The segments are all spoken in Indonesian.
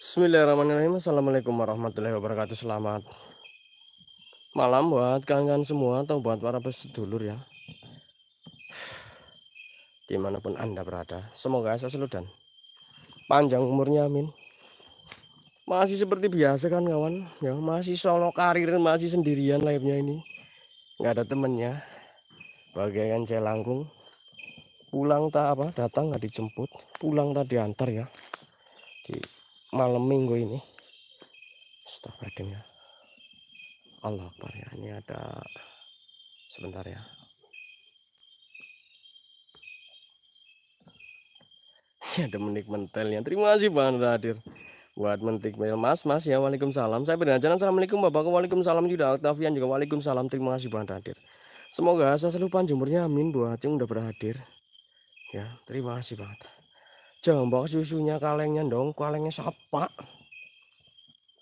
Bismillahirrahmanirrahim Assalamualaikum warahmatullahi wabarakatuh Selamat malam buat kangen semua Atau buat para pesedulur ya Dimanapun anda berada Semoga saya selalu dan Panjang umurnya amin Masih seperti biasa kan kawan ya Masih solo karir Masih sendirian live-nya ini nggak ada temennya Bagaikan langkung Pulang tak apa Datang nggak dijemput Pulang tak diantar ya malam minggu ini Astagfirullahaladzim ya Allah Akbar ya ini ada sebentar ya ini ada mentik mentelnya terima kasih bang hadir buat mentik mentel mas mas ya waalaikumsalam saya benar jalan assalamualaikum bapak waalaikumsalam juga Octavian juga waalaikumsalam terima kasih bang hadir semoga saya selalu panjumurnya amin buat yang udah berhadir ya terima kasih banget jambak susunya kalengnya dong kalengnya siapa?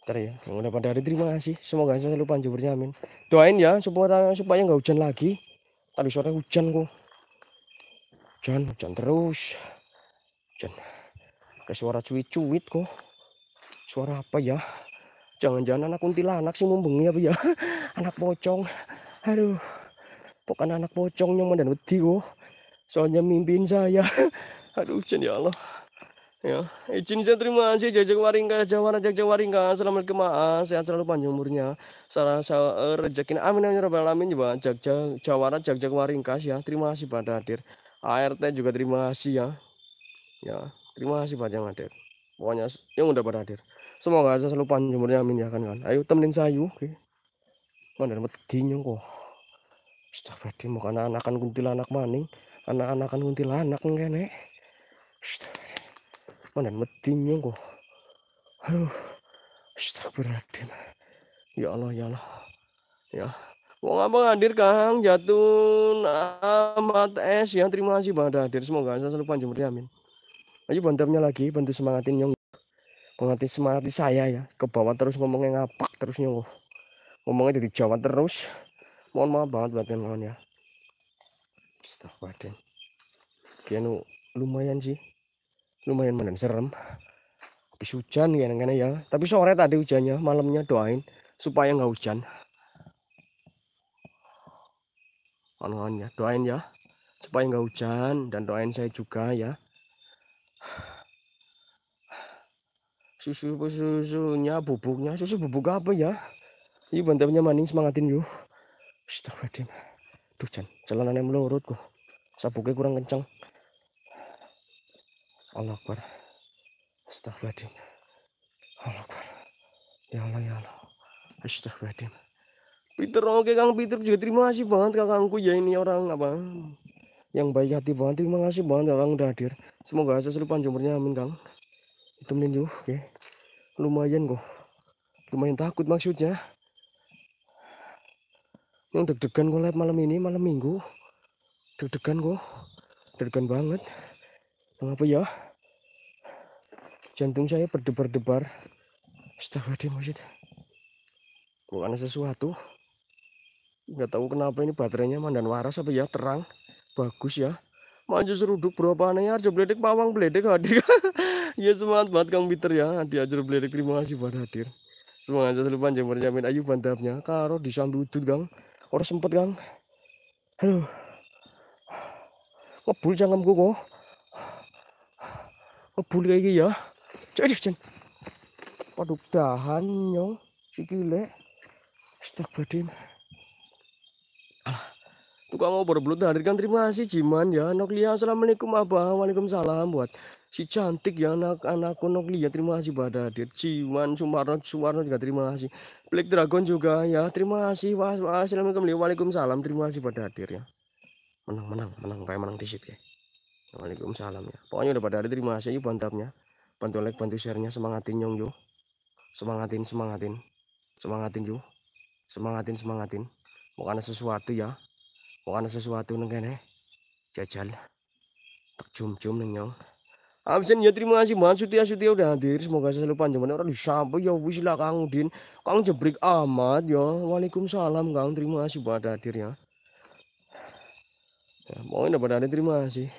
Bentar ya yang udah pada hari terima kasih semoga saya lupa panjurnya amin doain ya supaya supaya nggak hujan lagi tadi sore hujan kok hujan hujan terus hujan ke suara cuit-cuit kok suara apa ya jangan-jangan anak kuntilanak sih membengi apa ya anak pocong aduh bukan anak pocong yang dan wedi kok soalnya mimpin saya aduh hujan ya Allah Ya, izin saya terima kasih Jajak Waringka, Jawa jajak Waringka. Assalamualaikum, ah. sehat selalu panjang umurnya. Salah saya rezekin amin amin ya rabbal alamin juga Jajak Jawa jajak Waringka ya. Terima kasih pada hadir. ART juga terima kasih ya. Ya, terima kasih banyak hadir. Pokoknya yang udah pada hadir. Semoga saya selalu panjang umurnya amin ya kan kan. Ayo temenin saya yuk. Okay. Mana dapat dinyong kok. Astagfirullah, makan anak-anakan kuntilanak maning, anak-anakan kuntilanak Nek Astagfirullah mana metinya kok aduh astagfirullahaladzim ya Allah ya Allah ya mau apa hadir Kang Jatun amat es, ya terima kasih banget hadir semoga selalu panjang beri amin. Ayo bantamnya lagi bantu semangatin nyong. semangat semangati saya ya ke bawah terus ngomongnya ngapak terus nyong. Ngomongnya jadi Jawa terus. Mohon maaf banget buat yang ya. Astagfirullahaladzim. Kianu lumayan sih lumayan menan serem habis hujan ya kadang ya tapi sore tadi hujannya malamnya doain supaya nggak hujan Anuannya, ya doain ya supaya nggak hujan dan doain saya juga ya susu susunya bubuknya susu bubuk apa ya ini bantalnya maning semangatin yuk Astagfirullahaladzim tuh Jan, jalanannya melurut kok Sabuknya kurang kencang Allah Akbar Astaghfirullahaladzim Allah Akbar Ya Allah ya Allah Astaghfirullahaladzim Peter oke Kang Peter juga terima kasih banget Kakangku ya ini orang apa yang baik hati banget terima kasih banget Kakang udah hadir semoga saya selalu panjang umurnya amin Kang itu meninju oke lumayan kok lumayan takut maksudnya yang deg-degan kok live malam ini malam minggu deg-degan kok deg-degan banget Kenapa ya jantung saya berdebar-debar astagfirullahaladzim bukan sesuatu nggak tahu kenapa ini baterainya mandan waras apa ya terang bagus ya maju seruduk berapa aneh ya harjo beledek pawang beledek hadir ya semangat banget kang Peter ya dia ajar beledek terima kasih buat hadir semangat selalu panjang berjamin ayu bantapnya karo disambutut gang, orang sempet gang. halo ngebul jangan kok ngebul kayak gini ya Cek cek. Waduh, dahan nyong sikile. Astagfirullahaladzim. Alah. Tukang mau berbelut dari kan terima kasih Jiman ya Noklia Assalamualaikum Abah Waalaikumsalam buat si cantik ya anak-anakku Noklia terima kasih pada hadir Jiman Sumarno Sumarno juga terima kasih Black Dragon juga ya terima kasih waalaikumsalam Waalaikumsalam terima kasih pada hadir ya menang menang menang kayak menang di situ ya Waalaikumsalam ya pokoknya udah pada hadir terima kasih ya, bantapnya bantu like bantu sharenya semangatin nyong yo semangatin semangatin semangatin yo semangatin semangatin mau karena sesuatu ya mau karena sesuatu nengkene jajal tak cum cum neng nyong Absen ya terima kasih banget Sutia Sutia udah hadir. Semoga selalu mana orang disampe ya wis lah Kang Udin. Kang jebrik amat ya. Waalaikumsalam Kang. Terima kasih buat hadir ya. mau ya, ini pada hadir terima kasih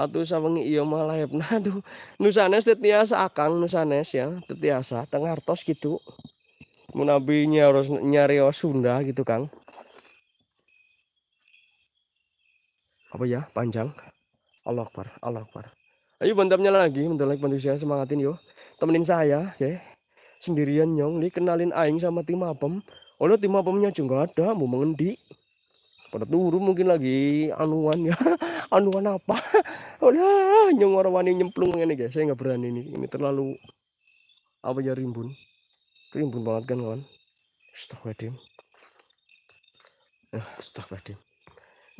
satu sawengi iya malah nah, aduh. nusanes tetiasa akang nusanes ya tetiasa tengartos gitu munabinya harus nyari Sunda gitu kang apa ya panjang Allah Akbar Allah Akbar ayo bantamnya lagi bentar lagi bantu saya semangatin yo temenin saya ya sendirian nyong kenalin aing sama tim apem oh tim apemnya juga ada mau mengendi pada turu mungkin lagi anuan ya anuan apa udah nyong wani nyemplung ini guys saya nggak berani ini ini terlalu apa ya rimbun rimbun banget kan kawan stok wedding eh,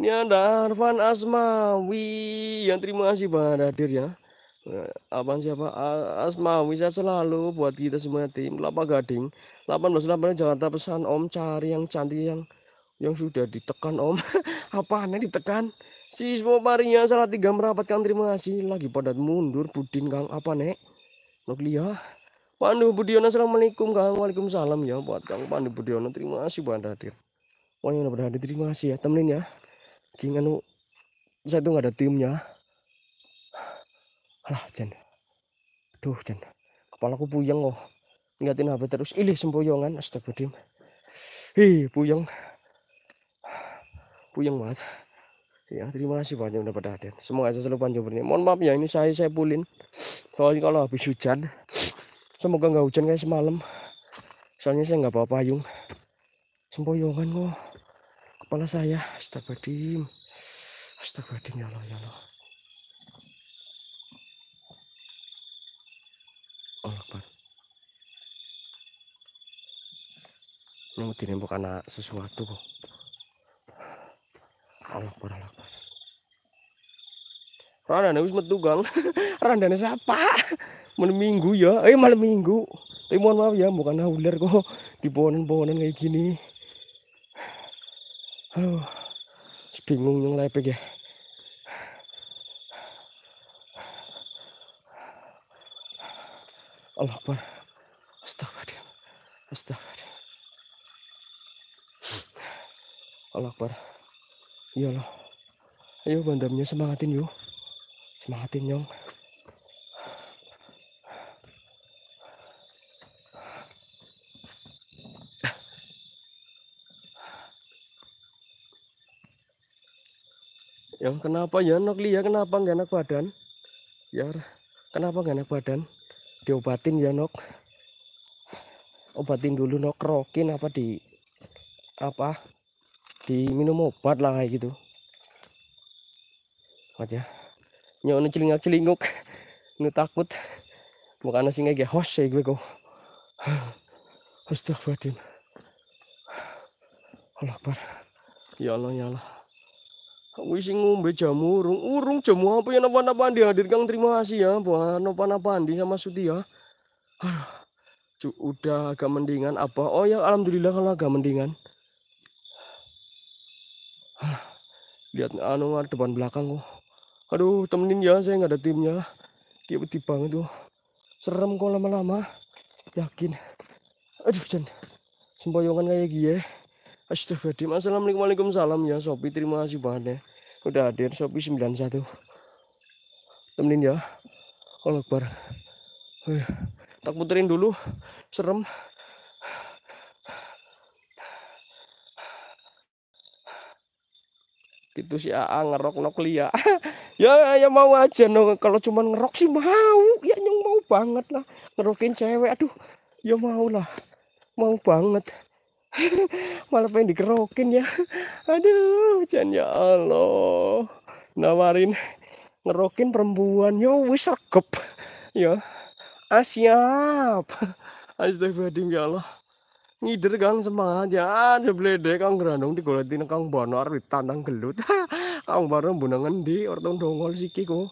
ini ada Arfan Asmawi yang terima kasih banget hadir ya eh, Abang siapa? Asmawi saya selalu buat kita semua tim Lapa Gading 1888 Jakarta pesan Om cari yang cantik yang yang sudah ditekan om apa apaan ditekan siswa parinya salah tiga merapatkan terima kasih lagi padat mundur budin kang apa nek nuklia Pandu Budiono Assalamualaikum Kang Waalaikumsalam ya buat Kang Pandu Budiono terima kasih buat hadir yang udah hadir terima kasih ya temenin ya King anu saya tuh nggak ada timnya Alah Jan Duh Jan ku puyeng loh Ngeliatin HP terus Ilih sempoyongan Astagfirullahaladzim Hih puyeng puyeng banget ya terima kasih banyak udah pada hadir semoga aja selalu panjang berni mohon maaf ya ini saya saya pulin soalnya kalau habis hujan semoga nggak hujan kayak semalam soalnya saya nggak bawa payung sempoyongan kok kepala saya astagfirullahaladzim astagfirullahaladzim ya Allah ya Allah Allah Akbar ini mau anak sesuatu kok Allah Akbar Allah Rana Randane wis metu gang Randane siapa malam minggu ya eh malam minggu tapi mohon maaf ya bukan ular kok di pohonan-pohonan kayak gini Halo bingung yang lepek ya Allah Akbar Astagfirullah Astagfirullah Allah Akbar iyalah ayo bandamnya semangatin yuk semangatin nyong yang kenapa ya nok ya kenapa nggak enak badan ya kenapa nggak enak badan diobatin ya nok obatin dulu nok rokin apa di apa diminum obat lah kayak gitu aja ya nyono celingak celinguk nu takut bukan nasi nggak hos ya gue kok Astagfirullahaladzim Allah bar Ya Allah ya Allah Aku isi ngombe urung Urung jam apa yang napa-napa di hadir Kang terima kasih ya Buat ah, napa-napa di sama Suti ya Aduh udah agak mendingan apa oh ya alhamdulillah kalau agak mendingan lihat anu ada ah, depan belakang kok oh. aduh temenin ya saya nggak ada timnya tiba-tiba banget tuh serem kok lama-lama yakin aduh jan sempoyongan kayak gini eh. astagfirullahaladzim assalamualaikum salam ya sopi terima kasih banget ya udah hadir sopi 91 temenin ya kalau lebar, oh, iya. tak puterin dulu serem itu si AA ah, ah, ngerok nok lia ya ya mau aja no kalau cuman ngerok sih mau ya yang mau banget lah ngerokin cewek aduh ya mau lah mau banget malah pengen dikerokin ya aduh jangan ya Allah nawarin ngerokin perempuan yo wis ya asyap ah, astagfirullah ya Allah ngider kang aja ya. aja bledek kang gerandong digoleti kang bono arep tanang gelut kang bono mbunang di ortong dongol siki ku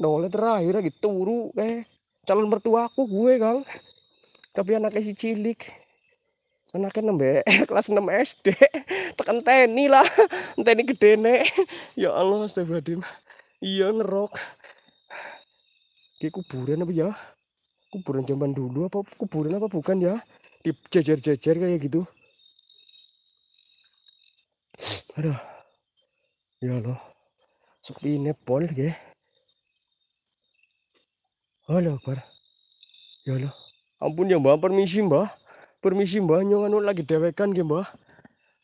dongol terakhir lagi turu eh calon mertuaku gue kang tapi anaknya si cilik anaknya nembe kelas 6 SD tekan teni lah teni gede nek ya Allah astagfirullahaladzim iya ngerok kayak kuburan apa ya kuburan zaman dulu apa kuburan apa bukan ya dijajar-jajar kayak gitu aduh ya Allah seperti nepol ya halo Akbar ya Allah ampun ya mbak permisi mbak permisi mbak nyong anu lagi dewekan ya mbak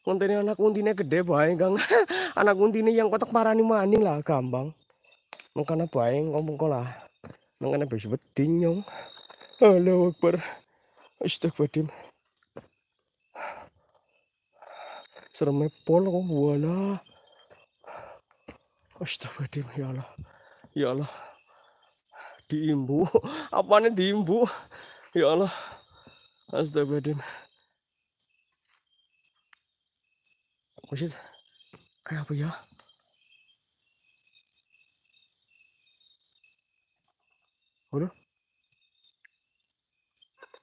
Untine anak untine gede bae, Kang. anak untine yang kotak parani maning lah gampang. Mengkana bae ngomong kola. Mengkana besi beding nyong. halo Akbar. Astagfirullahaladzim. Seremnya polong oh, kok wala. Astagfirullahaladzim ya Allah. Ya Allah. Diimbu. Apanya diimbu? Ya Allah. Astagfirullahaladzim. Masjid. Kayak apa ya? Aduh.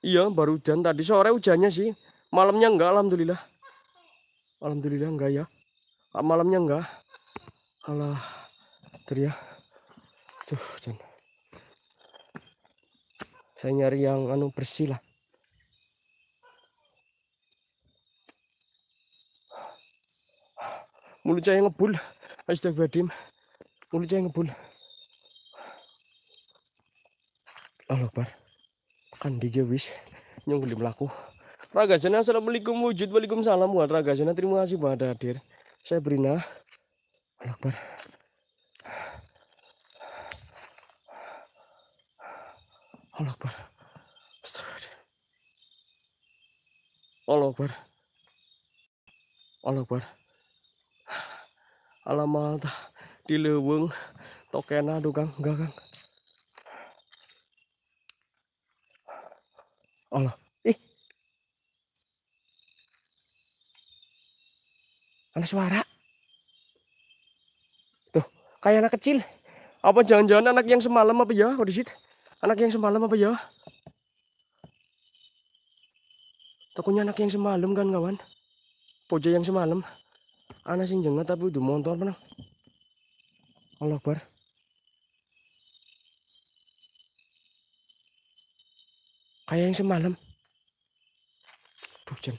Iya, baru hujan tadi sore hujannya sih. Malamnya enggak, alhamdulillah. Alhamdulillah enggak ya. Ah, malamnya enggak. Alah, teriak ya. Tuh, hujan. Saya nyari yang anu bersih lah. Mulut saya ngebul. Astagfirullahaladzim. Mulut saya ngebul. Allah pak kan di wis nyung gelim laku Raga Jana Assalamualaikum wujud Waalaikumsalam buat Raga Jana terima kasih buat hadir saya Brina Alakbar Alakbar Allah Akbar Allah Akbar Alamat dileweng tokena dugang enggak kang Allah. Ih. Ada suara. Tuh, kayak anak kecil. Apa jangan-jangan anak yang semalam apa ya? Kok di situ? Anak yang semalam apa ya? Takutnya anak yang semalam kan kawan. Poja yang semalam. Anak sing jengat tapi udah montor menang. Allah bar. kayak yang semalam hujan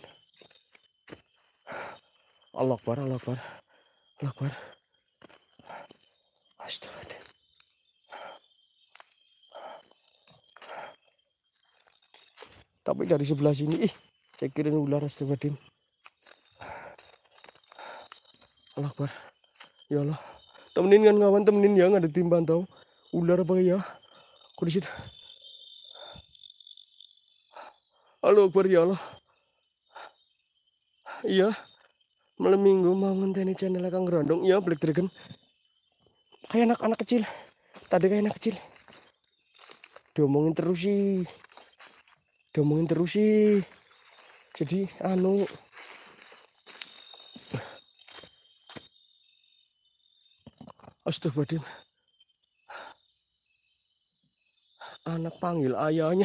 Allah Akbar Allah Akbar Allah Akbar Astagfirullahaladzim tapi dari sebelah sini ih saya kira ular astagfirullahaladzim Allah Akbar ya Allah temenin kan kawan temenin ya nggak ada timban tau ular apa ya kok disitu Halo Akbar ya Allah. Iya. Malam minggu mau ngenteni channel Kang Grondong. Iya, Black Dragon. Kayak anak-anak kecil. Tadi kayak anak kecil. Diomongin terus sih. Diomongin terus sih. Jadi anu Astagfirullahaladzim. Anak panggil ayahnya.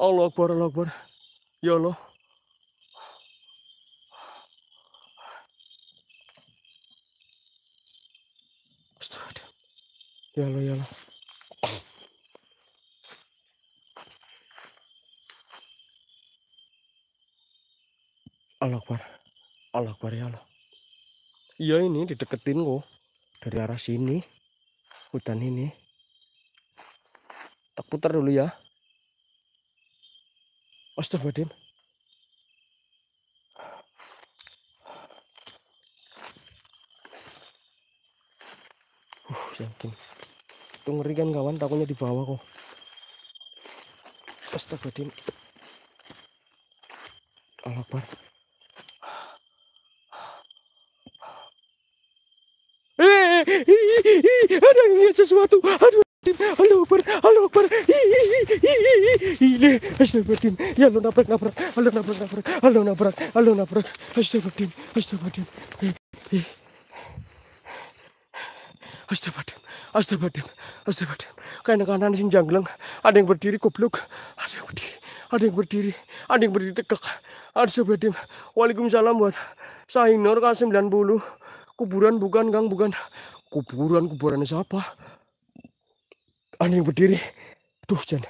Allah Akbar, Allah Akbar. Ya Allah. Ya Allah, ya Allah. Allah Akbar. Allah Akbar ya Allah. Iya ini dideketin kok dari arah sini hutan ini tak putar dulu ya Astagfirullahaladzim uh yakin itu ngeri kan kawan takutnya di bawah kok Astagfirullahaladzim Alakbar Astagfirullahaladzim. Ya lu nabrak nabrak. Halo nabrak nabrak. Halo nabrak. Halo nabrak. Astagfirullahaladzim. Astagfirullahaladzim. Eh, eh. Astagfirullahaladzim. Astagfirullahaladzim. Astagfirullahaladzim. Kayak kanan sing janggleng. Ada yang berdiri goblok. Ada yang berdiri. Ada yang berdiri. Ada yang berdiri tekek. Astagfirullahaladzim. Waalaikumsalam buat Sainur K90. Kuburan bukan Kang, bukan. Kuburan kuburan siapa? Ada yang berdiri. Tuh, jangan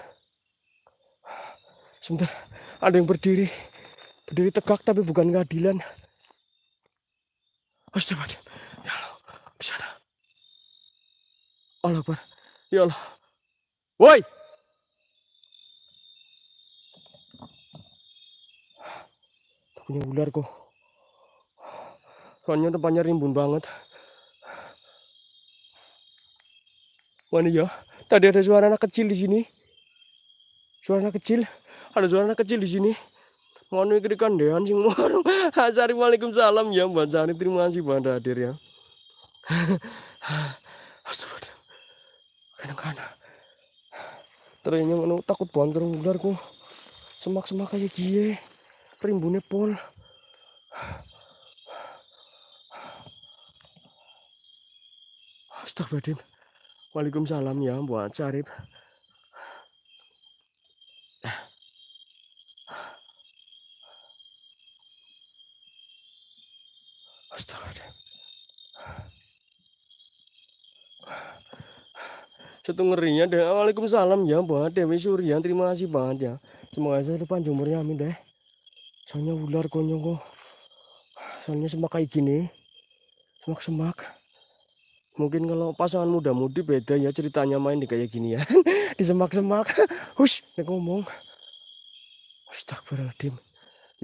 sebentar ada yang berdiri berdiri tegak tapi bukan keadilan Astaga ya Allah di sana Allah Akbar ya Allah woi punya ular kok soalnya tempatnya rimbun banget Wah ya, tadi ada suara anak kecil di sini. Suara anak kecil ada suara anak kecil di sini mau mikir kandean sing morong assalamualaikum salam ya mbak Sari terima kasih buat hadir ya astaga kadang-kadang terinya mau takut banget ku semak-semak kayak gie rimbunnya pol Astagfirullahaladzim Waalaikumsalam ya buat Sarip Astaga. Satu ngerinya deh. Waalaikumsalam ya buat Dewi Surya. Terima kasih banget ya. Semoga saya depan jumurnya amin deh. Soalnya ular konyong kok. Soalnya semak kayak gini. Semak-semak. Mungkin kalau pasangan muda-mudi beda ya ceritanya main di kayak gini ya. di semak-semak. Hush, ngomong. Astagfirullahaladzim.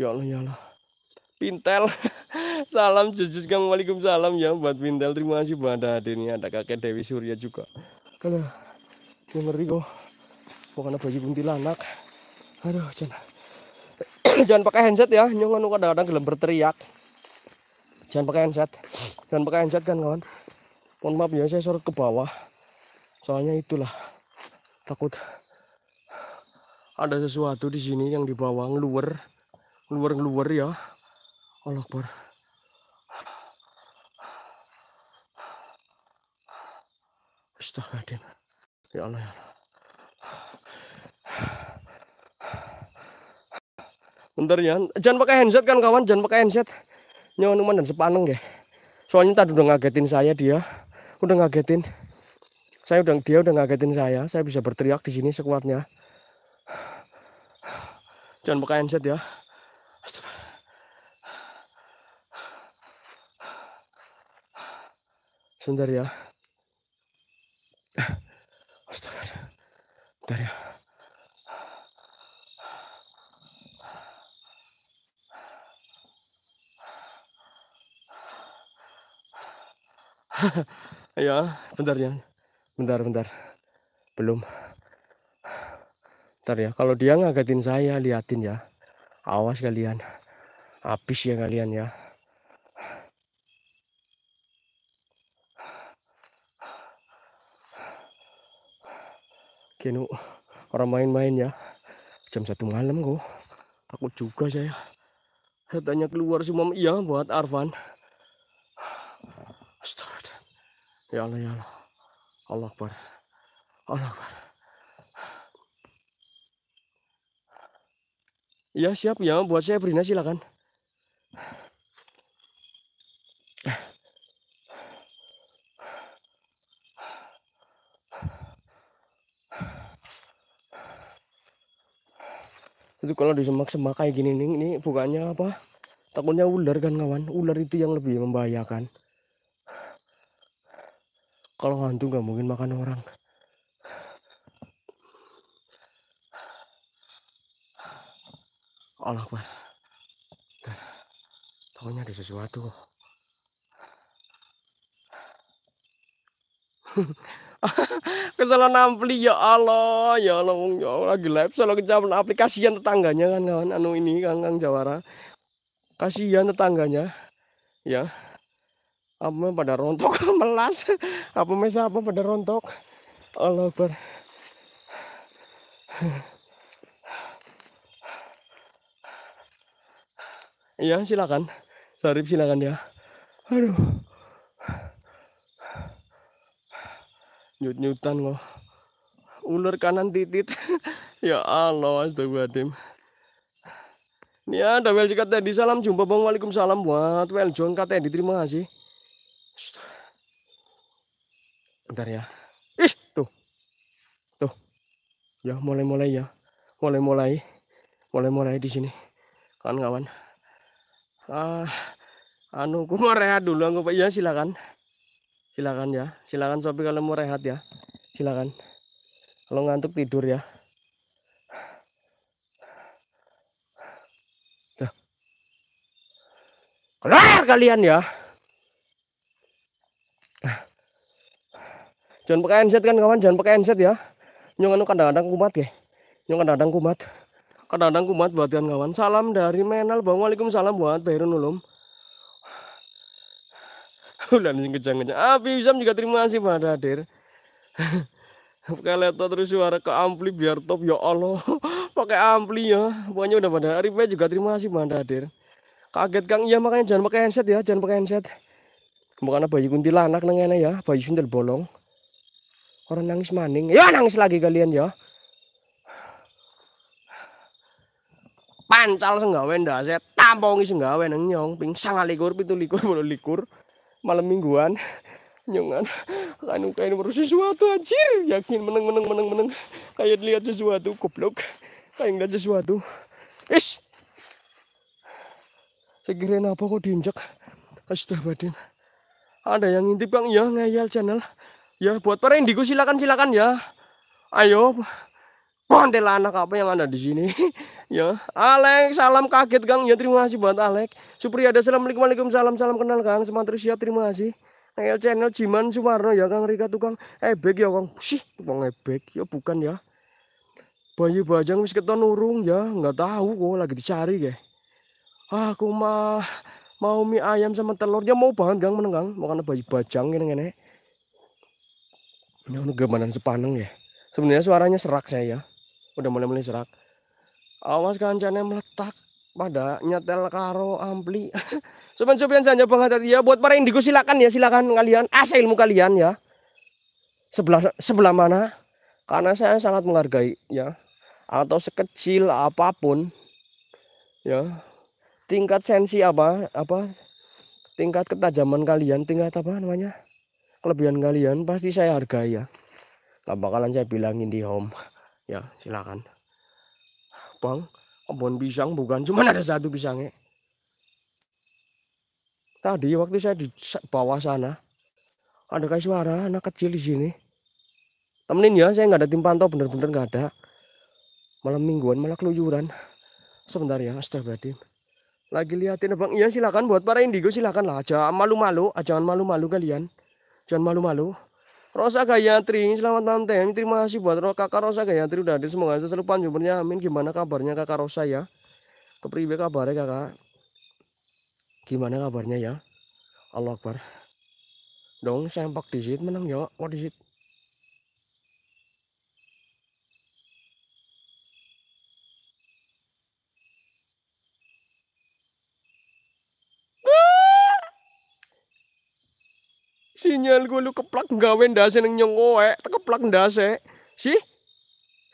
Ya Allah, ya Allah. Pintel. salam jujur Gang, Waalaikumsalam ya buat Pintel. Terima kasih buat hadirnya ada kakek Dewi Surya juga. Kalo ya ngeri kok. Pokoknya baju kuntilanak. Aduh, jangan. jangan pakai handset ya. Nyong kan kadang-kadang gelem berteriak. Jangan pakai handset. Jangan pakai handset kan kawan. Mohon maaf ya saya sorot ke bawah. Soalnya itulah takut ada sesuatu di sini yang di bawah ngeluar ngeluar ngeluar ya Allah Akbar. Astagfirullahaladzim. Ya Allah, ya Allah. Bentar ya. Jangan pakai handset kan kawan, jangan pakai handset. Nyoman-nyoman dan sepaneng ya. Soalnya tadi udah ngagetin saya dia. Udah ngagetin. Saya udah dia udah ngagetin saya. Saya bisa berteriak di sini sekuatnya. Jangan pakai handset ya. Sebentar ya. Astaga. Bentar ya. ya, bentar ya. Bentar, bentar. Belum. Bentar ya, kalau dia ngagetin saya, liatin ya. Awas kalian. Habis ya kalian ya. Kino orang main-main ya. Jam satu malam kok. Takut juga saya. Saya tanya keluar semua. iya buat Arvan. Astaga. Ya Allah ya Allah. Allah Akbar. Allah Akbar. Ya siap ya buat saya Brina silakan. itu kalau di semak-semak kayak gini nih ini bukannya apa takutnya ular kan kawan ular itu yang lebih membahayakan kalau hantu nggak mungkin makan orang Allah kawan pokoknya ada sesuatu kesalahan ampli ya Allah ya Allah ya Allah, gila selalu kejaman yang aplikasian tetangganya kan kawan anu ini kang kang Jawara kasihan tetangganya ya apa pada rontok melas apa mesa apa pada rontok Allah ber iya silakan Sarip silakan ya aduh nyut-nyutan loh ular kanan titit ya Allah astagfirullahaladzim ada dawel jika tadi salam jumpa bang waalaikumsalam buat well John kata terima kasih bentar ya ih tuh tuh ya mulai-mulai ya mulai-mulai mulai-mulai di sini kawan-kawan ah anu mau rehat dulu aku ya silakan silakan ya silakan sopi kalau mau rehat ya silakan kalau ngantuk tidur ya keluar kalian ya jangan pakai headset kan kawan jangan pakai headset ya nyong anu kadang-kadang kumat ya nyong kadang-kadang kumat kadang-kadang kumat buat kawan salam dari Menal bang salam buat Bayron Ulum udah nih kejang-kejang api ah, Wisam juga terima kasih pada hadir Keleto terus suara ke ampli biar top ya Allah pakai ampli ya pokoknya udah pada Arif juga terima kasih pada hadir kaget Kang iya makanya jangan pakai headset ya jangan pakai headset, bukan bayi kuntilanak nengene ya bayi sundel bolong orang nangis maning ya nangis lagi kalian ya pancal senggawe dah saya tampungi neng nyong ping alikur pintu likur bolu likur malam mingguan nyungan kanu kain baru sesuatu anjir yakin meneng meneng meneng meneng kayak lihat sesuatu goblok kayak lihat sesuatu ish, sekiranya apa kok diinjak astagfirullahaladzim ada yang ngintip kang ya ngayal channel ya buat para indigo silakan silakan ya ayo anak apa yang ada di sini ya Alek salam kaget Kang ya terima kasih buat Alek Supriyada assalamualaikum waalaikumsalam salam kenal Kang terus siap terima kasih Kayak channel Jiman sumarno ya Kang Rika tukang ebek ya Kang sih tukang ebek ya bukan ya bayi Bajang wis keton urung ya nggak tahu kok lagi dicari ya aku mah mau mie ayam sama telurnya mau banget Kang menenggang makan karena Bajang ini nenek ini gambaran sepaneng ya sebenarnya suaranya serak saya ya udah mulai-mulai serak awas kancane meletak pada nyetel karo ampli sobat sobat saja banget ya buat para indigo silakan ya silakan kalian asal ilmu kalian ya sebelah sebelah mana karena saya sangat menghargai ya atau sekecil apapun ya tingkat sensi apa apa tingkat ketajaman kalian tingkat apa namanya kelebihan kalian pasti saya hargai ya tak bakalan saya bilangin di home ya silakan bang kebun pisang bukan cuma ada satu pisangnya tadi waktu saya di bawah sana ada kayak suara anak kecil di sini temenin ya saya nggak ada tim pantau bener-bener nggak ada malam mingguan malah keluyuran sebentar ya astagfirullahaladzim lagi liatin bang iya silakan buat para indigo silakan lah aja malu-malu ah, jangan malu-malu kalian jangan malu-malu Rosa Gayatri, selamat malam Teh. Terima kasih buat Kakak Rosa Gayatri udah hadir. Semoga selalu panjumpernya. Amin. Gimana kabarnya Kakak Rosa ya? Kepriwe kabarnya Kakak? Gimana kabarnya ya? Allah Akbar. Dong sempak disit menang ya. What disit? sinyal gue lu keplak gawe ndase nang nyongoe keplak ndase sih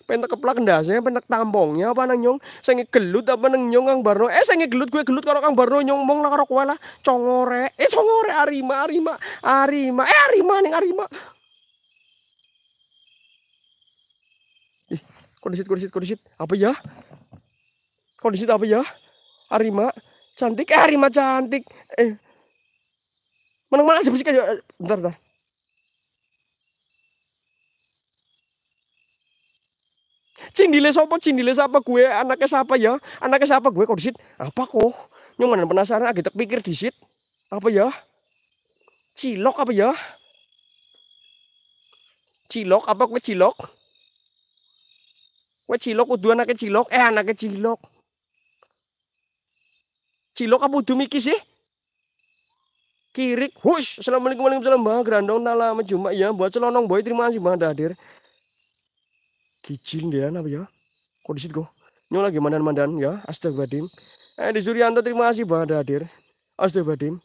pentak keplak ndase pentak ya apa nang nyong Sengi gelut apa nang nyong kang barno eh sengi gelut gue gelut karo kang barno nyong mong lah karo kowe lah congore eh congore arima arima arima eh arima ning arima Eh kondisit kondisit kondisit apa ya kondisit apa ya arima cantik eh arima cantik eh Menang mana aja bersih Bentar, bentar. Cindile sopo Cindile siapa gue? Anaknya siapa ya? Anaknya siapa gue kok disit? Apa kok? Nyoman penasaran agak terpikir disit. Apa ya? Cilok apa ya? Cilok apa gue cilok? Gue cilok udah anaknya cilok. Eh anaknya cilok. Cilok apa udah mikir sih? Kiri, hush assalamualaikum warahmatullahi wabarakatuh. grandong tala menjumpa ya buat celonong boy terima kasih banget hadir kicil dia apa ya kok disitu kok nyola gimana mandan ya astagfirullahaladzim eh di Suryanto terima kasih banget hadir astagfirullahaladzim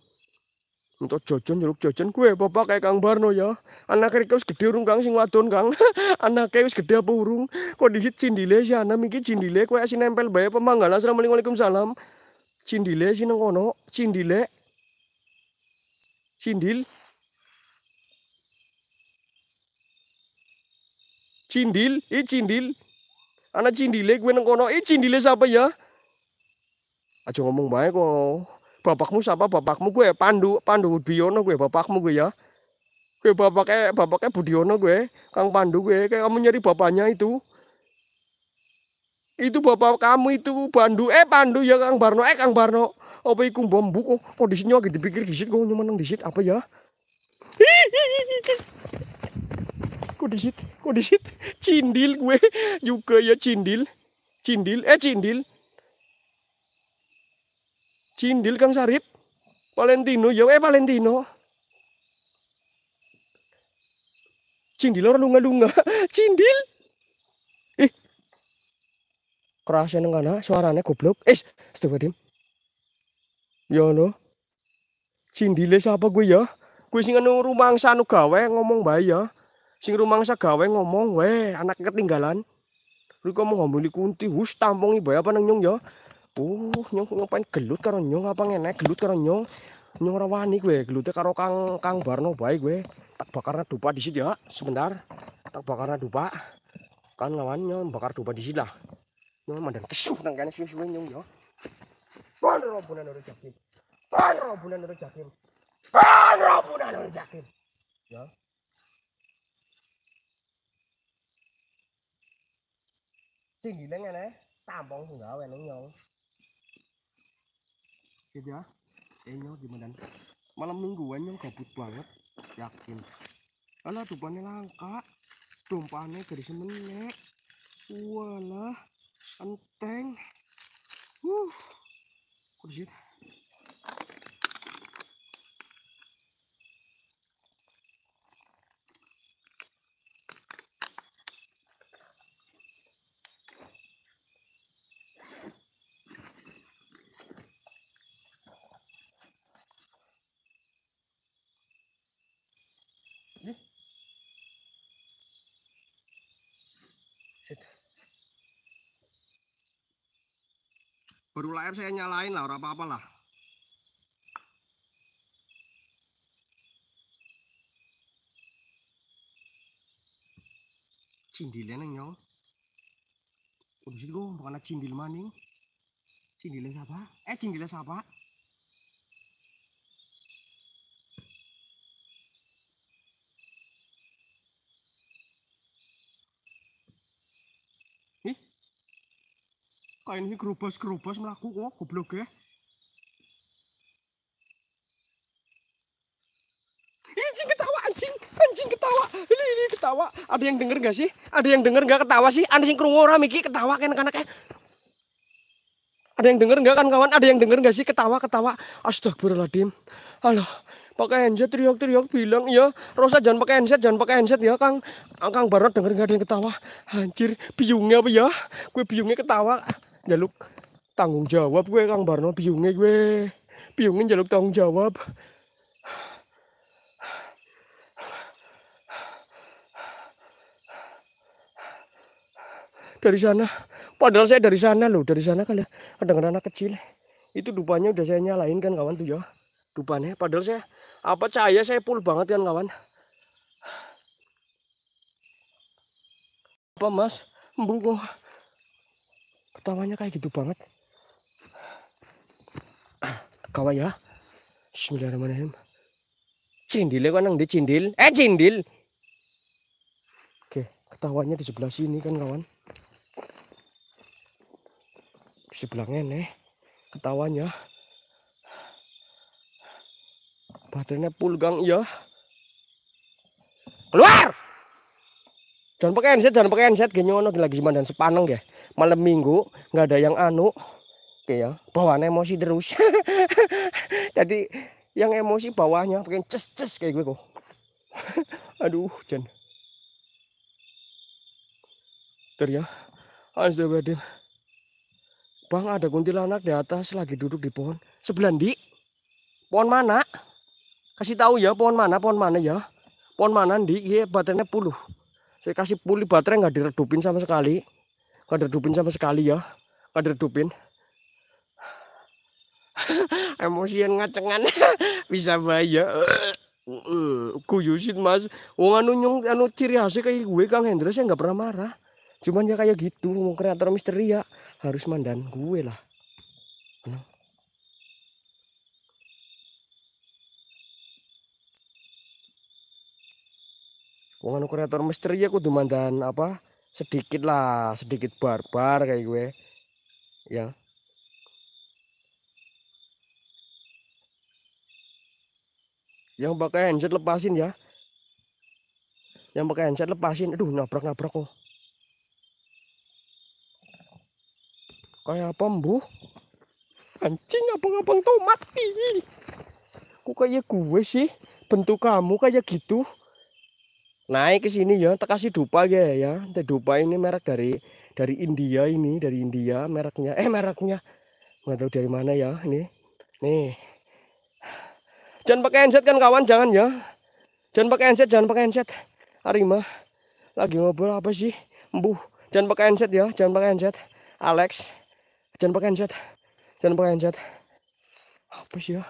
untuk jojon jeruk jojon kue. bapak kayak Kang Barno ya anak kiri harus gede urung Kang sing wadon Kang anak harus gede apa urung disit cindile anak mikir cindile kue asin nempel Bayar pemanggalan assalamualaikum salam cindile sih nengono cindile cindil cindil i eh, cindil ana cindile eh, gue nang kono i eh, cindile siapa ya aja ngomong baik kok bapakmu siapa bapakmu gue pandu pandu budiono gue bapakmu gue ya gue bapaknya bapaknya budiono gue kang pandu gue kayak kamu nyari bapaknya itu itu bapak kamu itu pandu eh pandu ya kang barno eh kang barno apa iku bambu kok kondisinya lagi dipikir disit kok nyaman nang disit apa ya kok disit kok disit cindil gue juga ya cindil cindil eh cindil cindil Kang Sarip Valentino ya eh Valentino cindil orang lunga-lunga cindil eh kerasnya nengana suaranya goblok eh setuju Ya no. Cindile siapa gue ya? Gue sing anu rumangsa anu gawe ngomong bae ya. Sing rumangsa gawe ngomong we anak ketinggalan. Riko mau ngomongin kunti, hus tampongi bae apa nang nyong ya. Uh, nyong ngapain gelut karo nyong apa ngenek gelut karo nyong. Nyong ora wani kowe, gelute karo Kang Kang Barno bae gue Tak bakarna dupa di situ ya, sebentar. Tak bakarna dupa. Kan lawan nyong bakar dupa di situ lah. Nyong mandan kesuh nang kene suwe nyong ya. Pan Robuna Nurul Jakim. Pan Robuna Nurul Jakim. Pan Robuna Nurul Jakim. Ya. Tinggilah ngene, tampung gawe nang nyong. Gitu ya. Enyo eh, gimana? Malam mingguan nyong gabut banget, yakin. Alah tupannya langka, tumpahnya dari semenek. Walah, enteng. wuh. Brigitte baru layar saya nyalain lah orang apa-apa lah Cindilnya neng nyong udah gue bukan cindil maning Cindilnya siapa eh cindilnya siapa kain ini kerubas kerubas melaku kok goblok ya anjing ketawa anjing anjing ketawa ini, ini ketawa ada yang denger gak sih ada yang denger gak ketawa sih anjing kerungu orang miki ketawa kan anak-anaknya ada yang denger gak kan kawan? Ada yang denger gak sih ketawa-ketawa? Astagfirullahaladzim. Allah. pakai handset teriak-teriak bilang ya Rosa jangan pakai handset jangan pakai handset ya Kang Kang barat denger gak ada yang ketawa anjir biungnya apa ya gue biungnya ketawa jaluk tanggung jawab gue Kang Barno piungnya gue piungin jaluk tanggung jawab dari sana padahal saya dari sana loh dari sana kan ada anak kecil itu dupanya udah saya nyalain kan kawan tuh ya dupanya padahal saya apa cahaya saya full banget kan kawan apa mas kok utamanya kayak gitu banget kawa ya Bismillahirrahmanirrahim cindil ya, kan kawan, di cindil eh cindil oke ketawanya di sebelah sini kan kawan di sebelah nih ketawanya baterainya full gang ya keluar jangan pakai handset jangan pakai handset genyono lagi dan sepaneng ya malam minggu nggak ada yang anu oke ya bawaan emosi terus jadi yang emosi bawahnya pengen ces ces kayak gue gitu. kok aduh jen ter ya Astagfirullahaladzim Bang ada kuntilanak di atas lagi duduk di pohon sebelah di pohon mana kasih tahu ya pohon mana pohon mana ya pohon mana di Iya baterainya puluh saya kasih pulih baterai nggak diredupin sama sekali kader dupin sama sekali ya kader dupin. emosian ngacengan bisa bahaya Kuyusin mas wong anu nyung anu ciri khasnya kayak gue Kang Hendra saya nggak pernah marah cuman ya kayak gitu mau kreator misteri ya harus mandan gue lah Wong anu kreator misteri ya kudu mandan apa sedikit lah sedikit barbar kayak gue ya yang pakai handset lepasin ya yang pakai handset lepasin aduh nabrak nabrak kok kayak apa mbu anjing abang-abang tuh mati kok kayak gue sih bentuk kamu kayak gitu naik ke sini ya terkasih dupa ya ya dupa ini merek dari dari India ini dari India mereknya eh mereknya nggak tahu dari mana ya ini nih jangan pakai handset kan kawan jangan ya jangan pakai handset jangan pakai handset Arima lagi ngobrol apa sih embuh jangan pakai handset ya jangan pakai handset Alex jangan pakai handset jangan pakai handset apa sih ya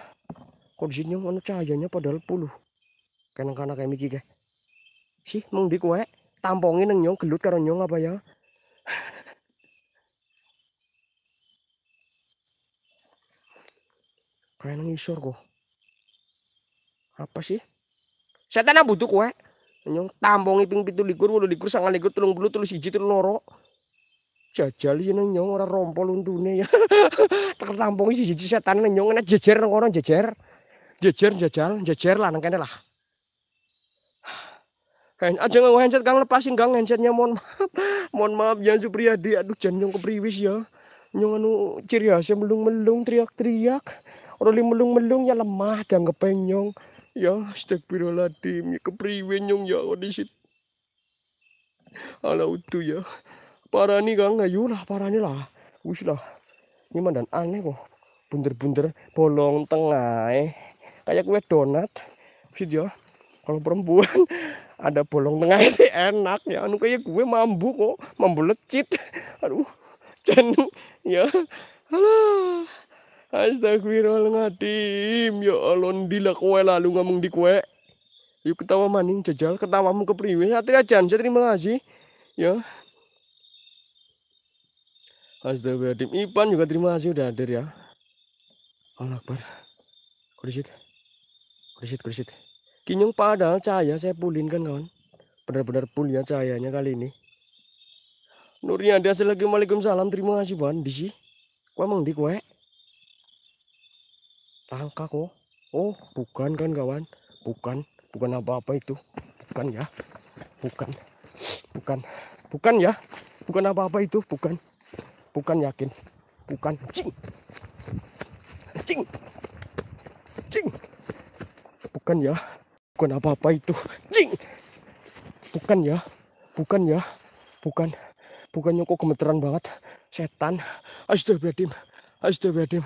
kondisinya mana cahayanya padahal puluh kanak-kanak kayak Miki kayak Sih, mung di kue tampongin neng nyong gelut karo nyong apa ya? Kayak neng isor kok. Apa sih? Setan butuh kue Nyong tampongin ping tulung bulu tulung 30, tulung loro jajal sih neng nyong orang rompol untune ya. Tertampung sih siji setan neng nyong neng jejer orang jejer. Jejer jajal, jejer lah neng kene lah aja ah, nggak handset kang lepasin kang handsetnya mohon maaf mohon maaf ya Supriyadi aduh jangan kepriwis ya nyong anu ciri hasil melung melung teriak teriak orang melung melung ya lemah nggak penyong ya astagfirullahaladzim ya kepriwe nyong ya audisit ala utuh ya parah nih kang ayo lah parah nih lah wis lah ini mandan aneh kok bunder-bunder bolong tengah eh. kayak kue donat sih ya kalau perempuan ada bolong tengah sih enak ya anu kayak gue mambu kok mambu lecit aduh jen ya alah Astagfirullahaladzim ya Allah dila kue lalu ngomong di kue, yuk ketawa maning jajal ketawamu priwe satria jan saya terima kasih ya Astagfirullahaladzim Ipan juga terima kasih udah hadir ya Allah Akbar kurisit kurisit kurisit Kinyung padahal cahaya saya pulin kan kawan. Benar-benar pulih ya cahayanya kali ini. Nuriandi assalamualaikum salam terima kasih buan, di si, Kue emang di kue. Eh? Langka kok. Oh bukan kan kawan. Bukan. Bukan apa-apa itu. Bukan ya. Bukan. Bukan. Bukan ya. Bukan apa-apa itu. Bukan. Bukan yakin. Bukan. Cing. Cing. Cing. Bukan ya bukan apa-apa itu jing bukan ya bukan ya bukan bukannya kok gemeteran banget setan astagfirullahaladzim astagfirullahaladzim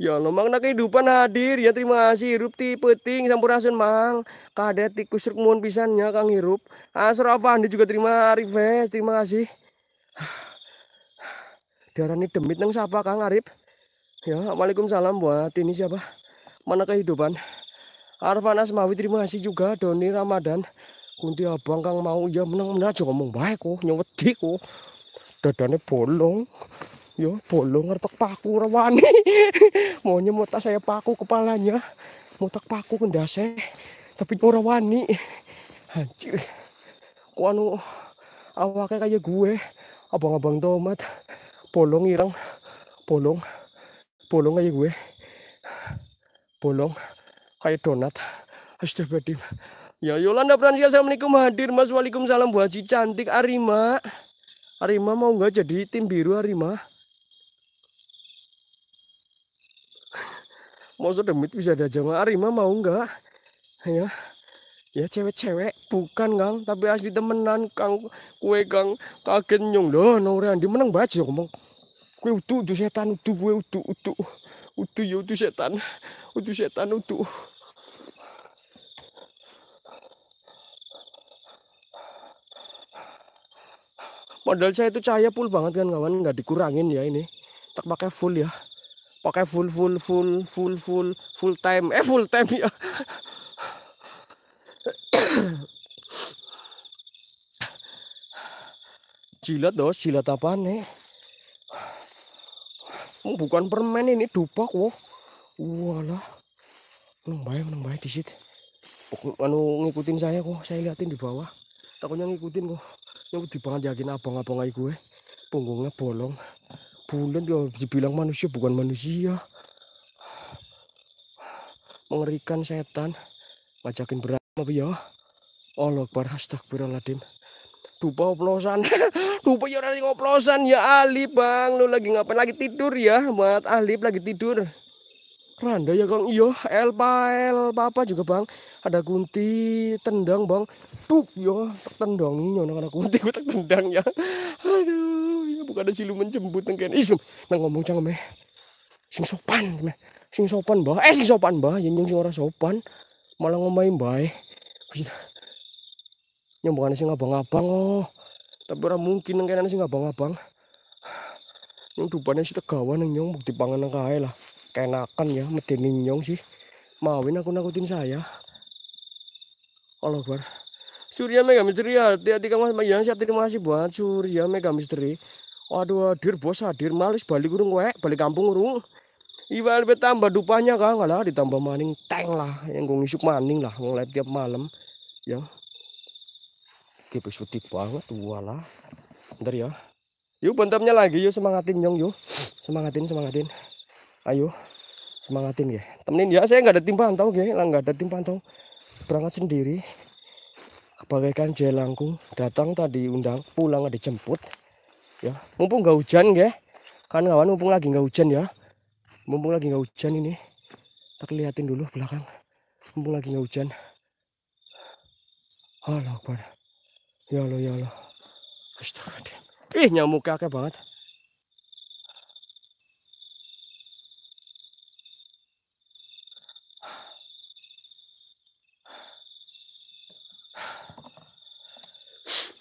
Ya Allah, makna kehidupan hadir ya terima kasih hirup ti peting sampurasun mang kadet tikus rukmun pisannya kang hirup asur ah, apa anda juga terima eh. terima kasih darah ini demit neng siapa kang Arif ya Assalamualaikum salam buat ini siapa mana kehidupan Arfana mau terima kasih juga Doni Ramadan Kunti abang kang mau ya menang menang aja ngomong baik kok nyewedi kok dadane bolong ya bolong ngertek paku rawani mau nyemut saya paku kepalanya mutak paku kendase tapi ora wani anjir ku anu awake kaya gue abang-abang tomat bolong ireng bolong bolong kaya gue bolong kayak donat Astagfirullahaladzim ya Yolanda Fransia Assalamualaikum hadir mas Waalaikumsalam Buah Haji cantik Arima Arima mau nggak jadi tim biru Arima mau demit bisa ada jangan Arima mau nggak ya ya cewek-cewek bukan kang tapi asli temenan kang kue kang kaget nyong loh nore di menang baca ngomong kue utuh utuh setan utuh kue utuh utuh udu ya udu setan udu setan udu modal saya itu cahaya full banget kan kawan nggak dikurangin ya ini tak pakai full ya pakai full full full full full full time eh full time ya cilat dong cilat apa nih eh? Oh, bukan permen ini dupak wah. Walah. Nang bae di situ. disit. Anu ngikutin saya kok, saya liatin di bawah. Takutnya ngikutin kok. Yang di banget yakin abang-abang ae gue. Punggungnya bolong. Bulan dia dibilang manusia bukan manusia. Mengerikan setan. Ngajakin berat apa ya? Allah Akbar, astagfirullahaladzim. Dupa oplosan. Rupanya orang ngoplosan ya Ali bang. Lu lagi ngapain lagi tidur ya? Mat Alip lagi tidur. Randa ya Kang. Iya, El Pael Papa juga Bang. Ada kunti tendang Bang. Tup yo, ya, tendang nyo nang ya, anak kunti gue tendang ya. Aduh, ya bukan ada siluman jembut nang Isum nang ngomong cang meh. Sing sopan meh. Sing sopan bah Eh sing sopan bah yang sing orang sopan malah ngomai mbae. Eh. Nyombongan sih abang-abang oh tapi orang mungkin kayaknya sih nggak bang abang yang dupanya si tegawan nang nyong bukti panganan kaya lah kenakan ya medeni nyong sih Mauin aku nakutin saya Allah bar. Surya Mega Misteri hati-hati kamu sama yang saya terima kasih buat Surya Mega Misteri waduh hadir bos hadir malis balik urung wek balik kampung urung lebih tambah dupanya kan lah ditambah maning teng lah yang gue ngisuk maning lah ngeliat tiap malam ya Kipis putih banget lah Ntar ya. Yuk bentamnya lagi yuk semangatin nyong yuk. Semangatin semangatin. Ayo semangatin ya. Temenin ya saya nggak ada tim pantau ya, nggak ada tim pantau. Berangkat sendiri. Bagaikan jelangku datang tadi undang pulang ada jemput. Ya, mumpung nggak hujan ya. Kan kawan mumpung lagi nggak hujan ya. Mumpung lagi nggak hujan ini. terlihatin dulu belakang. Mumpung lagi nggak hujan. halo Akbar. Ya Allah ya Allah. Astaga, Ih nyamuk kakek banget.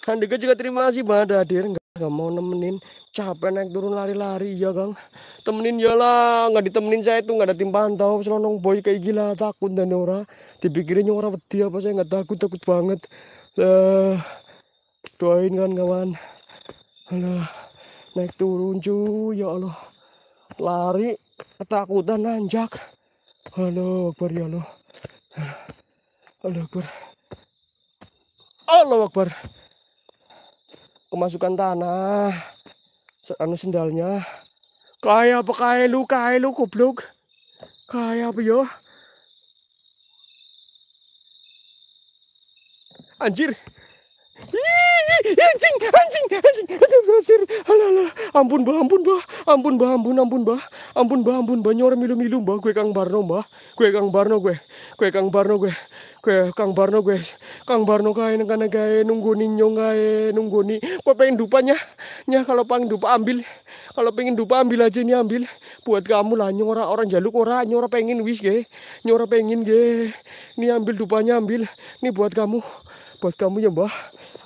Andika juga terima kasih banget hadir nggak, mau nemenin capek naik turun lari-lari ya Kang temenin ya lah nggak ditemenin saya itu nggak ada tim pantau selonong boy kayak gila takut dan ora dipikirin orang wedi apa saya nggak takut takut banget lah eh, uh doain kan kawan Aduh, naik turun cuy ya Allah lari ketakutan nanjak Halo Akbar ya Allah Halo Akbar Allah Akbar kemasukan tanah anu sendalnya kaya apa kaya lu kaya lu kubluk kaya apa yo ya? anjir Hii! anjing anjing anjing anjing basir anjing, ampun bah ampun bah ampun bah ampun ampun bah ampun bah ampun bah nyor milu milu bah gue kang Barno bah gue kang Barno gue gue kang Barno gue gue kang Barno gue kang Barno kae nang kana kae nunggu ninyo kae nunggu ni kok pengen dupanya nya kalau pengen dupa ambil kalau pengen dupa ambil aja nih ambil buat kamu lah nyora orang jaluk ora nyora pengen wis ge nyora pengen ge nih ambil dupanya ambil nih buat kamu buat kamu ya mbah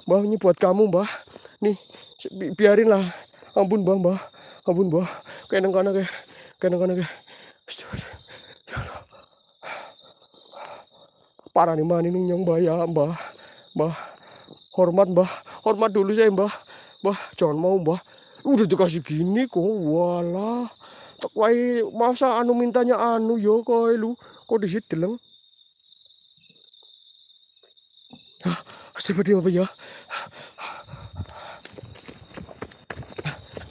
Mbah ini buat kamu Mbah. Nih bi biarin lah. Ampun Mbah Mbah. Ampun Mbah. Kayak nang kayak kayak nang kayak. Parah nih mana nih yang bayar Mbah. Mbah. Hormat Mbah. Hormat dulu saya Mbah. Mbah jangan mau Mbah. Udah dikasih gini kok. wala Tak masa anu mintanya anu yo ya, kok lu. Kok disitu deleng. Hah seperti apa ya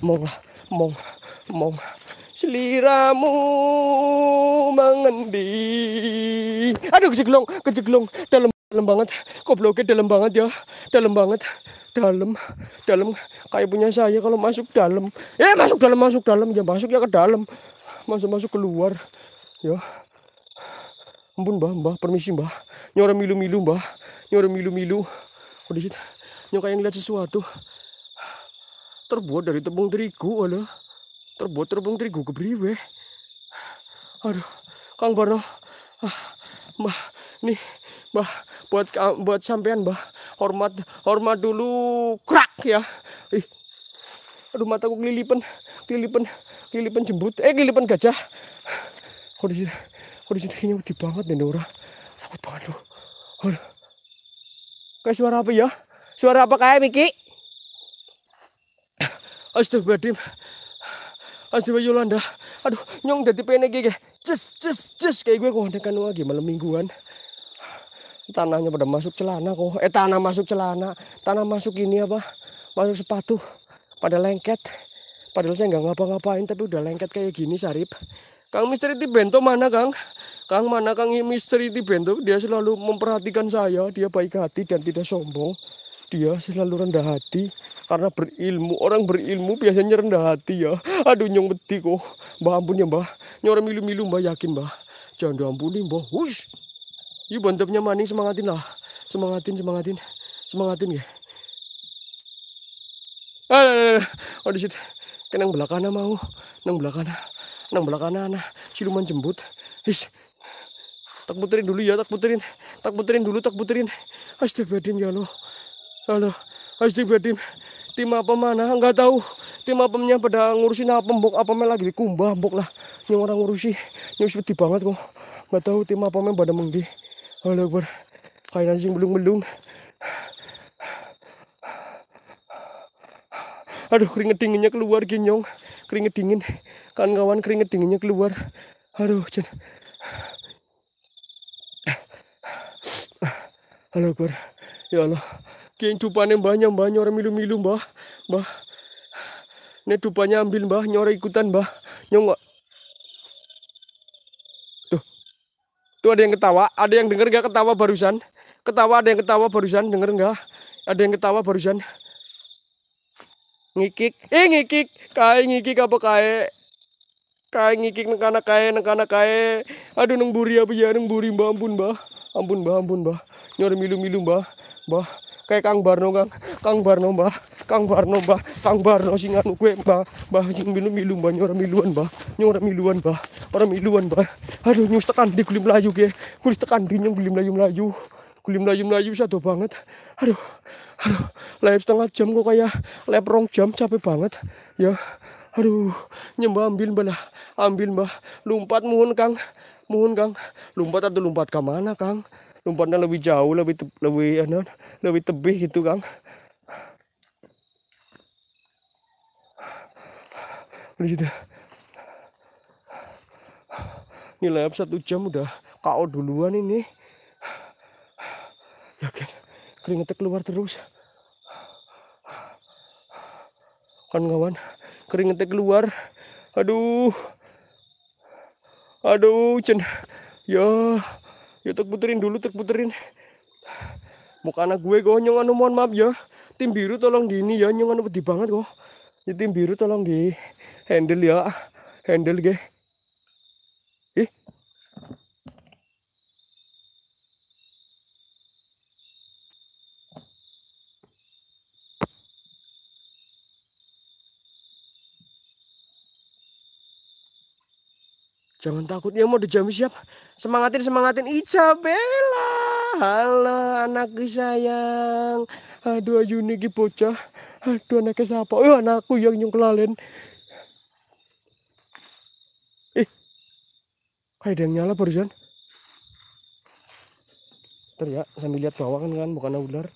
mong mong mong seliramu mengendi aduh kejeglong kejeglong dalam dalam banget blokir dalam banget ya dalam banget dalam dalam kayak punya saya kalau masuk dalam ya masuk dalam masuk dalam ya masuk ya ke dalam masuk masuk keluar ya ampun mbah mbah permisi mbah Nyora milu milu mbah ini milu-milu. Oh, dikit. yang kayak ngeliat sesuatu. Terbuat dari tepung terigu, ala. Terbuat tepung terigu kebriwe. Aduh, Kang Barno. Ah, mbah, nih, mbah, buat buat sampean, mbah. Hormat, hormat dulu, krak ya. Ih, aduh mataku kelilipan kelilipan kelilipan jembut eh kelilipan gajah kondisi kondisi kayaknya gede banget nih takut banget loh aduh Kayak suara apa ya? Suara apa kayak Miki? Astagfirullahaladzim. Astagfirullahaladzim. Aduh, nyong dadi pene iki Cus, cus, cus. Kayak gue kondekan lagi malam mingguan. Tanahnya pada masuk celana kok. Eh, tanah masuk celana. Tanah masuk ini apa? Masuk sepatu. Pada lengket. Padahal saya nggak ngapa-ngapain tapi udah lengket kayak gini Sarip. Kang Misteri di bento mana Kang? Kang mana Kang misteri di bentuk dia selalu memperhatikan saya dia baik hati dan tidak sombong dia selalu rendah hati karena berilmu orang berilmu biasanya rendah hati ya aduh nyong beti kok mbah ampun ya mbah nyora milu-milu mbah yakin mbah jangan diampuni mbah Wush. yuk bantapnya maning semangatin lah semangatin semangatin semangatin ya ah oh di situ kenang belakana mau nang belakana nang belakana nah siluman jembut his tak puterin dulu ya tak puterin tak puterin dulu tak puterin asyik astagfirullahaladzim ya lo halo ya astagfirullahaladzim tim apa mana Enggak tahu tim apa punya pada ngurusin apa mbok mel lagi di kumbah mbok lah yang orang ngurusi yang seperti banget kok nggak tahu tim apa mel pada mengdi halo ber kain anjing belum belum aduh keringet dinginnya keluar ginyong keringet dingin kawan-kawan keringet dinginnya keluar aduh Allah Akbar. Ya Allah. Kayak dupane mbah mbah nyore milu-milu mbah. Mbah. Ini dupanya ambil mbah nyore ikutan mbah. Nyong Tuh. Tuh ada yang ketawa. Ada yang denger gak ketawa barusan? Ketawa ada yang ketawa barusan. Denger gak? Ada yang ketawa barusan. Ngikik. Eh ngikik. Kae ngikik apa kae? Kae ngikik nengkana kae nengkana kae. Aduh nengburi buri apa ya nengburi buri mbah ampun mbah. Ampun mbah ampun mbah nyor milu-milu mbah mbah kayak Kang Barno Kang Kang Barno mbah Kang Barno mbah Kang Barno sing anu gue mbah mbah sing milu-milu mbah nyor miluan mbah nyor miluan mbah orang miluan mbah aduh nyus tekan di kulim layu ge kulis tekan di nyung kulim layu melayu kulim layu melayu satu banget aduh aduh lep setengah jam kok kayak lep rong jam capek banget ya aduh nyembah ambil mbah ambil mbah lompat mohon kang mohon kang lompat atau lompat ke mana kang lompatnya lebih jauh lebih te, lebih ano, lebih tebih gitu kang gitu ini lab satu jam udah kau duluan ini ya kan keringetnya keluar terus kan kawan keringetnya keluar aduh aduh cen ya yuk ya, terputerin dulu terputerin mukana gue kok nyong anu mohon maaf ya tim biru tolong di ini ya nyong anu pedih banget kok ya, tim biru tolong di handle ya handle gue Jangan takut ya mau dijami siap. Semangatin semangatin Ica Bella. Halo anakku sayang. Aduh ayu niki bocah. Aduh anaknya siapa? Oh anakku yang nyung kelalen Eh. Kayak ada yang nyala barusan. Ntar ya sambil lihat bawah kan kan bukan ular.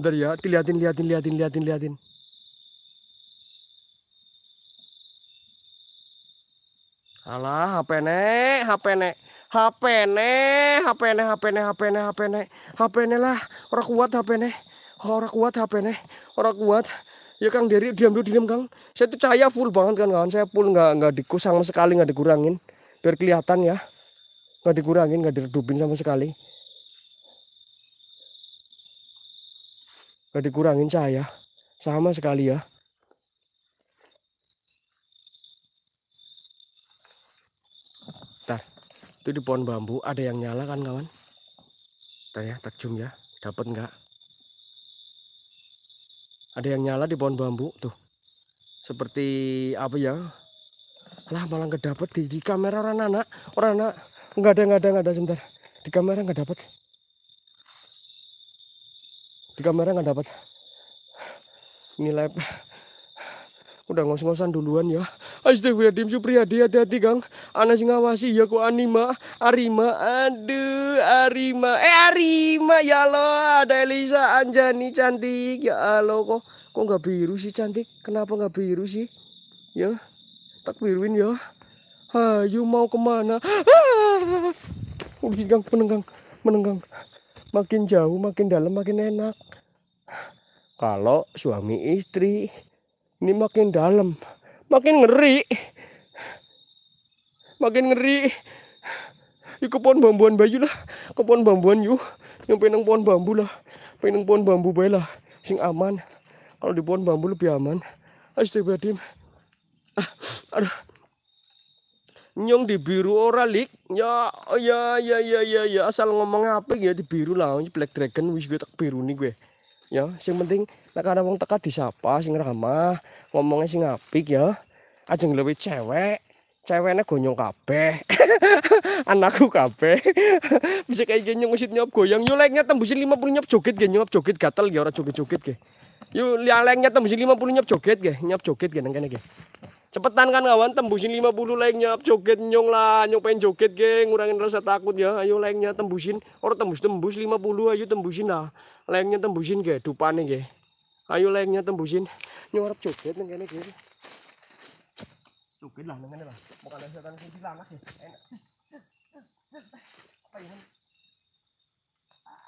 Ntar ya, diliatin, liatin, liatin, liatin, liatin. Alah, HP nek, HP nek. HP nek, HP nek, HP nek, HP nek, HP nek. HP nek lah, orang kuat HP nek. orang kuat HP nek. orang kuat. Ya Kang Dery diam dulu diam Kang. Saya tuh cahaya full banget kan kawan. Saya full nggak nggak dikus sama sekali nggak dikurangin. Biar kelihatan ya. Nggak dikurangin, nggak diredupin sama sekali. Nggak dikurangin cahaya. Sama sekali ya. itu di pohon bambu ada yang nyala kan kawan tanya takjum ya, ya. dapat nggak ada yang nyala di pohon bambu tuh seperti apa ya lah malah nggak dapet di, di kamera orang anak orang anak nggak ada nggak ada nggak ada sebentar di kamera nggak dapet di kamera nggak dapet nilai udah ngos-ngosan duluan ya Astagfirullahaladzim Supriyadi hati hati gang Anas ngawasi ya kok anima Arima aduh Arima eh Arima ya Allah ada Elisa Anjani cantik ya Allah kok kok nggak biru sih cantik kenapa nggak biru sih ya tak biruin ya Ayo mau kemana? Ah. Udah gang menenggang, menenggang. Makin jauh, makin dalam, makin enak. Kalau suami istri ini makin dalam, makin ngeri. Makin ngeri. Yuk ke pohon bambuan bayu lah, ke pohon bambuan yuk. Yang pengen pohon bambu lah, pengen pohon bambu bayu lah. Sing aman. Kalau di pohon bambu lebih aman. Astagfirullahaladzim. Ah, aduh. Nyong di biru ora lik. Ya ya ya ya ya, ya. asal ngomong apa ya di biru lah. Black Dragon wis gue tak biru nih gue ya sing penting nek ana wong teka disapa sing ramah ngomongnya sing apik ya aja lebih cewek ceweknya gonyong kabeh anakku kabeh bisa kayak gini ngusit nyop goyang yuk leknya tembusin 50 nyop joget gak nyop joget gatel ya orang joget joget gak yuk leknya tembusin 50 nyop joget gak nyop joget gak nengkene gak Cepetan kan kawan, tembusin 50 like-nya, joget nyong lah, nyong pengen joget geng, ngurangin rasa takut ya. Ayo like-nya tembusin, orang tembus-tembus 50 ayo tembusin lah. Like-nya tembusin ke dupan nih ge. Ayo like-nya tembusin. Nyong arep joget nih kayaknya ge. Joget lah nang lah lah. Bukan setan sing cilanak ya. Enak. Apa ini? Ah.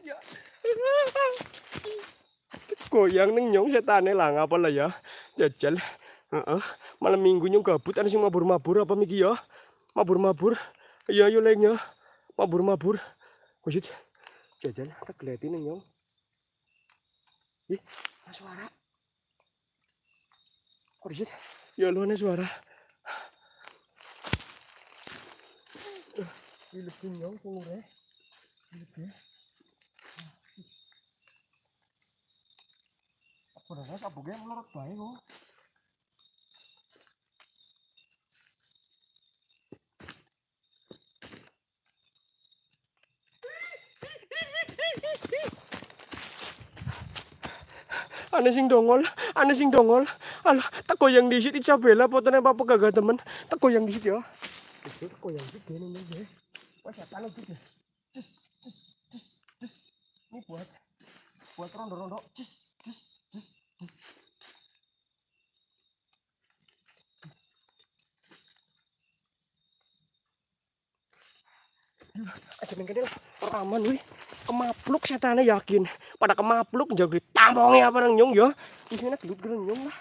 Iya. Ya. goyang neng nyong setan lah ngapa lah ya jajal uh malam minggu nyong gabut ane sih mabur mabur apa miki ya mabur mabur iya yuk lainnya mabur mabur wujud jajal tak keliatin neng nyong ih ada suara wujud ya lu ada suara Ini lebih nyong, kok ngurah? Ini lebih padahal sabuknya menurut baik kok ane sing dongol, ane sing dongol. Alah, tak goyang di situ cabela, potone papa kagak temen. Tak goyang di situ ya. Tak goyang di sini nih ya. Wah, setan itu. Cus, cus, cus, cus. Ini buat buat rondo-rondo. Cus, cus. aja main kedel peraman wih kemapluk setannya yakin pada kemapluk jago tambongnya apa nang nyong ya di sini gelut gelut nyong lah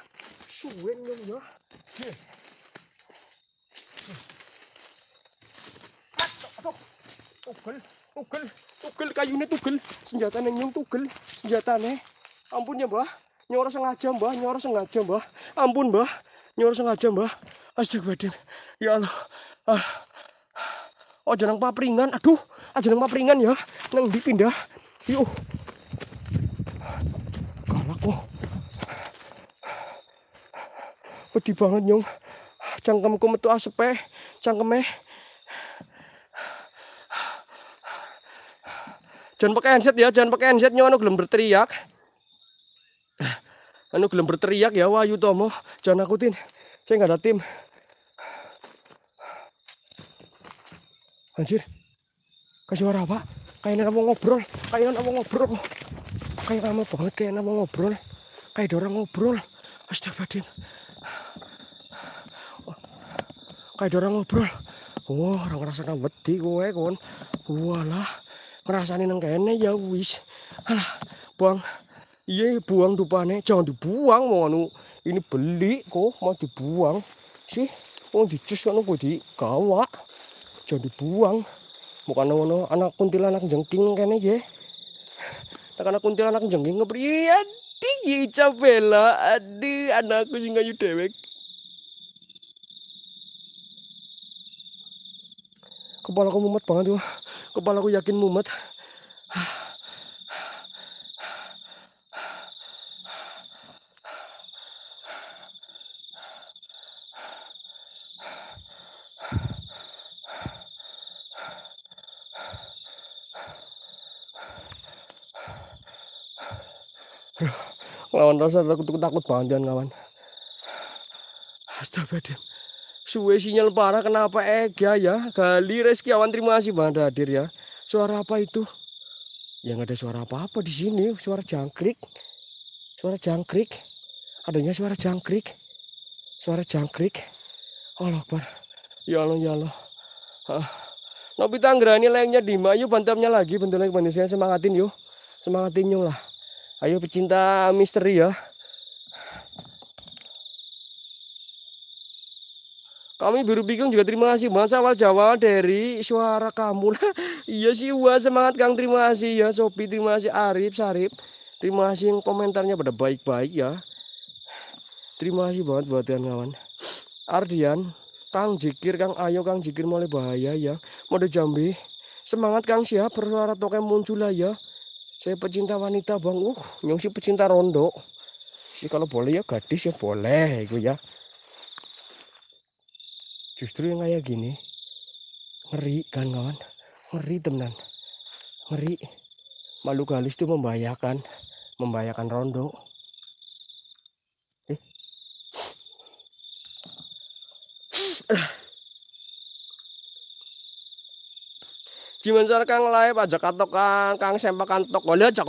suwe nyong ya tugel tugel kayu kayunya tukel, senjata nyong tugel senjatanya ampun ya mbah nyora sengaja mbah nyora sengaja mbah ampun mbah nyora sengaja mbah astagfirullah ya Allah ah ojo oh, nang papringan aduh aja ah, nang papringan ya nang dipindah yuk galak kok oh. pedih banget nyong cangkemku metu asep cangkeme eh. jangan pakai handset ya jangan pakai handset nyong anu gelem berteriak anu gelem berteriak ya Wahyu Tomo jangan akutin saya nggak ada tim anjir kaya suara apa kayaknya mau ngobrol kayaknya mau ngobrol kok kayak lama banget kayaknya mau ngobrol kayak ada orang ngobrol astagfirullah kayak ada orang ngobrol wah orang ngerasa nang beti gue kon walah ngerasain nang kayaknya ya wis alah buang iya buang dupane jangan dibuang mau anu ini beli kok mau dibuang sih mau dicus kan gue dikawak Jadi buang, bukan ngono anak kuntilanak jengking kene ya anak kuntilanak jengking ngeprian tinggi cabela, adi anakku sing ayu dewek kepala aku mumet banget tuh kepala aku yakin mumet ah. lawan rasa takut takut takut banget jangan kawan Astagfirullahaladzim. suwe sinyal parah kenapa Ega ya Kali Reski. Reskiawan terima kasih banget hadir ya suara apa itu Yang ada suara apa-apa di sini suara jangkrik suara jangkrik adanya suara jangkrik suara jangkrik Allah Akbar ya Allah ya Allah Nopi Nobita lainnya di Mayu bantamnya lagi bentar lagi bantu saya semangatin yuk semangatin yuk lah Ayo pecinta misteri ya. Kami biru bingung juga terima kasih bahasa awal Jawa dari suara kamu. iya sih wah semangat Kang terima kasih ya Sopi terima kasih Arif Sarip. Terima kasih yang komentarnya pada baik-baik ya. Terima kasih banget buat kalian kawan. Ardian, Kang Jikir, Kang Ayo, Kang Jikir mulai bahaya ya. Mode Jambi. Semangat Kang Siap, bersuara tokek muncul lah ya saya pecinta wanita bang uh nyungsi pecinta rondo sih kalau boleh ya gadis ya boleh itu ya justru yang kayak gini ngeri kan kawan ngeri temenan ngeri malu galis itu membahayakan membahayakan rondo eh. Dimensor kang lae pajak katok kang kang sempakan tok. Oh, lihat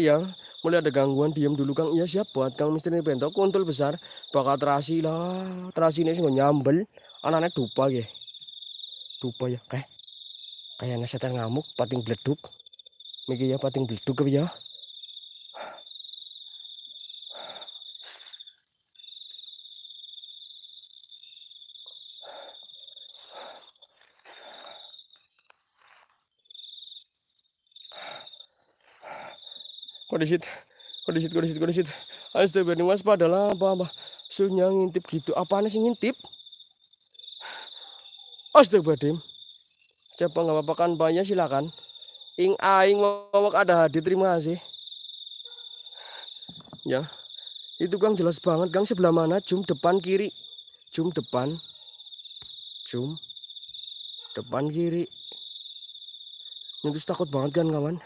ya. Mulai ada gangguan diam dulu kang. Iya siap buat kang mesti ini bentuk kontol besar. Bakal terasi lah. Terasi ini sih nyambel. Anak-anak dupa ya. Dupa ya. Kayak kayaknya setan ngamuk pating bleduk. Mikir ya pating bleduk ya. kondisi kondisi kondisi kondisi astaga ini waspada lah apa apa sunya ngintip gitu nih sih ngintip astaga dim coba nggak apa-apa kan banyak silakan ing aing mau ada hadir terima kasih ya itu kang jelas banget kang sebelah mana jum depan kiri jum depan jum depan kiri nyentuh takut banget kan kawan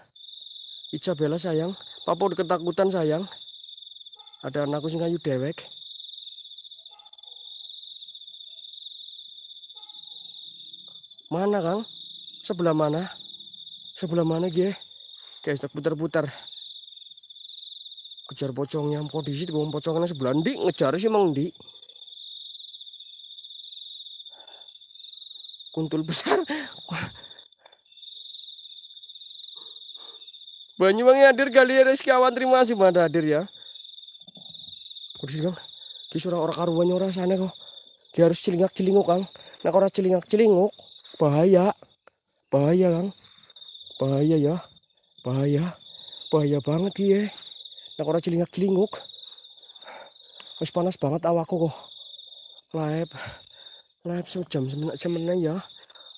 bela sayang Papa udah ketakutan sayang. Ada anakku sing kayu dewek. Mana Kang? Sebelah mana? Sebelah mana gue? Kayak tak putar-putar. Kejar pocongnya, kok di situ pocongnya sebelah di, ngejar sih emang di. Kuntul besar. Banyuwangi hadir kali ya Rizky awan terima kasih Mada hadir ya. Kudus kang, ki orang karuan orang sana kok. Dia harus celingak celinguk kang. Nak orang celingak celinguk bahaya, bahaya kang, bahaya ya, bahaya, bahaya banget ki ya. Nak orang celingak celinguk. Mas panas banget awakku kok. Laep, laep sejam semenak semenak ya.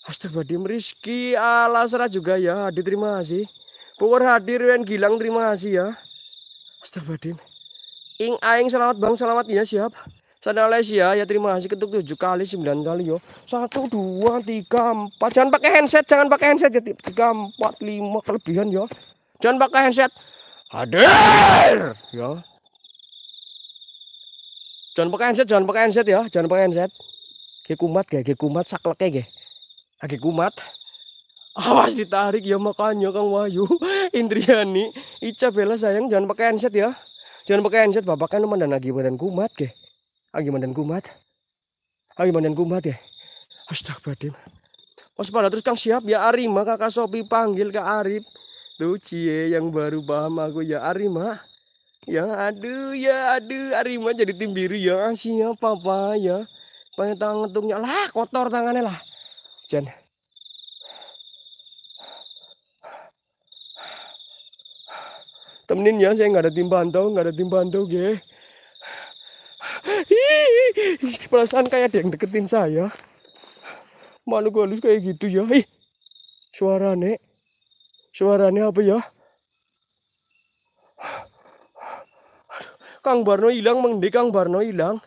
Astagfirullahaladzim Rizky Alasra juga ya diterima kasih. Bogor hadir Wen Gilang terima kasih ya. Astagfirullahaladzim. Ing aing selamat bang selamat ya siap. Sana Malaysia ya terima kasih ketuk tujuh kali sembilan kali yo. Satu dua tiga empat jangan pakai handset jangan pakai handset ya tiga empat lima kelebihan yo. Jangan pakai handset. Hadir ya. Jangan pakai handset jangan pakai handset ya jangan pakai handset. Kayak kumat kayak kumat saklek kayak. Kayak kumat. awas ditarik ya makanya Kang Wahyu Indriani Ica Bella sayang jangan pakai handset ya jangan pakai handset bapak kan dan lagi badan kumat ke lagi badan kumat lagi badan kumat ya astagfirullahaladzim pada terus Kang siap ya Arima kakak Sopi panggil ke Arif tuh cie yang baru paham aku ya Arima ya aduh ya aduh Arima jadi tim biru ya siapa apa ya pengen tangan tungnya lah kotor tangannya lah jangan temenin ya saya nggak ada tim bantu nggak ada tim bantu gue perasaan kayak ada yang deketin saya malu halus kayak gitu ya Ih, suarane suarane apa ya Kang Barno hilang mengde Kang Barno hilang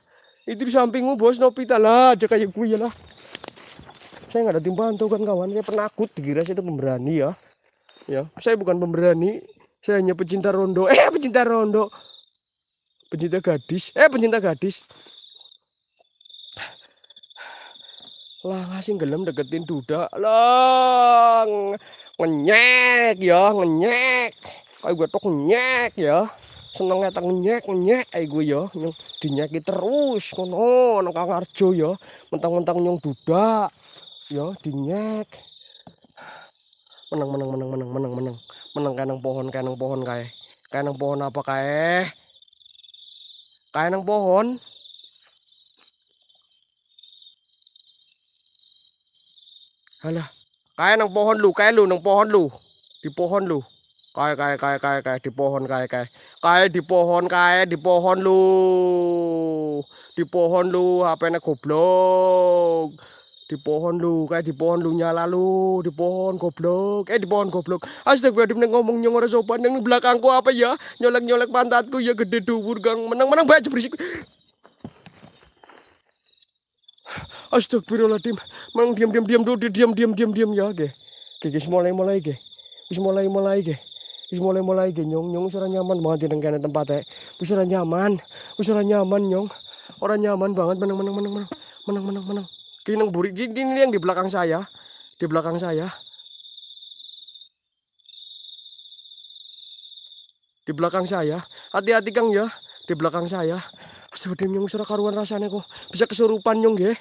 itu di sampingmu bos Nopita lah aja kayak gue ya lah saya nggak ada tim bantu kan kawan saya penakut dikira saya itu pemberani ya ya saya bukan pemberani saya hanya pecinta rondo. Eh, pecinta rondo. Pecinta gadis. Eh, pecinta gadis. Lah, ngasih gelem deketin duda. Lang. Ngenyek ya, ngenyek. Kayak gue tok ngenyek ya. Seneng ngeta ya, ngenyek, ngenyek ayo gue ya. Nyong dinyaki terus kono nang Kang Arjo ya. Mentang-mentang nyong duda. Ya, dinyek. Menang menang menang menang menang menang. menang kanang pohon kanang pohon kay kanang pohon apa kay kanang pohon hala kanang pohon lu kay lu nang pohon lu di pohon lu kay kay kay kay kay di pohon kay kay kay di pohon kay di pohon lu di pohon lu apa nak goblok di pohon lu kayak di pohon lu nyala lu di pohon goblok eh di pohon goblok astagfirullah neng ngomong nyong ora sopan neng belakangku apa ya nyolek nyolek pantatku ya gede dubur gang menang menang banyak berisik astagfirullahaladzim menang diam diam diam dulu diam diam diam diam ya ge ge ge mulai mulai ge bis mulai mulai ge bis mulai mulai ge nyong nyong suara nyaman banget di kene tempatnya eh wis nyaman wis nyaman nyong orang nyaman banget menang menang menang menang menang menang menang kineng buri ini, ini yang di belakang saya di belakang saya di belakang saya hati-hati kang ya di belakang saya sudah yang surah karuan rasanya kok bisa kesurupan nyong ya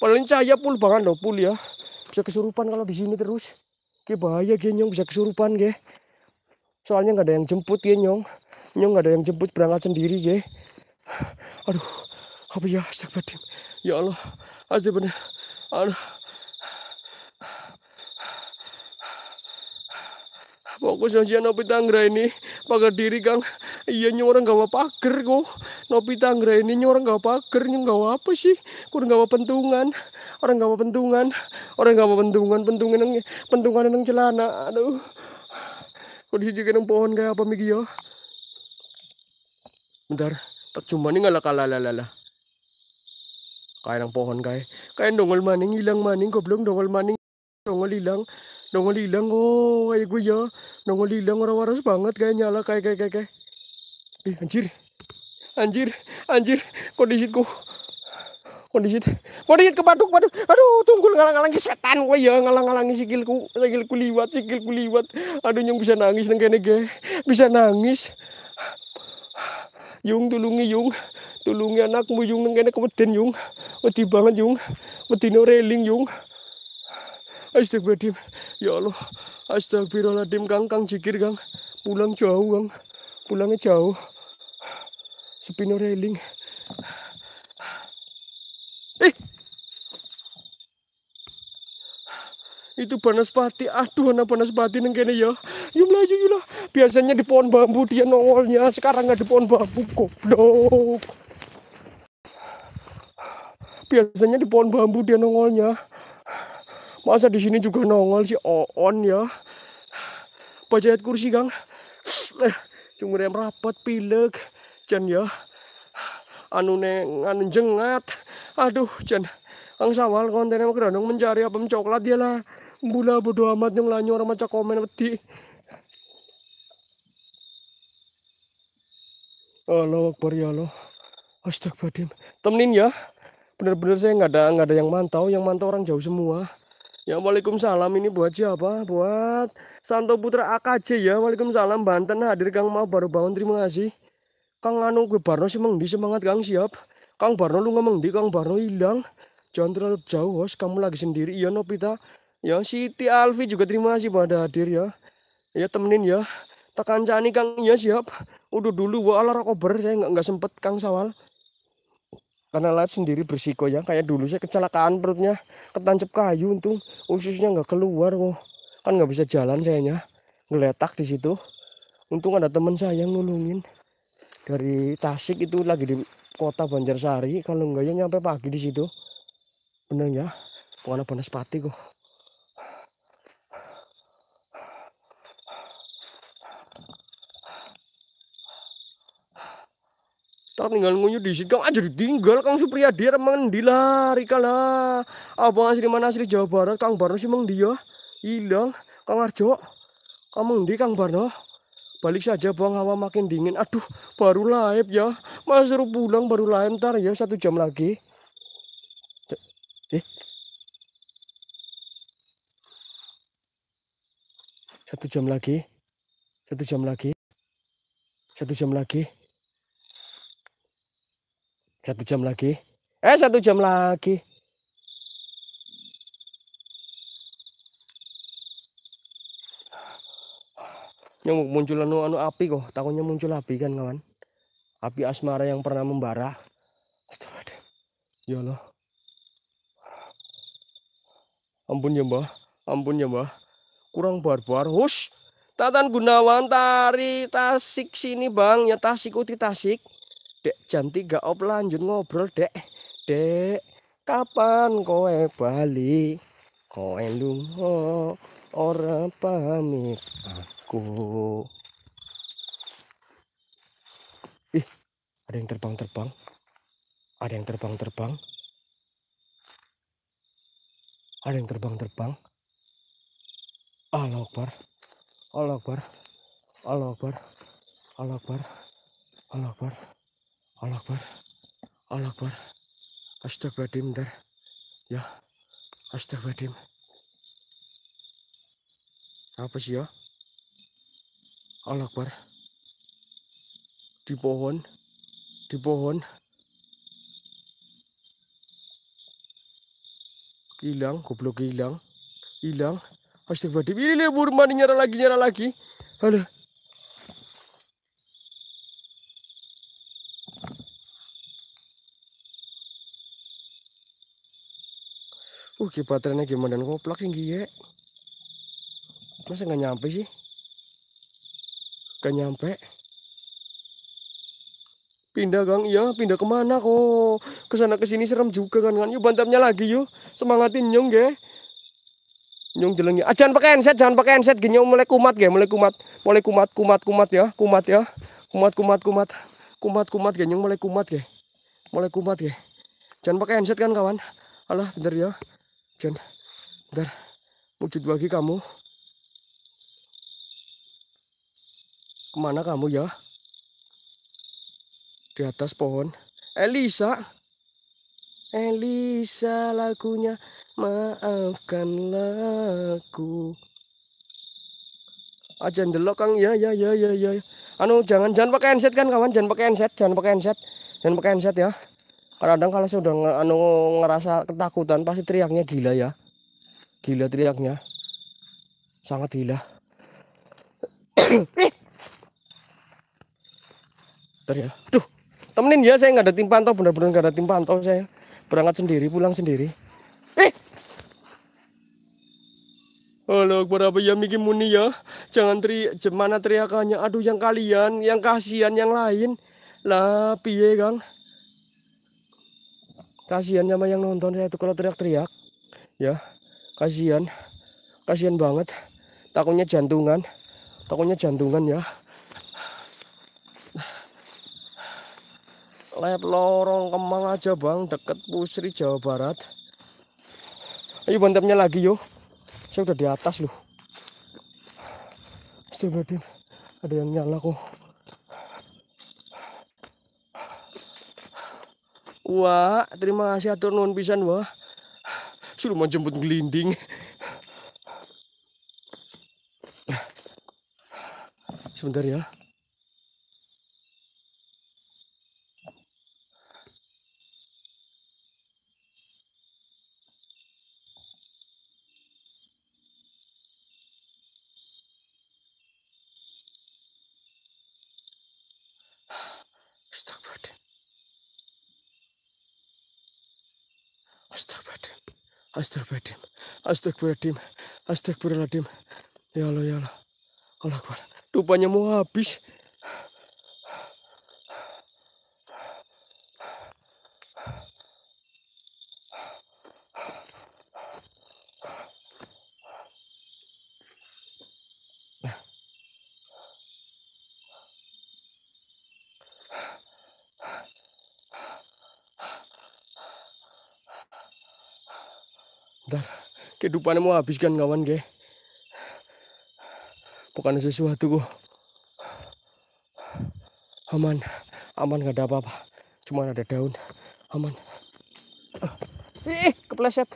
paling cahaya pul banget loh pul ya bisa kesurupan kalau di sini terus ke bahaya ke nyong bisa kesurupan ge soalnya nggak ada yang jemput ya nyong nyong nggak ada yang jemput berangkat sendiri ya aduh apa ya astagfirullahaladzim ya Allah Aduh bener. Aduh. Fokus aja Nopi Tanggra ini pagar diri Kang. Iya nyorang apa pagar kok. Nopi Tanggra ini nyorang gak pagar nyong gawa apa sih? Kurang apa pentungan. Orang apa pentungan. Orang apa pentungan, pentungan nang pentungan neng celana. Aduh. Kok dijikin neng pohon kayak apa miki ya? Bentar, tak cuma nih ngalah kalah lah lah. Kaya ng pohon kay. Kaya dongol maning ilang maning goblong dongol maning dongol ilang dongol ilang oh gue ya, dongol ilang waras banget kaya nyala kaya kaya kaya kaya. Eh, anjir. Anjir, anjir, kondisiku kondisi kondisi kepaduk paduk aduh tunggu ngalang-alangi setan kowe ya ngalang-alangi sikilku sikilku liwat sikilku liwat aduh nyung bisa nangis nang kene bisa nangis Yung tulungi yung, tulungi anakmu yung nang kena kemudian yung, wedi banget yung, wedi no railing yung. Astagfirullahaladzim, ya Allah, astagfirullahaladzim kang, kang jikir kang, pulang jauh kang, pulangnya e jauh, sepi no railing. Eh, itu banaspati aduh anak banaspati neng kene ya yuk melaju yuk lah. biasanya di pohon bambu dia nongolnya sekarang nggak di pohon bambu kok, goblok biasanya di pohon bambu dia nongolnya masa di sini juga nongol si on ya pajak kursi gang, eh cuma yang rapat pilek jen ya anu neng anu jengat aduh jen, ang sawal konten emang mencari apa mencoklat dia ya lah Mula bodo amat yang lainnya orang macam komen peti. Allah Akbar ya Allah. Astagfirullahaladzim. Temenin ya. Bener-bener saya nggak ada nggak ada yang mantau, yang mantau orang jauh semua. Ya Waalaikumsalam ini buat siapa? Buat Santo Putra AKJ ya. Waalaikumsalam Banten hadir Kang mau baru bangun terima kasih. Kang anu gue Barno semang di semangat Kang siap. Kang Barno lu ngomong di Kang Barno hilang. Jangan terlalu jauh, host. Kamu lagi sendiri. Iya Nopita ya Siti Alfi juga terima kasih pada hadir ya ya temenin ya tekan cani Kang ya siap udah dulu wah ala kober saya nggak nggak sempet Kang Sawal karena live sendiri bersiko ya kayak dulu saya kecelakaan perutnya ketancep kayu untung ususnya nggak keluar kok kan nggak bisa jalan sayanya ngeletak di situ untung ada teman saya yang nulungin dari Tasik itu lagi di kota Banjarsari kalau enggak ya nyampe pagi di situ Benar ya Pokoknya panas pati kok tak tinggal nguyu di sini kang aja ah, ditinggal kang Supriyadi remen dilari kala. abang asli mana asli Jawa Barat kang Barno sih dia ya? hilang kang Arjo kamu di kang Barno balik saja bang hawa makin dingin aduh baru live ya mas suruh pulang baru live ntar ya satu jam lagi eh satu jam lagi satu jam lagi satu jam lagi satu jam lagi. Eh, satu jam lagi. Yang muncul anu anu api kok. Takutnya muncul api kan kawan. Api asmara yang pernah membara. Ya Allah. Ampun ya mbah. Ampun ya mbah. Kurang barbar. Hush. Tatan Gunawan tari Tasik sini bang ya Tasik uti Tasik Dek jam 3 op lanjut ngobrol dek. Dek kapan kowe balik? Kowe lunga ora pamit aku. Ih, ada yang terbang-terbang. Ada yang terbang-terbang. Ada yang terbang-terbang. Allah Akbar. Allah Akbar. Allah Akbar. Allah Akbar. Allah Akbar. Allah Akbar. Allah Akbar. Astagfirullahaladzim bentar. Ya. Astagfirullahaladzim. Apa sih ya? Allah Akbar. Di pohon. Di pohon. Hilang, goblok hilang. Hilang. Astagfirullahaladzim. Ini lebur mani nyara lagi, nyara lagi. Aduh. Uh, baterainya gimana dan koplak sih gie. Ya. Masa nggak nyampe sih? Gak nyampe. Pindah gang, iya pindah kemana kok? Kesana kesini serem juga kan kan? Yuk bantamnya lagi yuk, semangatin nyong ge. Ya. Nyong jelengi. Ah, jangan pakai headset. jangan pakai headset. Gini mulai kumat ge, mulai kumat, mulai kumat, kumat, kumat ya, kumat ya, kumat, kumat, kumat, kumat, kumat ge, nyong mulai kumat ge, mulai kumat ge. Jangan pakai headset kan kawan? Alah, bener ya. Jen, bentar. Wujud lagi kamu. Kemana kamu ya? Di atas pohon. Elisa. Elisa lagunya. maafkan aku. Aja ah, ndelok Kang ya ya ya ya ya. Anu jangan jangan pakai headset kan kawan, jangan pakai headset, jangan pakai headset, Jangan pakai headset ya kadang kalau sudah nge anu ngerasa ketakutan pasti teriaknya gila ya gila teriaknya sangat gila Tadi ya Duh, temenin ya saya nggak ada tim pantau bener-bener nggak ada tim pantau saya berangkat sendiri pulang sendiri eh! Halo, Halo, berapa ya Miki Muni ya? Jangan teri, mana teriakannya? Aduh, yang kalian, yang kasihan, yang lain. Lah, piye, Kang? kasihan sama yang nonton saya tuh kalau teriak-teriak ya kasihan kasihan banget takutnya jantungan takutnya jantungan ya lab lorong kemang aja bang deket pusri jawa barat ayo bantapnya lagi yo saya udah di atas loh Astagfirullahaladzim ada yang nyala kok Wah, terima kasih atur nuhun pisan, wah. Suruh menjemput gelinding. Sebentar ya. Astagfirullahaladzim. Astagfirullahaladzim. Astagfirullahaladzim. Ya Allah, ya Allah. Allah kuat, Rupanya mau habis. ntar kehidupannya mau habis kan kawan ge bukan sesuatu kok aman aman gak ada apa-apa cuma ada daun aman Ih ah. eh, kepleset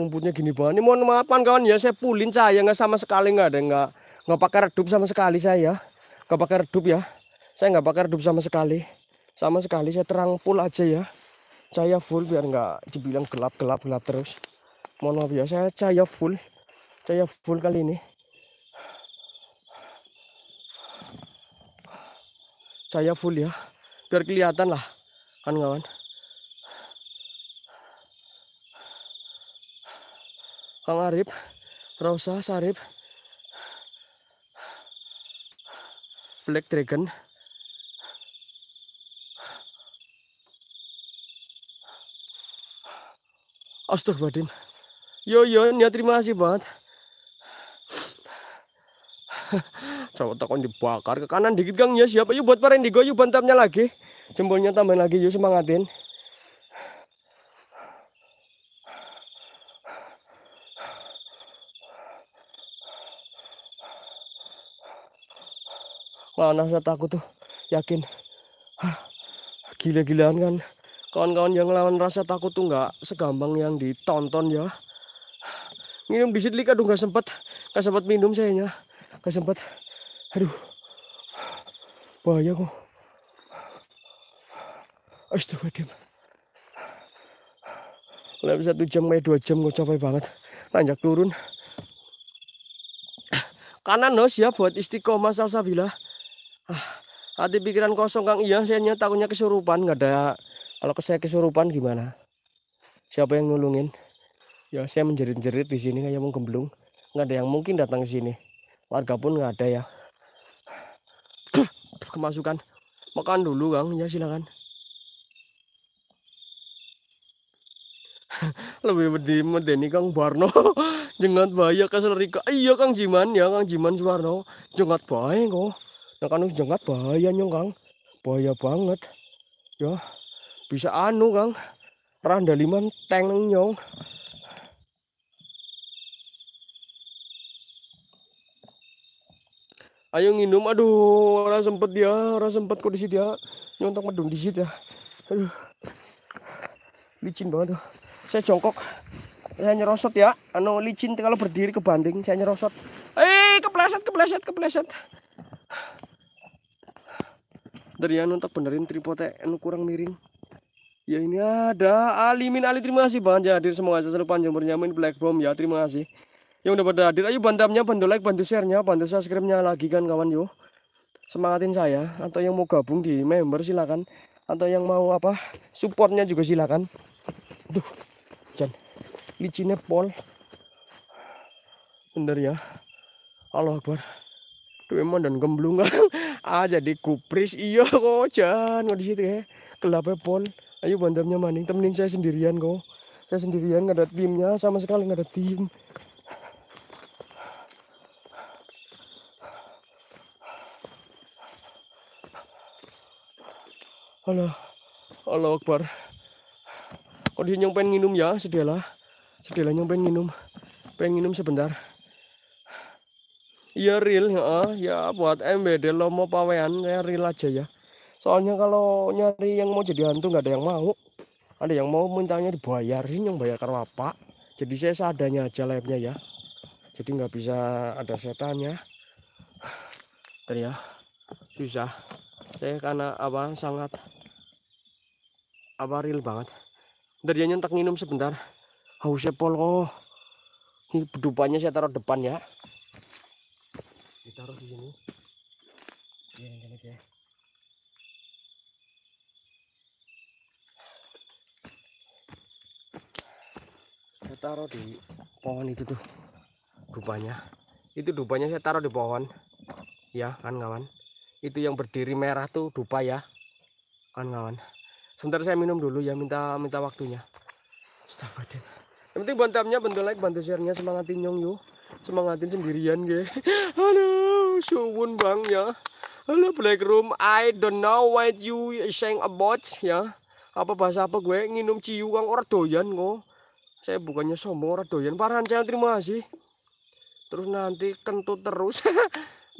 rumputnya gini banget. Ini mohon maaf kawan ya, saya pulin saya nggak sama sekali nggak ada nggak nggak pakai redup sama sekali saya. Ya. Nggak pakai redup ya. Saya nggak pakai redup sama sekali. Sama sekali saya terang full aja ya. cahaya full biar nggak dibilang gelap gelap gelap terus. Mohon maaf ya, saya cahaya full. cahaya full kali ini. cahaya full ya. Biar kelihatan lah. Kan kawan. -kawan. Kang Arif, Rausa, Sarif, Black Dragon. Astagfirullahaladzim. Yo yo, ya terima kasih banget. Coba takon dibakar ke kanan dikit Kang ya siapa yuk buat para indigo yuk bantamnya lagi. Jempolnya tambahin lagi yuk semangatin. mana saya takut tuh yakin gila-gilaan kan kawan-kawan yang lawan rasa takut tuh nggak segampang yang ditonton ya minum di sini aduh nggak sempet nggak sempet minum sayanya nggak sempet aduh bahaya kok Astagfirullah lebih satu jam kayak dua jam gue capek banget Nanjak turun Kanan no siap buat istiqomah salsabila Tadi pikiran kosong Kang Iya, saya takutnya kesurupan, nggak ada. Kalau saya kesurupan gimana? Siapa yang ngulungin? Ya saya menjerit-jerit di sini kayak mau gemblung. Nggak ada yang mungkin datang ke sini. Warga pun nggak ada ya. Kemasukan. Makan dulu Kang, ya silakan. Lebih medeni nih Kang Barno. Jengat bahaya Rika Iya Kang Jiman ya Kang Jiman Suwarno. Jengat bahaya kok ya kan jengat bahaya nyong kang bahaya banget ya bisa anu kang randaliman tank nyong ayo nginum aduh ora sempet dia ya, ora sempet kondisi dia ya. nyontok medun di situ ya aduh licin banget tuh saya jongkok saya nyerosot ya anu licin kalau berdiri kebanding saya nyerosot eh kepleset kepleset kepleset dari anu untuk benerin tripodnya anu kurang miring ya ini ada Alimin Ali terima kasih ya hadir semoga aja selalu panjang bernyamin Black Bomb ya terima kasih yang udah pada hadir ayo bantamnya bantu like bantu sharenya bantu subscribe-nya lagi kan kawan yo semangatin saya atau yang mau gabung di member silakan atau yang mau apa supportnya juga silakan tuh jan licinnya pol bener ya Allah Akbar tuh emang dan gemblung kan ah jadi kupris iya kok jangan kok di situ ya kelapa pon ayo bandamnya maning temenin saya sendirian kok saya sendirian nggak ada timnya sama sekali nggak ada tim Halo, halo Akbar kok dia nyong ya, pengen minum ya sedialah sedialah nyong pengen minum pengen minum sebentar ya real ya, ya buat MBD lo mau pawean ya real aja ya soalnya kalau nyari yang mau jadi hantu nggak ada yang mau ada yang mau mintanya dibayarin yang bayar karena apa jadi saya seadanya aja labnya ya jadi nggak bisa ada setannya Tadi ya susah saya karena apa sangat apa real banget dari nyentak minum sebentar hausnya kok. ini bedupanya saya taruh depan ya ditaruh di sini ini iya, gitu ini ya saya taruh di pohon itu tuh dupanya itu dupanya saya taruh di pohon ya kan kawan itu yang berdiri merah tuh dupa ya kan kawan sebentar saya minum dulu ya minta minta waktunya Stop badan. Yang penting bantamnya, bantu like, bantu sharenya semangat semangatin nyong yuk semangatin sendirian ge halo suwun bang ya halo black room I don't know what you saying about ya apa bahasa apa gue nginum ciu kang orang doyan kok saya bukannya sombong orang doyan parahan saya terima kasih terus nanti kentut terus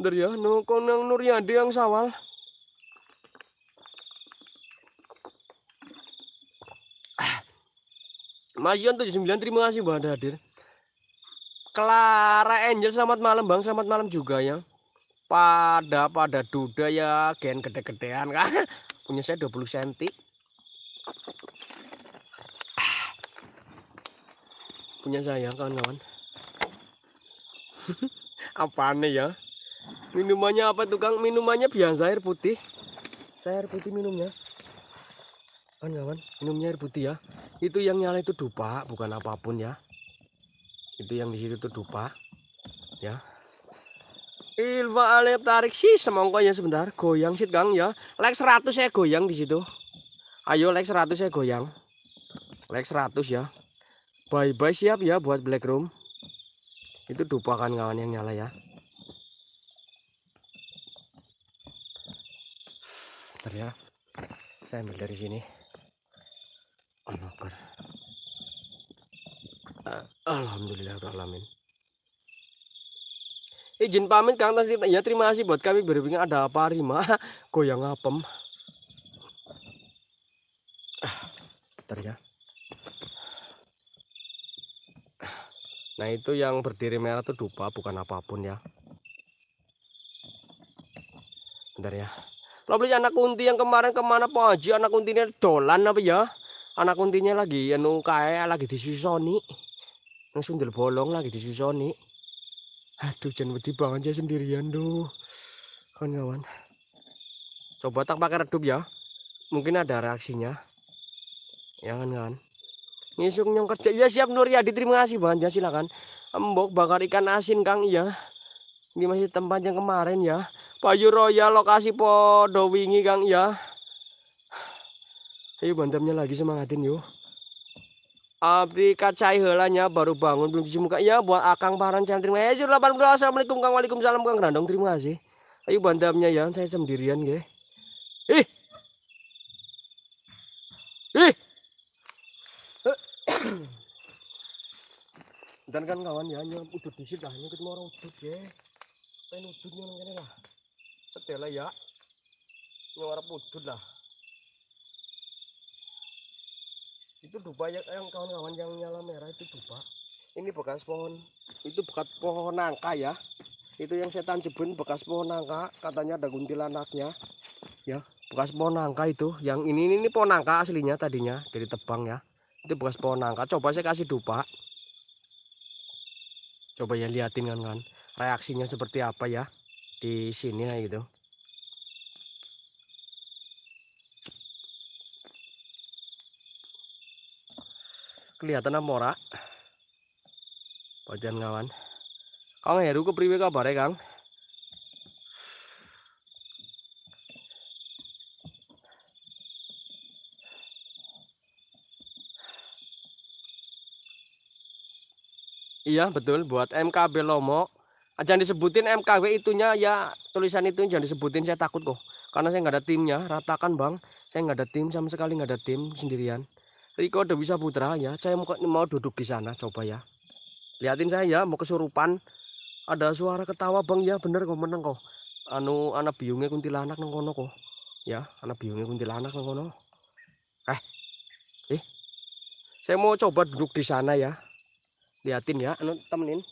Bentar ya, no, konang Nuryadi yang sawal. Ah. Majian 79 terima kasih Mbak Hadir. Clara Angel selamat malam Bang, selamat malam juga ya. Pada pada duda ya gen gede-gedean kan. Punya saya 20 cm. Punya saya kawan-kawan. Apa nih ya? Minumannya apa tukang? Minumannya biasa air putih. Saya air putih minumnya. Kawan-kawan, minumnya air putih ya. Itu yang nyala itu dupa, bukan apapun ya itu yang di situ tuh dupa ya Ilva alif tarik sih semongkonya sebentar goyang sih gang ya like 100 saya goyang di situ ayo like 100 saya goyang like 100 ya bye bye siap ya buat black room itu dupa kan kawan yang nyala ya ternyata ya saya ambil dari sini no, Alhamdulillah Alamin, izin pamit Kang Taslim ya terima kasih buat kami berbincang ada apa Rima goyang apem ah, ya nah itu yang berdiri merah itu dupa bukan apapun ya bentar ya lo beli anak kunti yang kemarin kemana Pak Haji anak kuntinya dolan apa ya anak kuntinya lagi yang ya, kayak lagi disusoni langsung del bolong lagi di Susoni. aduh jangan wedi banget aja ya sendirian doh kawan-kawan coba tak pakai redup ya mungkin ada reaksinya ya kan kan ngisung nyong kerja ya siap Nur ya diterima kasih banget ya silakan embok bakar ikan asin Kang ya ini masih tempat yang kemarin ya Bayu Royal lokasi podo wingi Kang ya ayo bantamnya lagi semangatin yuk Abdi kacai helanya baru bangun belum cuci ya buat akang paran channel terima kasih 82 assalamualaikum kang waalaikumsalam kang randong terima kasih ayo bandamnya ya saya sendirian ge ih ih dan kan kawan ya nyam udut di disit lah kita mau orang udut ya pengen udutnya nang kene lah setelah ya nyuara udut lah itu dupa ya yang kawan-kawan yang nyala merah itu dupa ini bekas pohon itu bekas pohon nangka ya itu yang saya jebun bekas pohon nangka katanya ada kuntilanaknya ya bekas pohon nangka itu yang ini ini, ini pohon nangka aslinya tadinya dari tebang ya itu bekas pohon nangka coba saya kasih dupa coba ya liatin kan kan reaksinya seperti apa ya di sini ya gitu Kelihatan apa ora? Pajan kawan Kang Heru kepriwe kabare Kang Iya betul buat MKB Lomo ah, jangan disebutin MKW itunya ya tulisan itu jangan disebutin saya takut kok karena saya nggak ada timnya ratakan bang saya nggak ada tim sama sekali nggak ada tim sendirian Riko bisa putra ya. Saya mau, mau duduk di sana coba ya. Liatin saya ya, mau kesurupan. Ada suara ketawa Bang ya, bener kok menang kok. Anu anak biungnya kuntilanak nang kono kok. Ya, anak biungnya kuntilanak nang Eh. Eh. Saya mau coba duduk di sana ya. Liatin ya, anu temenin.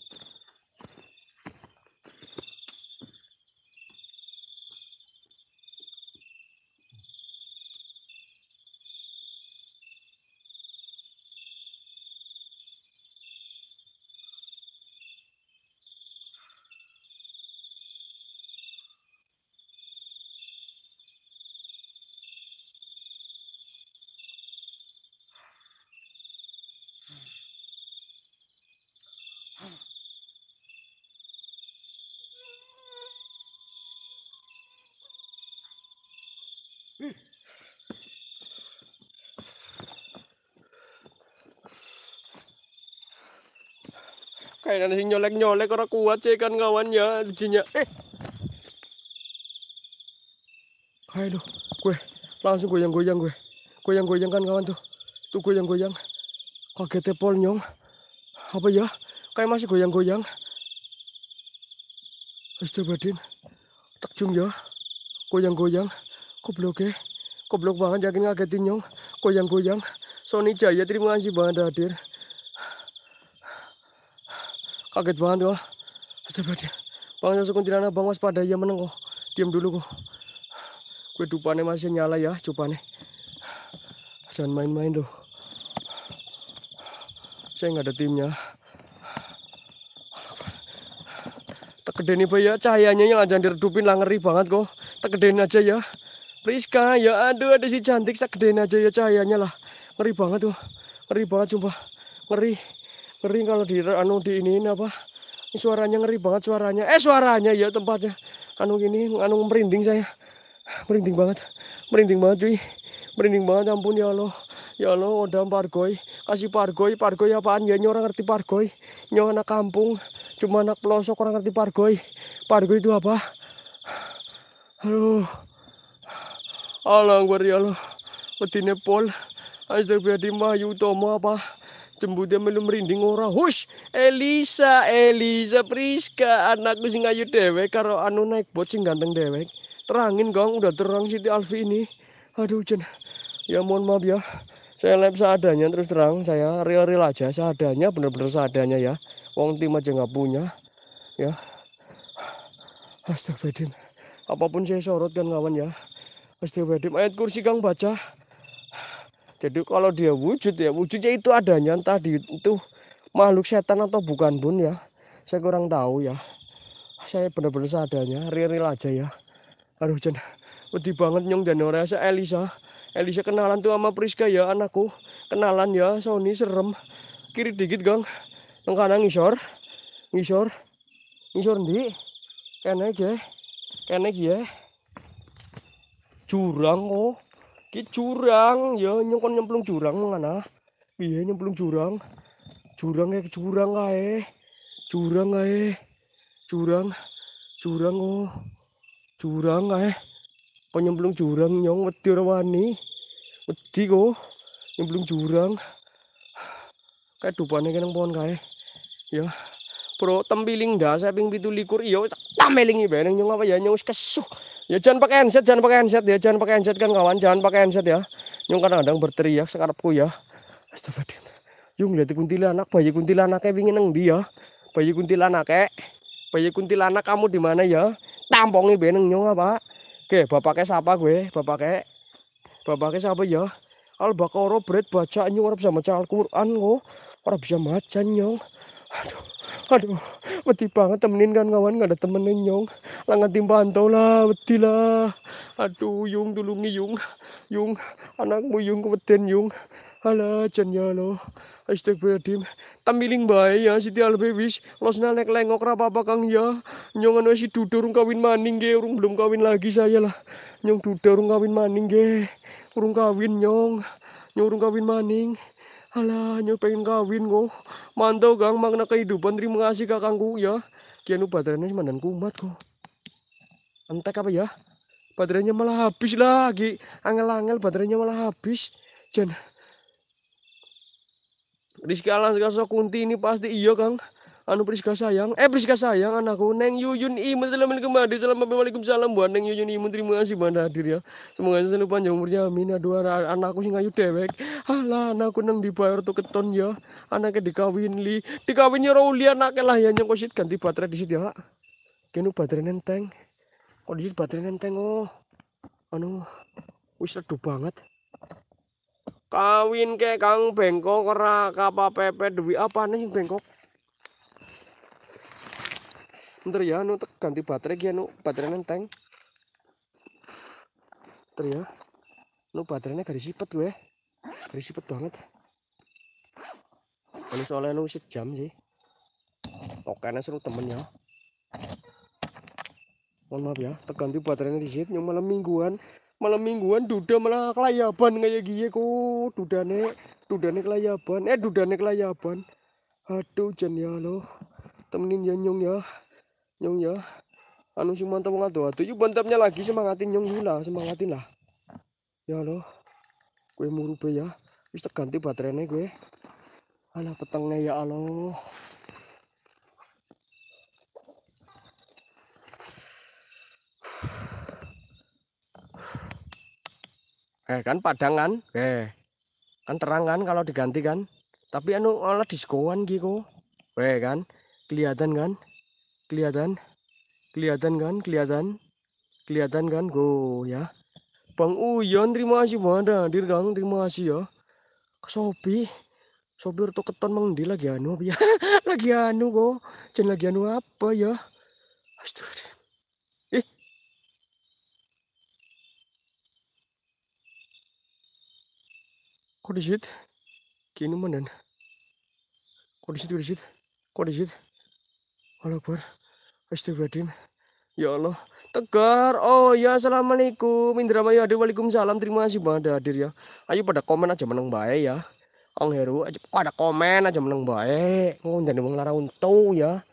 Kayaknya sih nyolek-nyolek orang kuat sih kan kawannya lucinya. Eh. Aduh, gue langsung goyang-goyang gue. Goyang-goyang kan kawan tuh. Tuh goyang-goyang. Kaget tepol nyong. Apa ya? Kayak masih goyang-goyang. Astagfirullahaladzim. Tekjung ya. Goyang-goyang. Goblok ya. Goblok banget yakin ngagetin nyong. Goyang-goyang. Sony Jaya terima kasih banget hadir. Kaget banget loh. Astagfirullah. Bang langsung Kuntilanak bang waspada ya meneng kok. Oh. Diam dulu kok. Gue dupane masih nyala ya nih. Jangan main-main loh. Saya nggak ada timnya. kedeni bayar, cahayanya yang jangan diredupin lah ngeri banget kok. Tekedenin aja ya. Rizka, ya aduh ada si cantik segedein aja ya cahayanya lah. Ngeri banget tuh. Ngeri banget coba. Ngeri. Ngeri kalau di anu di ini apa? Suaranya ngeri banget suaranya. Eh suaranya ya tempatnya. Anu gini, anu merinding saya. Merinding banget. Merinding banget cuy. Merinding banget ya ampun ya Allah. Ya Allah, udah pargoi Kasih pargoi pargoi apaan ya? Nyo ngerti pargoy. Nyo anak kampung. Cuma anak pelosok orang ngerti pargoi Pargoy itu apa? Aduh. Allah ngwari Allah Medine pol Azdak biadi mayu tomo apa dia melu merinding ora Hush Elisa Elisa Priska Anakku sing ayu dewek Karo anu naik bot sing ganteng dewek Terangin gong udah terang Siti Alfi ini Aduh Jen, Ya mohon maaf ya Saya lab seadanya terus terang Saya real-real aja seadanya bener-bener seadanya ya Wong tim aja nggak punya Ya astagfirullah Apapun saya sorot kan kawan ya pasti wadim ayat kursi kang baca. Jadi kalau dia wujud ya wujudnya itu adanya entah di itu makhluk setan atau bukan pun ya. Saya kurang tahu ya. Saya benar-benar seadanya, real aja ya. Aduh Jen, udah banget nyong dan orang saya Elisa. Elisa kenalan tuh sama Priska ya anakku. Kenalan ya, Sony serem. Kiri dikit gang. Yang kanan ngisor. Ngisor. Ngisor di Kene ya Kene ya jurang oh ki jurang ya nyengkon nyemplung jurang mana piye nyemplung jurang jurang ya jurang kae jurang kae jurang jurang oh jurang kae kok nyemplung jurang nyong wedi ora wedi kok nyemplung jurang kayak dupane keneng pohon kae ya pro tempiling dah saya ping pitu likur iya tak tamelingi bareng nyong apa ya nyong kesuh Ya jangan pakai handset, jangan pakai handset ya, jangan pakai handset kan kawan, jangan pakai handset ya. Nyung kadang-kadang berteriak sekarapku ya. Astagfirullah. Yung lihat kuntilanak, bayi kayak pingin neng dia. Ya? Bayi kayak. Eh? Bayi kuntilanak kamu di mana ya? Tampongi beneng nyung apa? Oke, bapaknya siapa gue? Bapaknya Bapaknya siapa ya? Al bakoro berat baca nyung orang bisa maca Al-Qur'an kok. Orang bisa maca nyung aduh aduh wedi banget temenin kan kawan nggak ada temenin nyong langat timpantau lah betilah, lah aduh yung tulungi yung yung anakmu yung keweden yung ala jan ya lo astagfirullahaladzim tamiling bae ya siti albebis losna nek lengok rapapa kang ya nyong anu si dudur kawin maning ge urung belum kawin lagi saya lah nyong dudur kawin maning ge urung kawin nyong nyong urung kawin maning Alah, nyo pengen kawin kok Mantau gang makna kehidupan. Terima kasih kakangku ya. Kianu baterainya mandan kumat kok. Entek apa ya? Baterainya malah habis lagi. Angel-angel baterainya malah habis. Jangan. Rizky Alan Kunti ini pasti iya kang anu Priska sayang eh Priska sayang anakku Neng Yuyun Imun selamat kembali selamat salam buat Neng Yuyun Imun terima kasih banda hadir ya semoga selalu panjang umurnya amin aduh anakku sing ayu dewek alah anakku neng dibayar tuh keton ya anaknya dikawin li dikawinnya Rauli ya. anaknya lah ya nyengkosit ganti baterai di situ ya Kenu baterai nenteng kok di situ baterai nenteng oh anu wis redup banget kawin ke kang bengkok ora kapa pepe dewi apa nih bengkok bentar ya anu ganti baterai ya anu baterai nenteng bentar ya anu baterainya garis disipet gue garis banget ini soalnya anu sejam sih tokannya seru temen ya mohon maaf ya terganti baterainya di sini malam mingguan malam mingguan duda malah kelayaban kayak gini kok duda dudane kelayaban eh duda dudane kelayaban aduh jan ya lo temenin ya nyong ya nyong ya anu si mantap mengadu adu yuk mantapnya lagi semangatin nyong dulu semangatin lah ya lo gue mau rubah ya wis ganti baterainya gue alah petangnya ya Allah eh kan padangan, eh kan terang kan kalau diganti kan tapi anu ala diskoan gitu eh kan kelihatan kan Kelihatan? Kelihatan kan? Kelihatan? Kelihatan kan? Go ya. Bang Uyan terima kasih ada hadir Kang, terima kasih ya. Sopi. Sopir untuk keton di lagi anu ya. lagi anu go ceng lagi anu apa ya? Anu, anu ya? astur Eh. Kok disit? Kini mana? Kok di Kok disit? Kok disit? walaupun Akbar. Astagfirullahaladzim. Ya Allah. Tegar. Oh ya, Assalamualaikum. Indramayu hadir. Waalaikumsalam. Terima kasih banget hadir ya. Ayo pada komen aja menang baik ya. Ang Heru aja pada komen aja menang baik. Ngomong dan wong lara ya.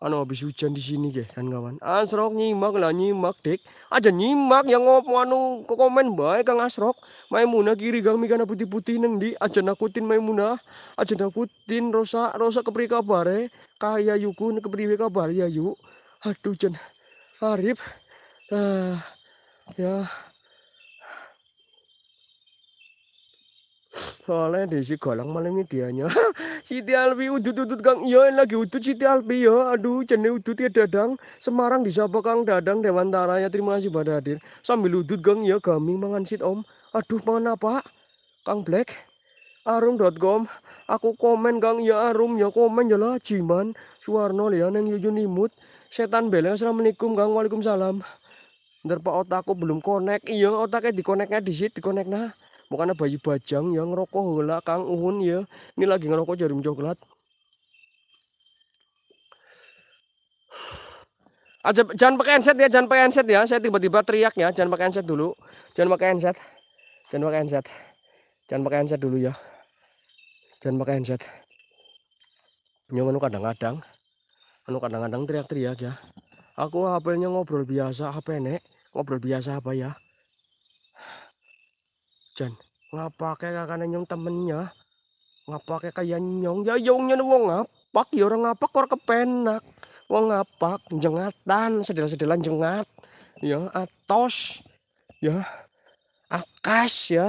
anu habis hujan di sini ge kan kawan ah, asrok nyimak lah nyimak dek aja nyimak yang ngopo anu ke komen baik kang asrok maimuna kiri gang mikana putih putih neng di aja nakutin maimuna aja nakutin rosa rosa kepri kabare eh. kaya yuku kepri kabare ya yuk aduh jen arif nah ya soalnya di si galang malam ini dianya Siti Alpi udut udut kang iya lagi udut Siti Alpi ya aduh jene udut ya dadang Semarang di sapa kang dadang dewan taranya terima kasih pada hadir sambil udut kang iya, gaming mangan sit om aduh mangan apa kang black arum.com aku komen kang iya arum ya komen ya lah jiman suwarno ya neng yujun imut setan bela assalamualaikum kang waalaikumsalam Ntar pak otakku belum connect, iya otaknya di dikoneknya di situ, nah. Makanya bayi bajang yang ngerokok lah Kang Uhun ya. Ini lagi ngerokok jarum coklat. Aja ah, jangan pakai headset ya, jangan pakai headset ya. Saya tiba-tiba teriak ya, jangan pakai headset dulu. Jangan pakai headset, Jangan pakai headset, Jangan pakai headset dulu ya. Jangan pakai headset. Nyomanu ya, kadang-kadang anu kadang-kadang teriak-teriak ya. Aku HP-nya ngobrol biasa, HP nek ngobrol biasa apa ya? jan ngapake kena nyong temennya ngapake kayak nyong ya yongnya wong ngapak ya orang ngapak orang kepenak wong ngapak jengatan sedel-sedelan jengat ya atos ya akas ya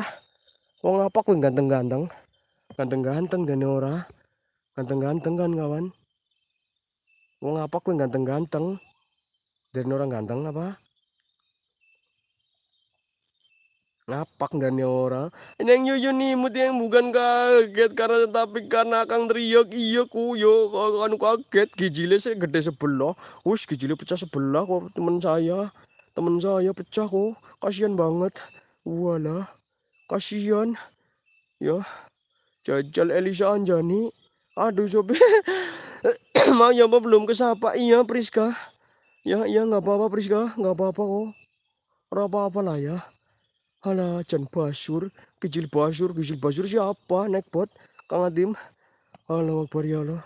wong ngapak wong ganteng-ganteng ganteng-ganteng gane ora ganteng-ganteng kan kawan wong ngapak wong ganteng-ganteng dari orang ganteng apa ngapak nggak nih ora yang yuyu nimut yang bukan kaget karena tapi karena kang teriak iya ku yo kan kaget gijile saya gede sebelah us gijile pecah sebelah kok teman saya teman saya pecah kok kasihan banget wala kasihan ya jajal Elisa Anjani aduh sobi mau ya belum kesapa iya Priska ya iya nggak apa-apa Priska nggak apa-apa kok apa-apa lah ya Alah, Can Basur, Kijil Basur, Kijil Basur siapa naik bot? Kang Adim. Allah Akbar ya Allah.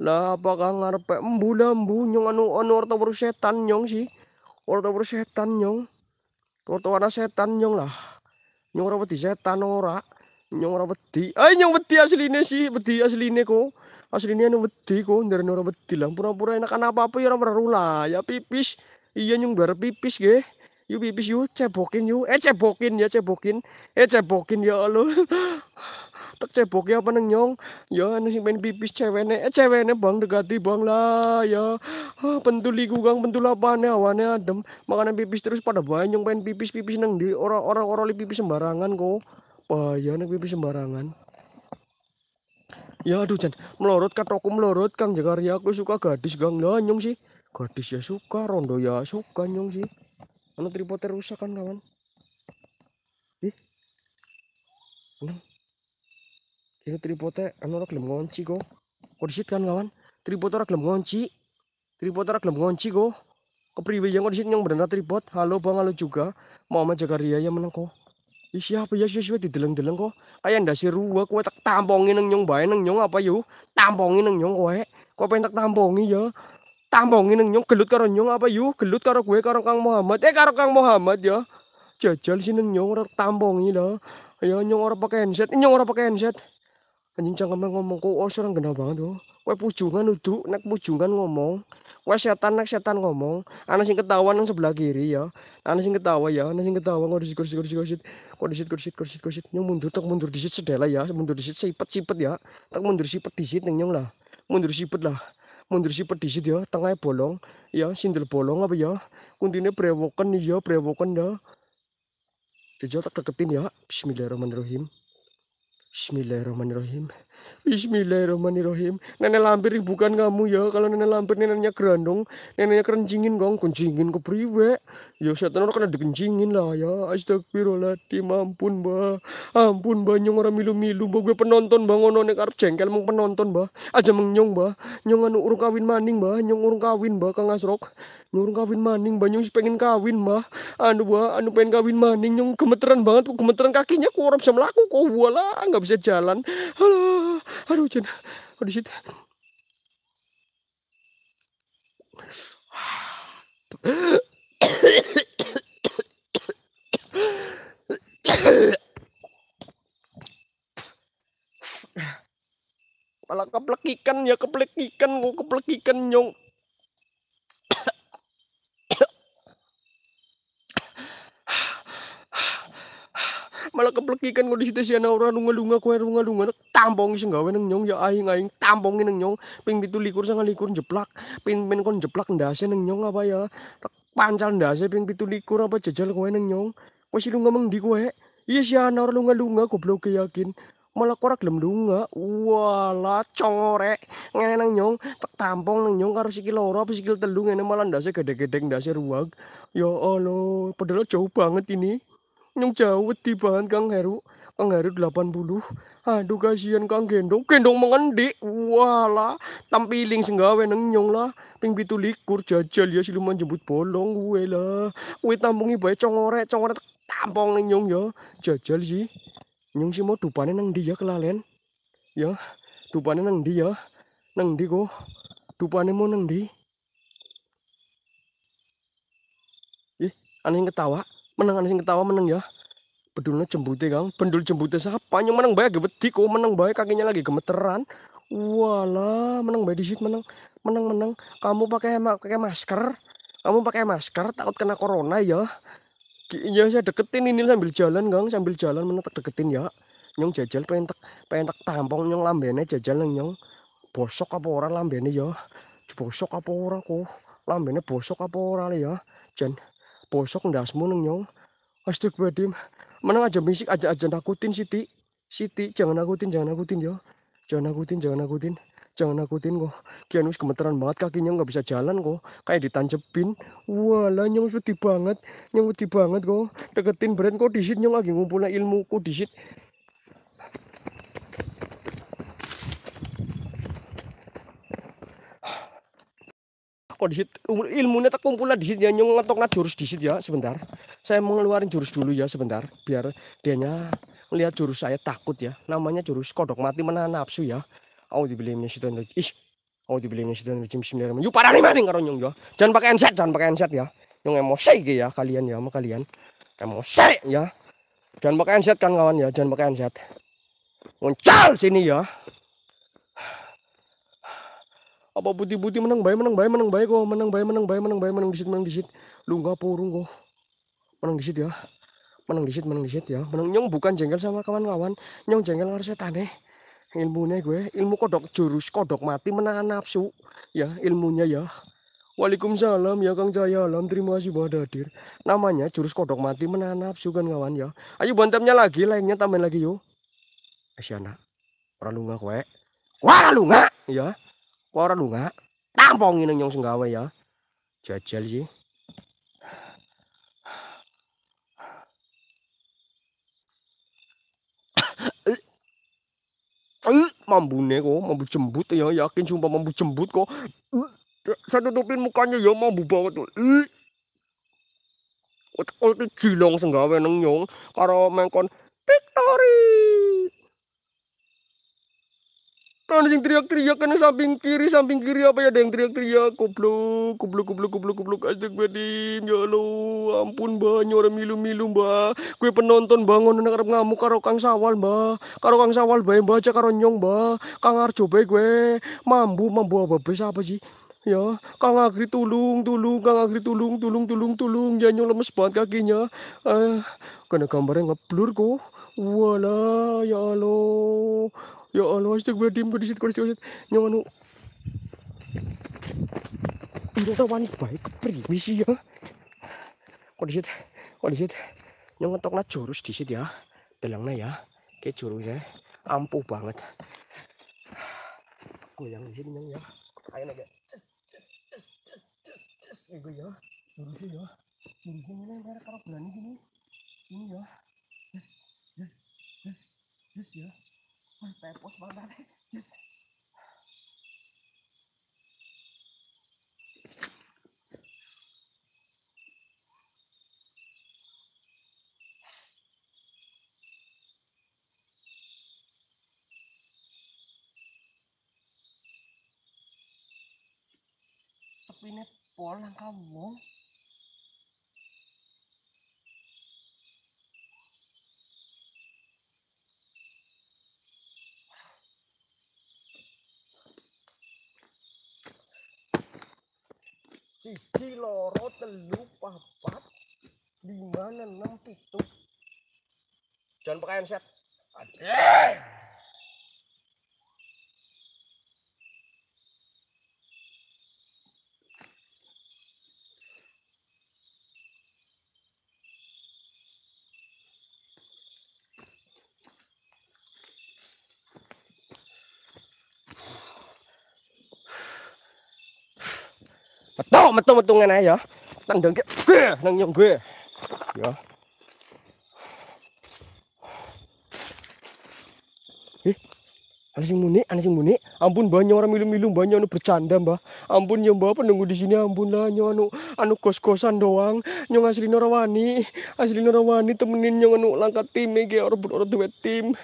Lah Arpe? ngarepe embu lambu nyong anu anu orto baru setan nyong sih. orto baru setan nyong. orto warna setan nyong lah. Nyong ora beti setan ora. Nyong ora beti ay nyong beti aslinya sih, beti aslinya kok. aslinya anu nyong beti kok nyong ora beti lah. Pura-pura enak apa-apa ya ora Ya pipis. Iya nyong bare pipis nggih. Yuk pipis yuk, cebokin yuk. Eh cebokin ya cebokin. Eh cebokin ya lo. Tak cebok ya paneng nyong. Ya anu sing pipis cewene. Eh cewene bang degati bang lah ya. Ah, gugang iku kang awane adem. Makanan pipis terus pada banyak main pipis-pipis neng di orang-orang orang pipis sembarangan kok. Bahaya neng pipis sembarangan. Ya aduh Jan, melorot katoku melorot Kang Jakarta aku suka gadis Gang nyong si Gadis ya suka, rondo ya suka nyong si Anu tripodnya rusak kan kawan? Ih. anu Ini tripodnya anu ora gelem ngonci kok. kan kawan? Tripod ora gelem Tripod ora gelem ngonci kok. Kepriwe yang kok disit yang benar tripod? Halo Bang, halo juga. Mama jaga Ria yang menang kok. Ih siapa ya sih dideleng-deleng kok. Kayak ndasi ruwa kowe tak tampongin nang nyong bae nang nyong apa yuk Tampongin nang nyong kowe. Kok pengen tak tampongi ya? tampongi neng nyong gelut karo nyong apa yuk gelut karo gue karo Kang Muhammad eh karo Kang Muhammad ya jajal si neng nyong ora tampongi lah ya nyong orang pakai handset eh, nyong orang pakai handset anjing cangkeme ngomong kok oh orang kenapa banget tuh kue pujungan duduk nek pujungan ngomong kue setan nek setan ngomong anak sing ketawa nang sebelah kiri ya anak sing ketawa ya anak sing ketawa kok disit kursi kursi kursi disit kursi kursi kursi nyong mundur tak mundur disit sedela ya mundur disit sipet sipet ya tak mundur sipet disit neng nyong lah mundur sipet lah mundur sipet itu ya tengahnya bolong ya sindel bolong apa ya kuntine brewoken ya brewoken ya Jojo tak deketin ya Bismillahirrahmanirrahim Bismillahirrahmanirrahim Bismillahirrahmanirrahim. Nenek lampir bukan kamu ya. Kalau nenek lampir neneknya gerandong, neneknya kerencingin gong kencingin ke priwe. Ya setan orang kena dikencingin lah ya. Astagfirullahaladzim, ampun mbah. Ampun bah, nyong orang milu-milu bah. Gue penonton mbah, ngono nek arep jengkel mong penonton bah. Aja mengnyong bah. Nyong anu urung kawin maning bah, nyong urung kawin bah, kang asrok. Nur kawin maning, banyak sih pengen kawin mah. Anu wah, anu pengen kawin maning, nyong gemeteran banget, kok gemeteran kakinya, kok orang bisa melaku, kok lah, nggak bisa jalan. halo, aduh hujan, aduh shit. malah keplek ikan ya keplek ikan kok keplek ikan nyong malah keplekikan kok di situ anak orang lunga-lunga kue lunga-lunga tampong sih nggak nang nyong ya aing-aing tampongi neng nyong ping likur sangang likur jeplak ping ping kon jeplak ndase neng nyong apa ya pancal ndase ping likur apa jejal kue neng nyong kowe sih lunga di kue iya sih ora lunga-lunga belum yakin malah korak lem lunga wala congore ngene nang nyong tampong nang nyong karo sikil loro apa sikil telu ngene malah ndase gede-gede ndase ruwag ya Allah padahal jauh banget ini nyung jauh di bahan Kang Heru. Kang Heru 80. Aduh kasihan Kang Gendong. Gendong mengendi. Walah, tampiling senggawe neng nyong lah. Ping pitu likur jajal ya siluman jemput bolong wela, lah. Gue tampungi bae congore, congore tampong neng nyong ya. Jajal sih. Nyong sih mau dupane neng dia ya, kelalen. Ya, dupane neng dia. Ya? Neng di kok. Dupane mau neng di. Ih, aneh ketawa menang sing ketawa menang ya pedulnya jembute kang pendul jembute siapa yang menang bayar gebeti kok menang bayar kakinya lagi gemeteran wala menang bayar disit menang menang menang kamu pakai pakai masker kamu pakai masker takut kena corona ya ya saya deketin ini sambil jalan kang sambil jalan menetek deketin ya nyong jajal pengen tak pengen tak tampong nyong lambene jajal nyong bosok apa orang lambene ya bosok apa orang kok lambene bosok apa orang ya jan posok ndas muneng nyong astagfirullahaladzim mana aja bisik aja aja nakutin Siti Siti jangan nakutin jangan nakutin yo jangan nakutin jangan nakutin jangan nakutin kok kian wis gemeteran banget kakinya nggak bisa jalan kok kayak ditancepin wala nyong wedi banget nyong wedi banget kok deketin brand kok disit nyong lagi ngumpulin ilmu kok disit kok di um, ilmunya terkumpulan di sini yang lah jurus di ya sebentar saya mau ngeluarin jurus dulu ya sebentar biar dianya melihat jurus saya takut ya namanya jurus kodok mati mana nafsu ya mau dibeli minyak ih mau dibeli minyak rejim sembilan yuk parah nih maning karonyong ya jangan pakai handset jangan pakai handset ya yang emosi ya kalian ya sama kalian emosi ya jangan pakai handset kan kawan ya jangan pakai handset muncul sini ya apa putih-putih menang baik menang baik menang baik kok menang baik menang baik menang bayi menang disit menang disit lu nggak purung kok menang disit ya menang disit menang disit ya menang nyong bukan jengkel sama kawan-kawan nyong jengkel harus setan eh. ilmunya gue ilmu kodok jurus kodok mati menahan nafsu ya ilmunya ya Waalaikumsalam ya Kang Jaya Alam terima kasih buat hadir namanya jurus kodok mati menahan nafsu kan kawan ya ayo bantemnya lagi lainnya tambahin lagi yuk Asyana kue? kowe Waralunga ya Koran lu nggak? Tampongin nyong senggawa ya. Jajal sih. mambune kok, mambu jembut ya, yakin sumpah mambu jembut kok. Saya tutupin mukanya ya mambu banget tuh. Otak-otak jilong senggawe neng nyong karo mengkon pikno Karena sing teriak-teriak kan samping kiri, samping kiri apa ya ada yang teriak-teriak. kublu kublu kublu goblok, goblok. di Ya lo ampun Mbak, orang milu-milu Mbak. Gue penonton bangun anak arep ngamuk karo Kang Sawal Mbak. Karo Kang Sawal bae baca karo Nyong Mbak. Kang Arjo bae gue. Mambu, mambu apa bae apa sih? Ya, Kang Agri tulung, tulung, Kang Agri tulung, tulung, tulung, tulung. Ya Nyong lemes banget kakinya. Eh, kena gambarnya ngeblur kok. wala ya Allah. Ya Allah, astaga gue diem gue di gue disit Nyamanu. Nyaman lu. Ini tuh wani baik kepriwe ya. Kok disit, situ? Kok di situ? Yang curus jurus di ya. Delangnya ya. Kayak jurusnya ampuh banget. Goyang di sini ya. Ayo naga Gue ya. Jurusnya ya. Jurusnya ini mereka kalau bulan ini. Ini ya. Yes, yes, yes, yes ya pepos badan yes. Tapi ini polang kamu. siji loro telu papat lima enam pitu jangan pakai headset ada metu ngene ya. Tendang nang nyong gue. Ya. Ih. Ana sing muni, ana sing muni. Ampun banyak orang milu-milu banyak anu bercanda, Mbah. Ampun ya Mbah penunggu di sini ampun lah nyo anu anu kos-kosan doang. Nyong asli norawani, Asli norawani temenin nyong anu langkat tim iki orang ora duwe tim.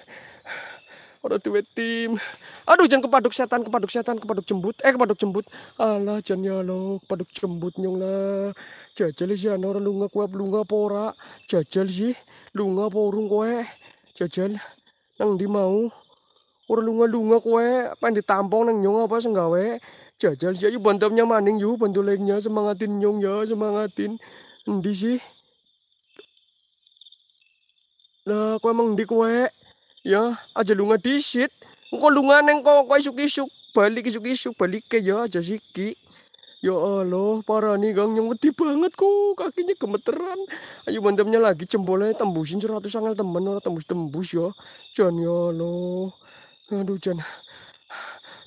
Orang duwe tim. Aduh jangan kepaduk setan, kepaduk setan, kepaduk jembut. Eh kepaduk jembut. Alah jangan ya lo, kepaduk jembut nyong lah. Jajal sih ana orang lunga kuah lunga pora Jajal sih lunga porung urung Jajal nang di mau. orang lunga-lunga kowe pengen ditampung nang nyong apa sing gawe? Jajal sih ayo bantamnya maning bantu bantulengnya semangatin nyong ya, semangatin. di sih? Nah, kue emang di kue. ya aja lunga disit kok lunga neng kok kok isuk isuk balik isuk isuk balik ke ya aja siki ya allah parah nih gang yang wedi banget kok kakinya gemeteran ayo mandemnya lagi cembolnya tembusin seratus sangal temen orang tembus tembus ya jangan ya allah aduh jangan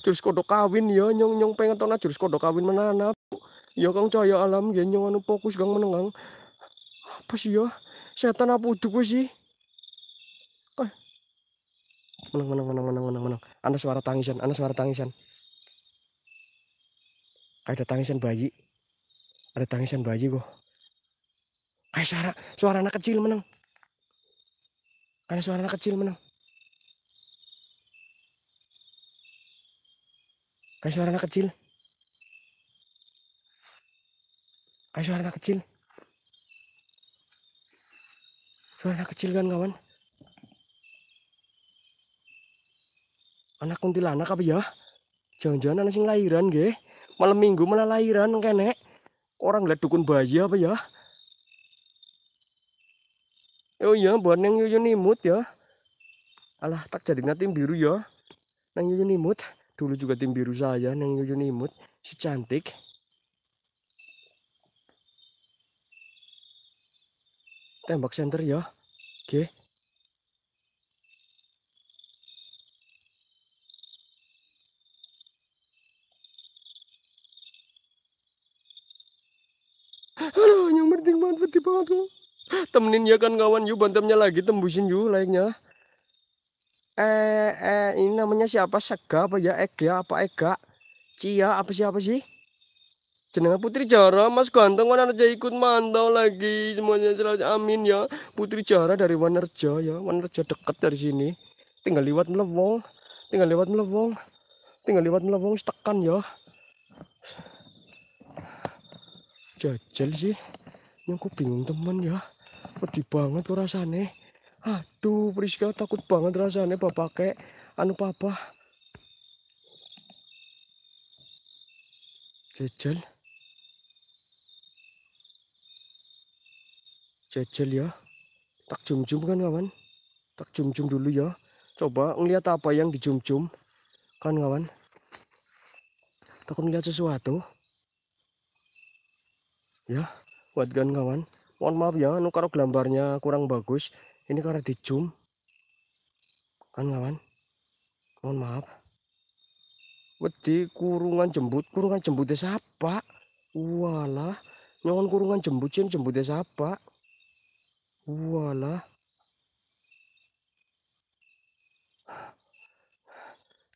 jurus kodok kawin ya nyong nyong pengen tona jurus kodok kawin menanap ya kang cahaya alam ya nyong anu fokus gang menengang apa sih ya setan apa udah sih menang menang menang menang menang menang ada suara tangisan ada suara tangisan ada tangisan bayi ada tangisan bayi kok kayak suara suara anak kecil menang karena suara anak kecil menang kayak suara anak kecil kayak suara anak kecil suara anak kecil kan kawan anak kuntilanak apa ya jangan-jangan anak sing lahiran gak? malam minggu malah lahiran kene orang lihat dukun bayi apa ya oh iya buat yang yuyu nimut ya alah tak jadi tim biru ya Yang yuyu nimut dulu juga tim biru saya Yang yuyu nimut si cantik tembak center ya oke Aduh, yang penting banget, penting banget loh. Temenin ya kan kawan, yuk bantemnya lagi, tembusin yuk layaknya. Eh, eh, ini namanya siapa? Sega apa ya? Ega apa Ega? Cia apa siapa sih? Jenengan Putri Jara, Mas Ganteng Wanarja ikut mantau lagi. Semuanya selalu amin ya. Putri Jara dari Wanarja ya. Wanarja deket dari sini. Tinggal lewat melewong. Tinggal lewat melewong. Tinggal lewat melewong tekan ya jajal sih ini aku bingung temen ya pedih banget kok rasanya aduh Priska takut banget rasanya bapak kek, anu papa jajal jajal ya tak jum-jum kan kawan tak jum-jum dulu ya coba ngeliat apa yang dijum-jum kan kawan takut ngeliat sesuatu ya buat kawan-kawan mohon maaf ya anu karo gambarnya kurang bagus ini karena di zoom kan kawan mohon maaf wedi kurungan jembut kurungan jembutnya siapa walah nyongon kurungan jembut jembutnya siapa walah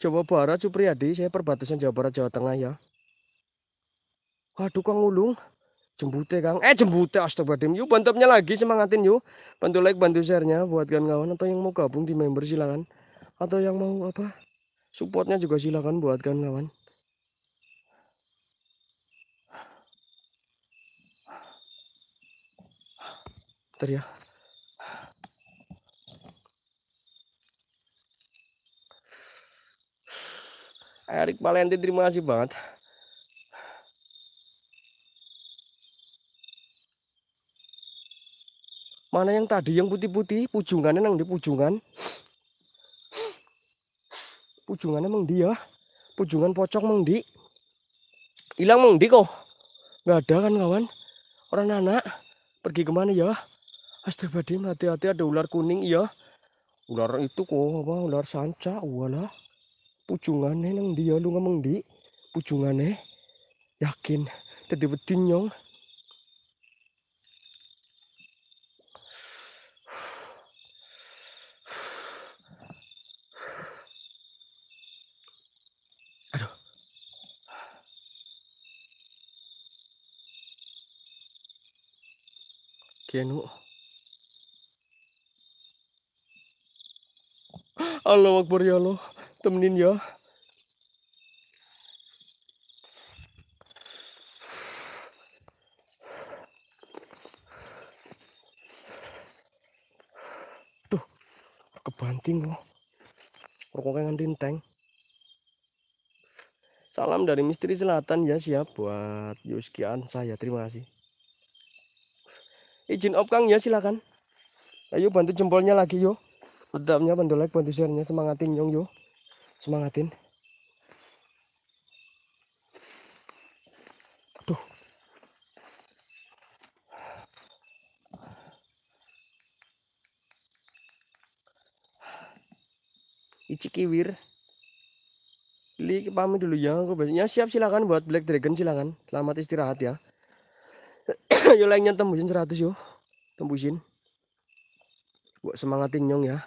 Jawa Barat Supriyadi saya perbatasan Jawa Barat Jawa Tengah ya aduh Kang Ulung jembute kang eh jembute astagfirullahaladzim yuk bantupnya lagi semangatin yuk bantu like bantu sharenya buat kawan-kawan atau yang mau gabung di member silakan atau yang mau apa supportnya juga silakan buat kawan-kawan teriak ya Erik Valentin terima kasih banget Mana yang tadi yang putih-putih, pujungannya nang di pujungan. Pujungannya meng dia. Ya? Pujungan pocong meng di. Hilang meng di kok. Nggak ada kan kawan. Orang anak pergi kemana ya? Astagfirullahaladzim, hati-hati ada ular kuning ya. Ular itu kok apa ular sanca, walah. Pujungannya nang dia ya? lu ngomong di. Pujungannya yakin tadi nyong. Kianu. Allah Akbar ya Allah, temenin ya. Tuh, kebanting loh. Rokoknya ngantin tank. Salam dari Misteri Selatan ya siap buat Yuskian saya terima kasih izin op kang ya silakan ayo bantu jempolnya lagi yo tetapnya bantu like bantu sharenya semangatin yong yo semangatin aduh Ici kiwir Lih pamit dulu ya, aku biasanya siap silakan buat Black Dragon silakan. Selamat istirahat ya ayo lainnya tembusin seratus yo tembusin buat semangatin nyong ya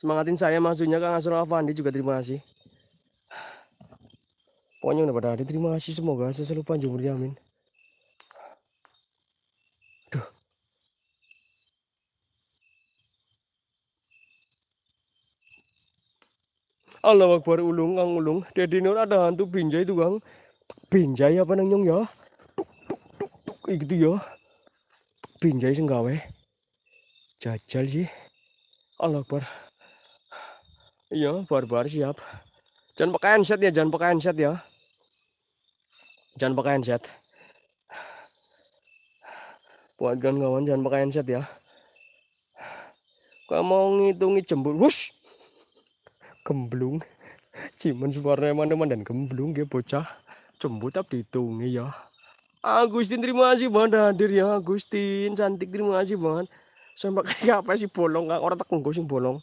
semangatin saya maksudnya Kang Asrul Afandi juga terima kasih pokoknya udah pada hari terima kasih semoga saya selalu panjang umurnya amin Allah Akbar ulung kang ulung Dedi Nur ada hantu binjai itu kang binjai apa nang nyong ya tuk tuk tuk tuk gitu ya pinjai sing gawe jajal sih Allah bar iya bar-bar siap jangan pakai headset ya jangan pakai headset ya jangan pakai headset buat kawan jangan pakai headset ya kau mau ngitungi jembul wush gemblung cimen suaranya mana dan gemblung ya bocah jembut tapi ditungi ya Agustin terima kasih banget hadir ya Agustin cantik terima kasih banget sampai kayak apa sih bolong kan orang tak sing bolong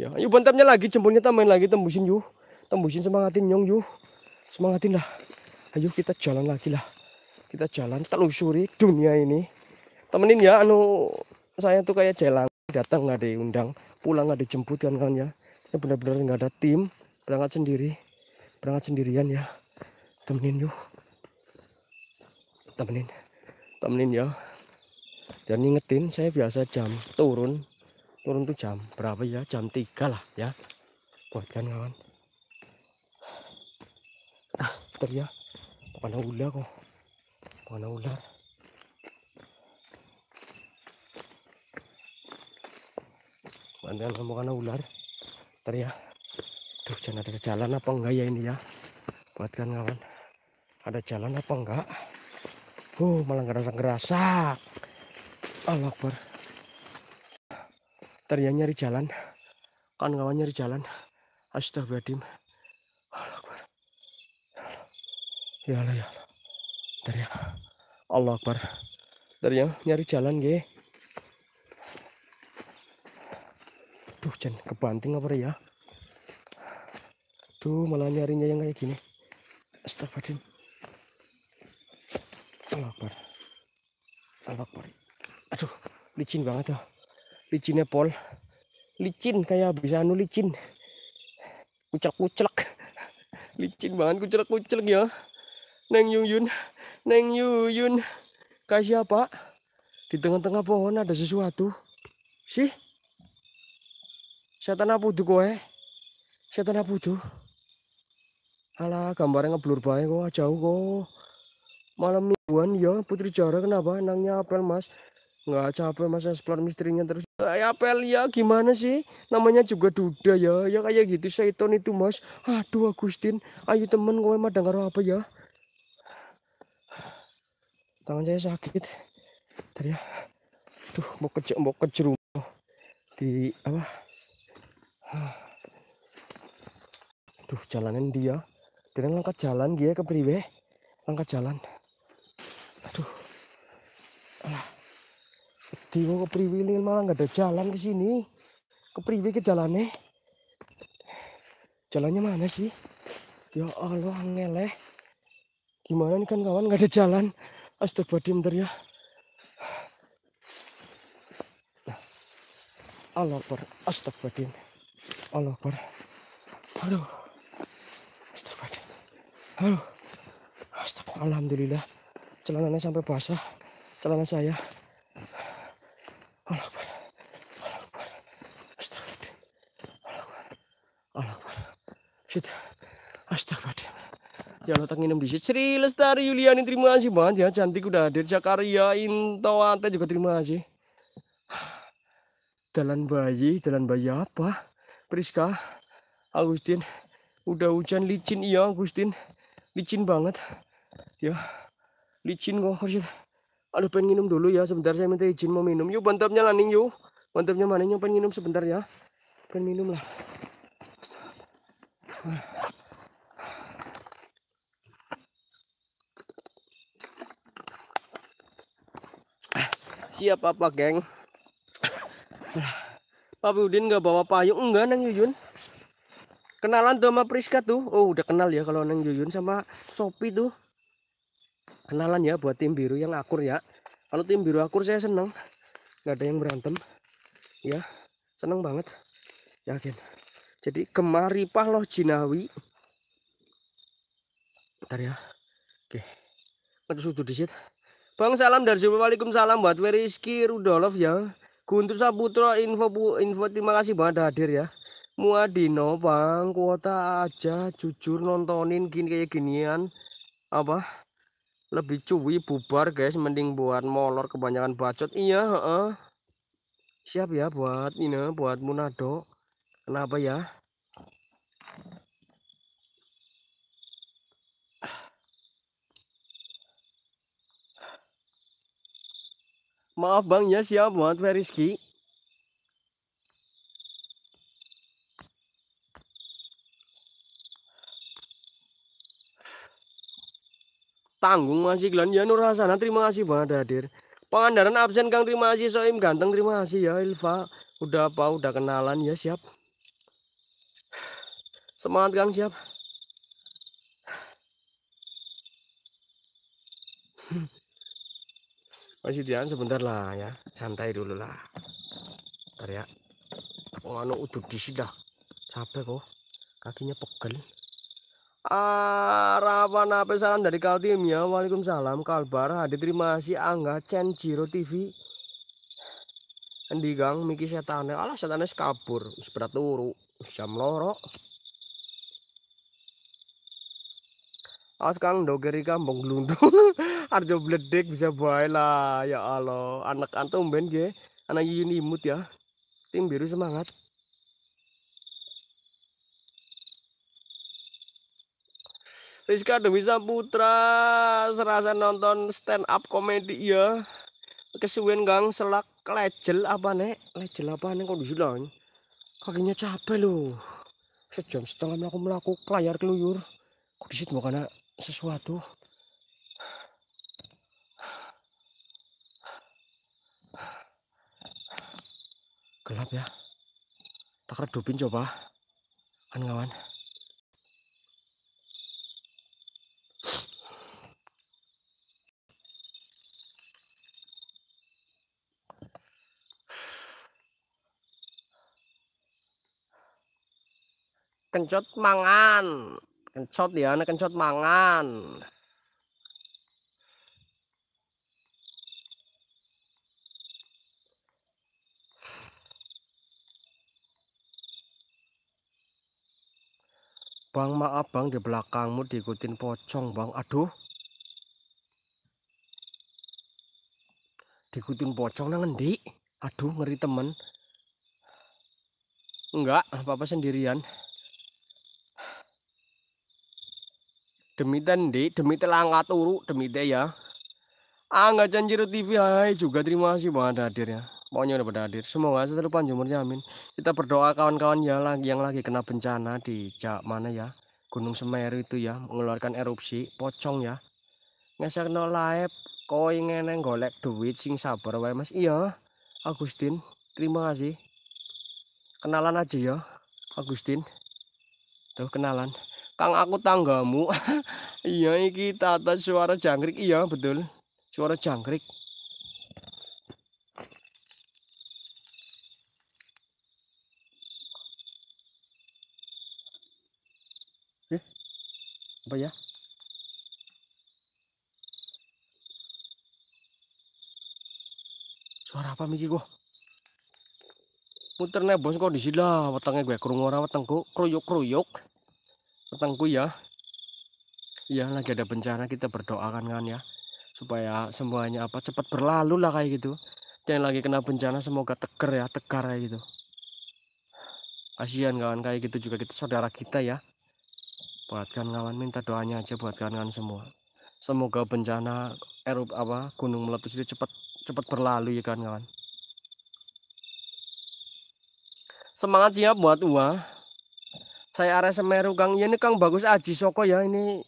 ya yuk bentarnya lagi jempolnya tambahin lagi tembusin yuk tembusin semangatin nyong yuk semangatin lah ayo kita jalan lagi lah kita jalan kita lusuri dunia ini temenin ya anu saya tuh kayak jalan datang nggak diundang pulang nggak dijemput kan kan ya ya benar-benar nggak ada tim berangkat sendiri berangkat sendirian ya temenin yuk temenin temenin ya dan ingetin saya biasa jam turun turun tuh jam berapa ya jam tiga lah ya buat kan kawan ah bentar ya mana ular kok mana ular Mantan kamu mana ular Teriak. ya Duh jangan ada jalan apa enggak ya ini ya Buat kan kawan Ada jalan apa enggak Wow, malah ngerasa ngerasa. Allah oh, Akbar. Tadinya nyari jalan. Kan kawan nyari jalan. Astagfirullahaladzim. Allah oh, Akbar. Ya Allah, ya Allah. Bentar Allah Akbar. Tadinya nyari jalan, gue. Duh, jangan kebanting apa ya. Tuh, malah nyarinya yang kayak gini. Astagfirullahaladzim. Alakbar. Alakbar. Aduh, licin banget tuh. Ya. Licinnya pol. Licin kayak bisa anu licin. Kucek-kucek. Licin banget kucek-kucek ya. Neng Yuyun. Neng Yuyun. Kasih apa? Di tengah-tengah pohon ada sesuatu. Sih? Setan apa tuh kowe? Setan apa tuh? Alah, gambarnya ngeblur banget kok, jauh kok malam mingguan ya Putri Jara kenapa nangnya apel mas nggak capek mas explore misterinya terus Ay, apel ya gimana sih namanya juga duda ya ya kayak gitu setan itu mas aduh Agustin ayo temen kowe mah dengar apa ya tangan saya sakit tadi ya tuh mau kerja mau kejerum di apa tuh jalanin dia Dia langkah jalan dia ke priwe langkah jalan aduh Alah. ke priwi ini malah nggak ada jalan ke sini ke priwi ke jalannya jalannya mana sih ya Allah ngeleh gimana nih kan kawan nggak ada jalan astagfirullah bentar ya nah. Allah per astagfirullah Allah per aduh astagfirullah aduh astagfirullah alhamdulillah celananya sampai basah celana saya Allah Akbar Allah Akbar Astagfirullahaladzim Allah Akbar Allah Akbar Shit Astagfirullahaladzim Ya Allah tak nginep di sini Sri Lestari Yuliani terima kasih banget ya Cantik udah hadir Jakaria Into Ante juga terima kasih Jalan bayi Jalan bayi apa Priska Agustin Udah hujan licin iya Agustin Licin banget Ya licin kok aduh pengen minum dulu ya sebentar saya minta izin mau minum yuk mantapnya laning yuk mantapnya mana yuk pengen minum sebentar ya pengen minum lah siap apa geng Pak Udin nggak bawa payung enggak neng Yuyun kenalan tuh sama Priska tuh oh udah kenal ya kalau neng Yuyun sama Sopi tuh kenalan ya buat tim biru yang akur ya kalau tim biru akur saya seneng nggak ada yang berantem ya seneng banget yakin jadi kemari pahloh jinawi ntar ya oke ada di disit Bang salam dari Jumlah Waalaikumsalam buat Rizky Rudolf ya Guntur Saputra info info terima kasih banget hadir ya Muadino bang kuota aja jujur nontonin gini kayak ginian apa lebih cuwi bubar guys mending buat molor kebanyakan bacot iya uh. siap ya buat ini buat munado kenapa ya maaf bang ya siap buat Feriski tanggung masih ya Nur Hasanah terima kasih banget hadir pengandaran absen Kang terima kasih Soim ganteng terima kasih ya Ilva udah apa udah kenalan ya siap semangat Kang siap masih dia sebentar lah ya santai dulu lah ntar ya aku anu udah disidah capek kok kakinya pegel Arapan apa salam dari Kaltim ya Waalaikumsalam Kalbar hadir terima kasih Angga Chen Jiro TV Andi Gang Miki setane Alah setane kabur Seberat turu Jam lorok Awas kang dogeri kampung gelundung, Arjo bledek bisa baik lah. Ya Allah, anak antum ben ge. Anak yuyun imut ya. Tim biru semangat. Rizka Dewi putra. serasa nonton stand up komedi ya kesuwen gang selak lejel apa nek lejel apa nek kok dihilang kakinya capek loh sejam setelah aku melaku layar keluyur kok disitu mau sesuatu gelap ya tak redupin coba kan kawan, -kawan. kencot mangan kencot ya anak kencot mangan Bang maaf bang di belakangmu diikutin pocong bang aduh diikutin pocong nang ngendi aduh ngeri temen enggak apa-apa sendirian demi tendi demi telangga turu demi teh ya angga ah, janji TV hai juga terima kasih banget hadir ya. maunya udah pada hadir semoga selalu panjang umurnya amin kita berdoa kawan-kawan ya lagi yang lagi kena bencana di jak mana ya Gunung Semeru itu ya mengeluarkan erupsi pocong ya ngesekno laep koi ingin golek duit sing sabar wae Mas iya Agustin terima kasih kenalan aja ya Agustin tuh kenalan Kang aku tanggamu. iya iki tata suara jangkrik. Iya betul. Suara jangkrik. Eh. Apa ya? Suara apa miki kok? Muter nebos kok di sini lah, wetenge gue krungu ora wetengku kruyuk-kruyuk tetangku ya ya lagi ada bencana kita berdoakan kan ya supaya semuanya apa cepat berlalu lah kayak gitu dan lagi kena bencana semoga tegar ya tegar kayak gitu kasihan kawan kayak gitu juga kita saudara kita ya buatkan kawan minta doanya aja buat kawan semua semoga bencana erup apa gunung meletus itu cepat cepat berlalu ya kawan-kawan semangat ya buat uang saya arah Semeru Kang ya ini Kang bagus Aji Soko ya ini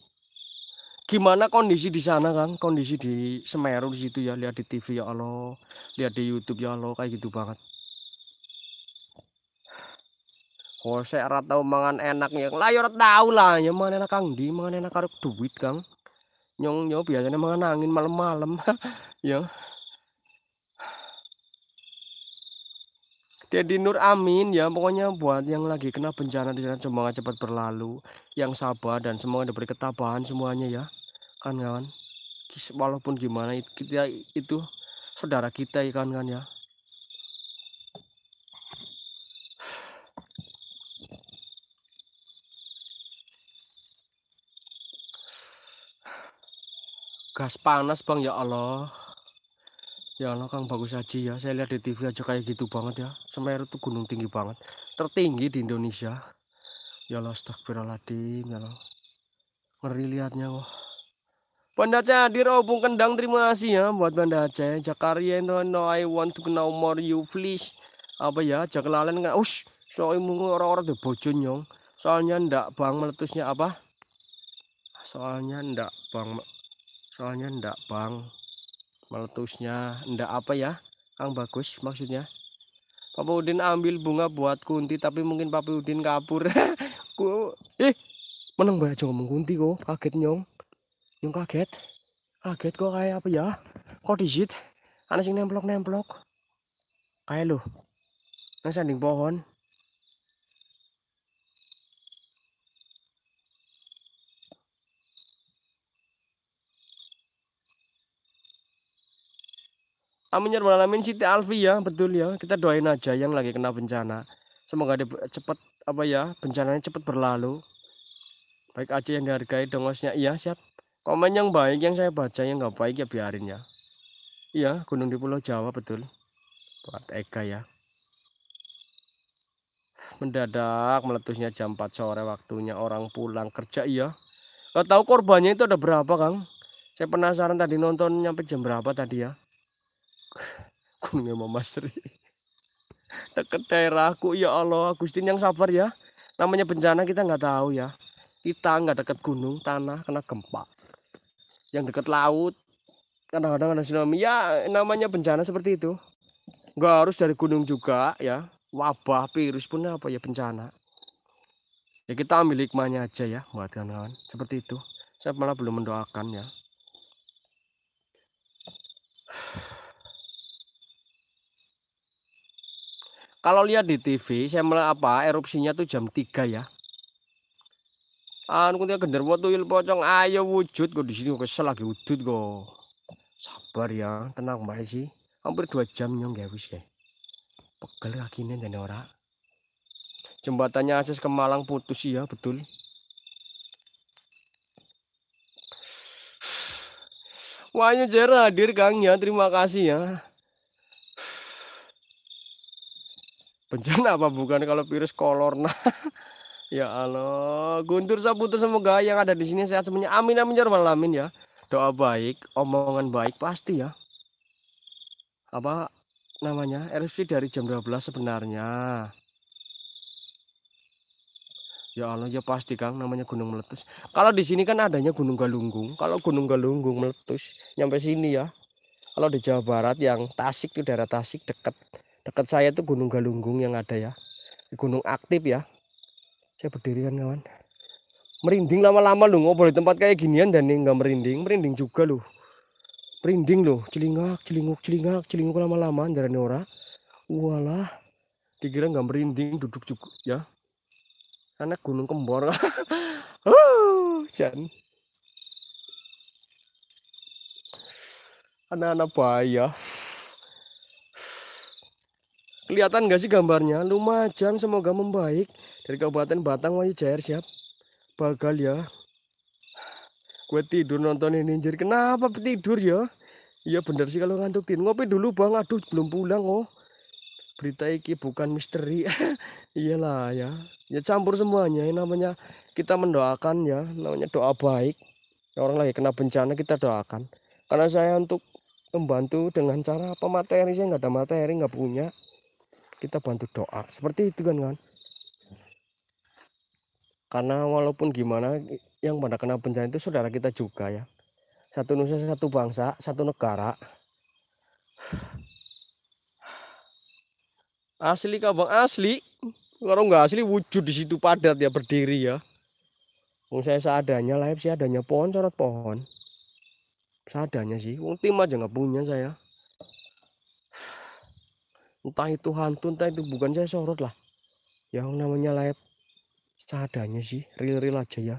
gimana kondisi di sana Kang kondisi di Semeru di situ ya lihat di TV ya Allah lihat di YouTube ya Allah kayak gitu banget Oh, saya ora tau mangan enaknya. layar ya tau lah, ya mangan enak Kang Di, mangan enak karo duit, Kang. Nyong-nyong biasanya mangan angin malam-malam. ya. Dedi ya, Nur Amin ya pokoknya buat yang lagi kena bencana di sana semoga cepat berlalu yang sabar dan semoga diberi ketabahan semuanya ya kan kawan walaupun gimana kita itu saudara kita ya kan kan ya gas panas bang ya Allah ya Allah Kang Bagus aja ya saya lihat di TV aja kayak gitu banget ya Semeru tuh gunung tinggi banget tertinggi di Indonesia ya Allah astagfirullahaladzim ya Allah ngeri lihatnya kok Banda Aceh Robung oh, Kendang terima kasih ya buat Banda Aceh Jakaria no, no I want to know more you please apa ya Jakelalen nggak ush soalnya orang-orang de yong soalnya ndak bang meletusnya apa soalnya ndak bang soalnya ndak bang meletusnya ndak apa ya Kang Bagus maksudnya Papa Udin ambil bunga buat kunti tapi mungkin Papa Udin kabur ku eh menang banyak ngomong kunti kok kaget nyong nyong kaget kaget kok kayak apa ya kok digit aneh sing nemplok nemplok kayak lo, nang sanding pohon Amin ya alamin Siti Alfi ya, betul ya. Kita doain aja yang lagi kena bencana. Semoga dia cepat apa ya, bencananya cepat berlalu. Baik aja yang dihargai dongosnya. Iya, siap. Komen yang baik yang saya baca yang nggak baik ya biarin ya. Iya, gunung di Pulau Jawa betul. Buat Eka ya. Mendadak meletusnya jam 4 sore waktunya orang pulang kerja iya. Gak tahu korbannya itu ada berapa, Kang? Saya penasaran tadi nonton nyampe jam berapa tadi ya. Gunungnya Mama Sri. Deket daerahku ya Allah, Agustin yang sabar ya. Namanya bencana kita nggak tahu ya. Kita nggak dekat gunung, tanah kena gempa. Yang dekat laut kadang-kadang ada tsunami. Ya namanya bencana seperti itu. Nggak harus dari gunung juga ya. Wabah, virus pun apa ya bencana. Ya kita ambil hikmahnya aja ya buat kawan-kawan. Seperti itu. Saya malah belum mendoakan ya. kalau lihat di TV saya melihat apa erupsinya tuh jam 3 ya anu kuwi genderwo tuyul pocong ayo wujud kok di sini kesel lagi wujud kok sabar ya tenang mbak sih hampir dua jam nyong ya wis kayak pegel kakinya dan ora jembatannya akses ke Malang putus ya betul Wahyu Jera hadir Kang ya terima kasih ya bencana apa bukan kalau virus kolorna ya Allah Guntur saputu semoga yang ada di sini sehat semuanya amin amin jarum ya alamin ya doa baik omongan baik pasti ya apa namanya erupsi dari jam 12 sebenarnya ya Allah ya pasti Kang namanya gunung meletus kalau di sini kan adanya gunung galunggung kalau gunung galunggung meletus nyampe sini ya kalau di Jawa Barat yang Tasik itu daerah Tasik dekat dekat saya itu Gunung Galunggung yang ada ya gunung aktif ya saya berdiri kan kawan merinding lama-lama lu ngobrol di tempat kayak ginian dan nggak merinding merinding juga lu merinding lu, celingak celinguk celingak celinguk lama-lama dari ora walah dikira nggak merinding duduk juga ya anak gunung kembor oh, jan anak-anak bahaya Kelihatan gak sih gambarnya? Lumajang semoga membaik dari Kabupaten Batang cair siap. Bagal ya. Gue tidur nonton ini jadi Kenapa tidur ya? Iya bener sih kalau ngantuk tidur. Ngopi dulu bang. Aduh belum pulang oh. Berita iki bukan misteri. Iyalah ya. Ya campur semuanya. Ini namanya kita mendoakan ya. Namanya doa baik. Nah, orang lagi kena bencana kita doakan. Karena saya untuk membantu dengan cara apa materi saya nggak ada materi nggak punya kita bantu doa seperti itu kan kan karena walaupun gimana yang pada kena bencana itu saudara kita juga ya satu nusa satu bangsa satu negara asli kah bang asli kalau nggak asli wujud di situ padat ya berdiri ya Wong saya seadanya lah, adanya pohon, sorot pohon. Seadanya sih, wong tim aja nggak punya saya entah itu hantu entah itu bukan saya sorot lah yang namanya live seadanya sih real real aja ya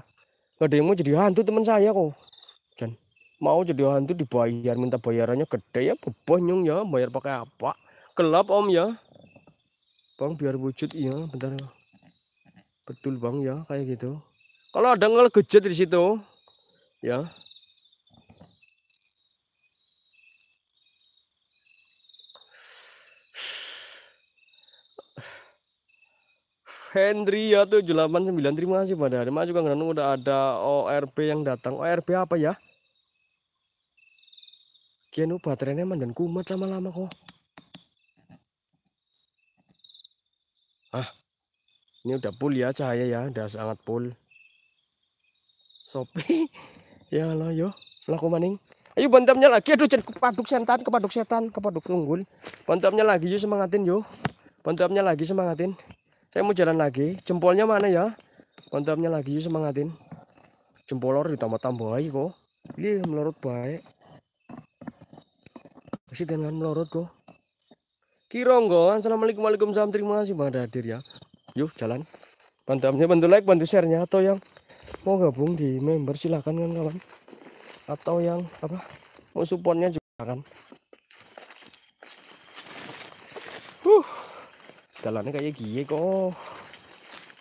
gak ada yang mau jadi hantu teman saya kok dan mau jadi hantu dibayar minta bayarannya gede ya bebonyong ya bayar pakai apa gelap om ya bang biar wujud iya bentar betul bang ya kayak gitu kalau ada ngelegejet di situ ya Henry ya 789 terima kasih pada hari Mas juga Granum udah ada ORB yang datang ORB apa ya Kianu baterainya mandan kumat lama-lama kok ah ini udah full ya cahaya ya udah sangat full sopi ya Allah yo laku maning ayo bantamnya lagi aduh jangan kepaduk setan kepaduk setan kepaduk tunggul bantamnya lagi yuk semangatin yo bantamnya lagi semangatin saya mau jalan lagi jempolnya mana ya mantapnya lagi yuk semangatin jempolor ditambah tambahi kok ini melorot baik masih dengan melorot kok kironggo assalamualaikum waalaikumsalam terima kasih banget hadir ya yuk jalan mantapnya bantu like bantu sharenya atau yang mau gabung di member silahkan kan kawan atau yang apa mau supportnya juga kan jalannya kayak gini kok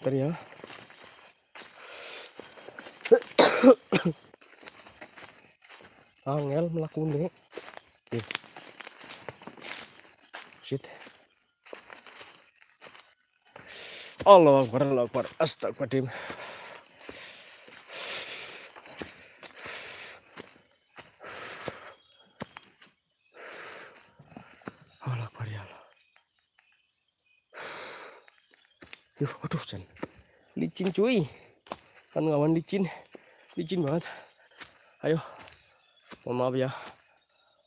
ntar ya angel melakukan deh shit Allah Akbar Allah Akbar astagfirullahaladzim licin cuy ngawan licin licin banget ayo mohon maaf ya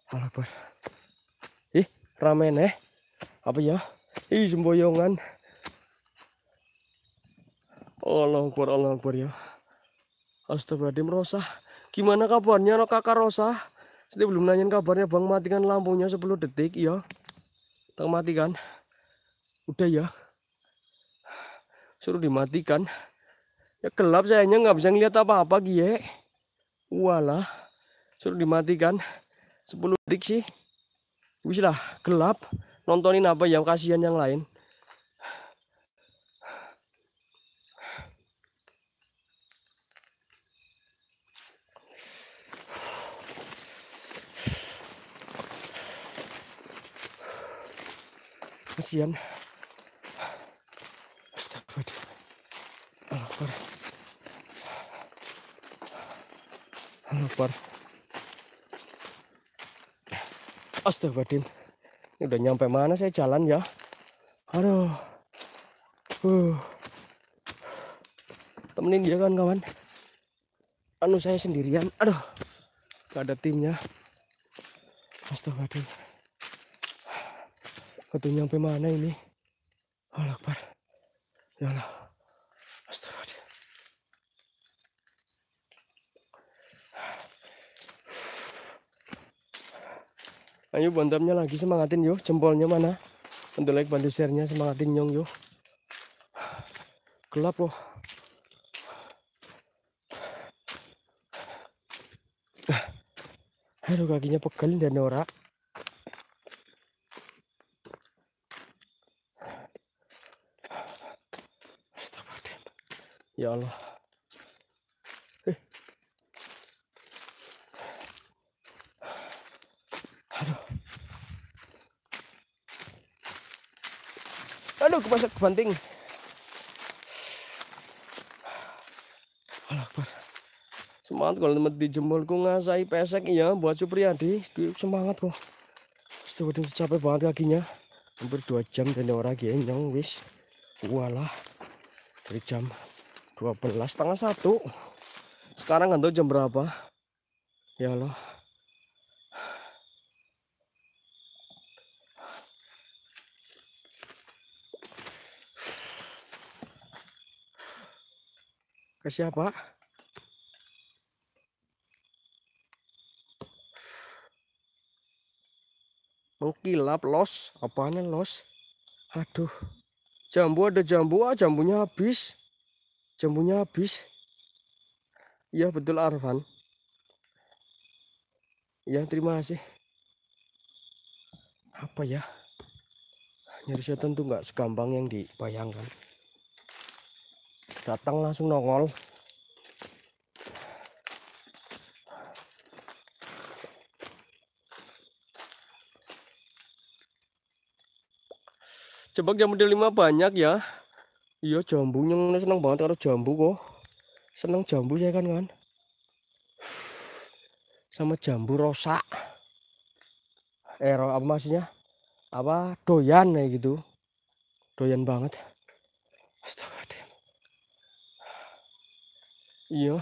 alapar ih ramen eh apa ya ih semboyongan Allah Akbar Allah Akbar ya Astagfirullahaladzim Rosa gimana kabarnya lo kakak Rosa saya belum nanyain kabarnya bang matikan lampunya 10 detik ya tak matikan udah ya suruh dimatikan ya gelap sayangnya nggak bisa ngeliat apa-apa gie walah suruh dimatikan 10 detik sih wis lah gelap nontonin apa yang kasihan yang lain kasihan ऊपर Astaga, Astagfirullahaladzim Ini udah nyampe mana saya jalan ya Aduh uh. Temenin dia kan kawan Anu saya sendirian Aduh Gak ada timnya Astaga, Astagfirullahaladzim Aduh nyampe mana ini Ya Allah. Astagfirullah. Ayo bantamnya lagi semangatin yuk, jempolnya mana? Bantu like, bantu share-nya, semangatin nyong yuk. Gelap loh. Aduh kakinya pegel dan norak. ya Allah eh. aduh aduh kepasak kebanting semangat kalau teman di jempolku ngasai pesek ya buat Supriyadi semangat kok sudah capek banget kakinya hampir dua jam dan orang gini wis walah dari jam 12 setengah satu sekarang nggak tahu jam berapa ya Allah ke siapa mengkilap los apanya los aduh jambu ada jambu ah jambunya habis jambunya habis ya betul Arvan ya terima kasih apa ya nyari setan tuh nggak segampang yang dibayangkan datang langsung nongol Coba jam 5 banyak ya iya jambu nyeng seneng banget kalau jambu kok seneng jambu saya kan kan sama jambu rosak eh apa maksudnya apa doyan kayak gitu doyan banget Astaga, iya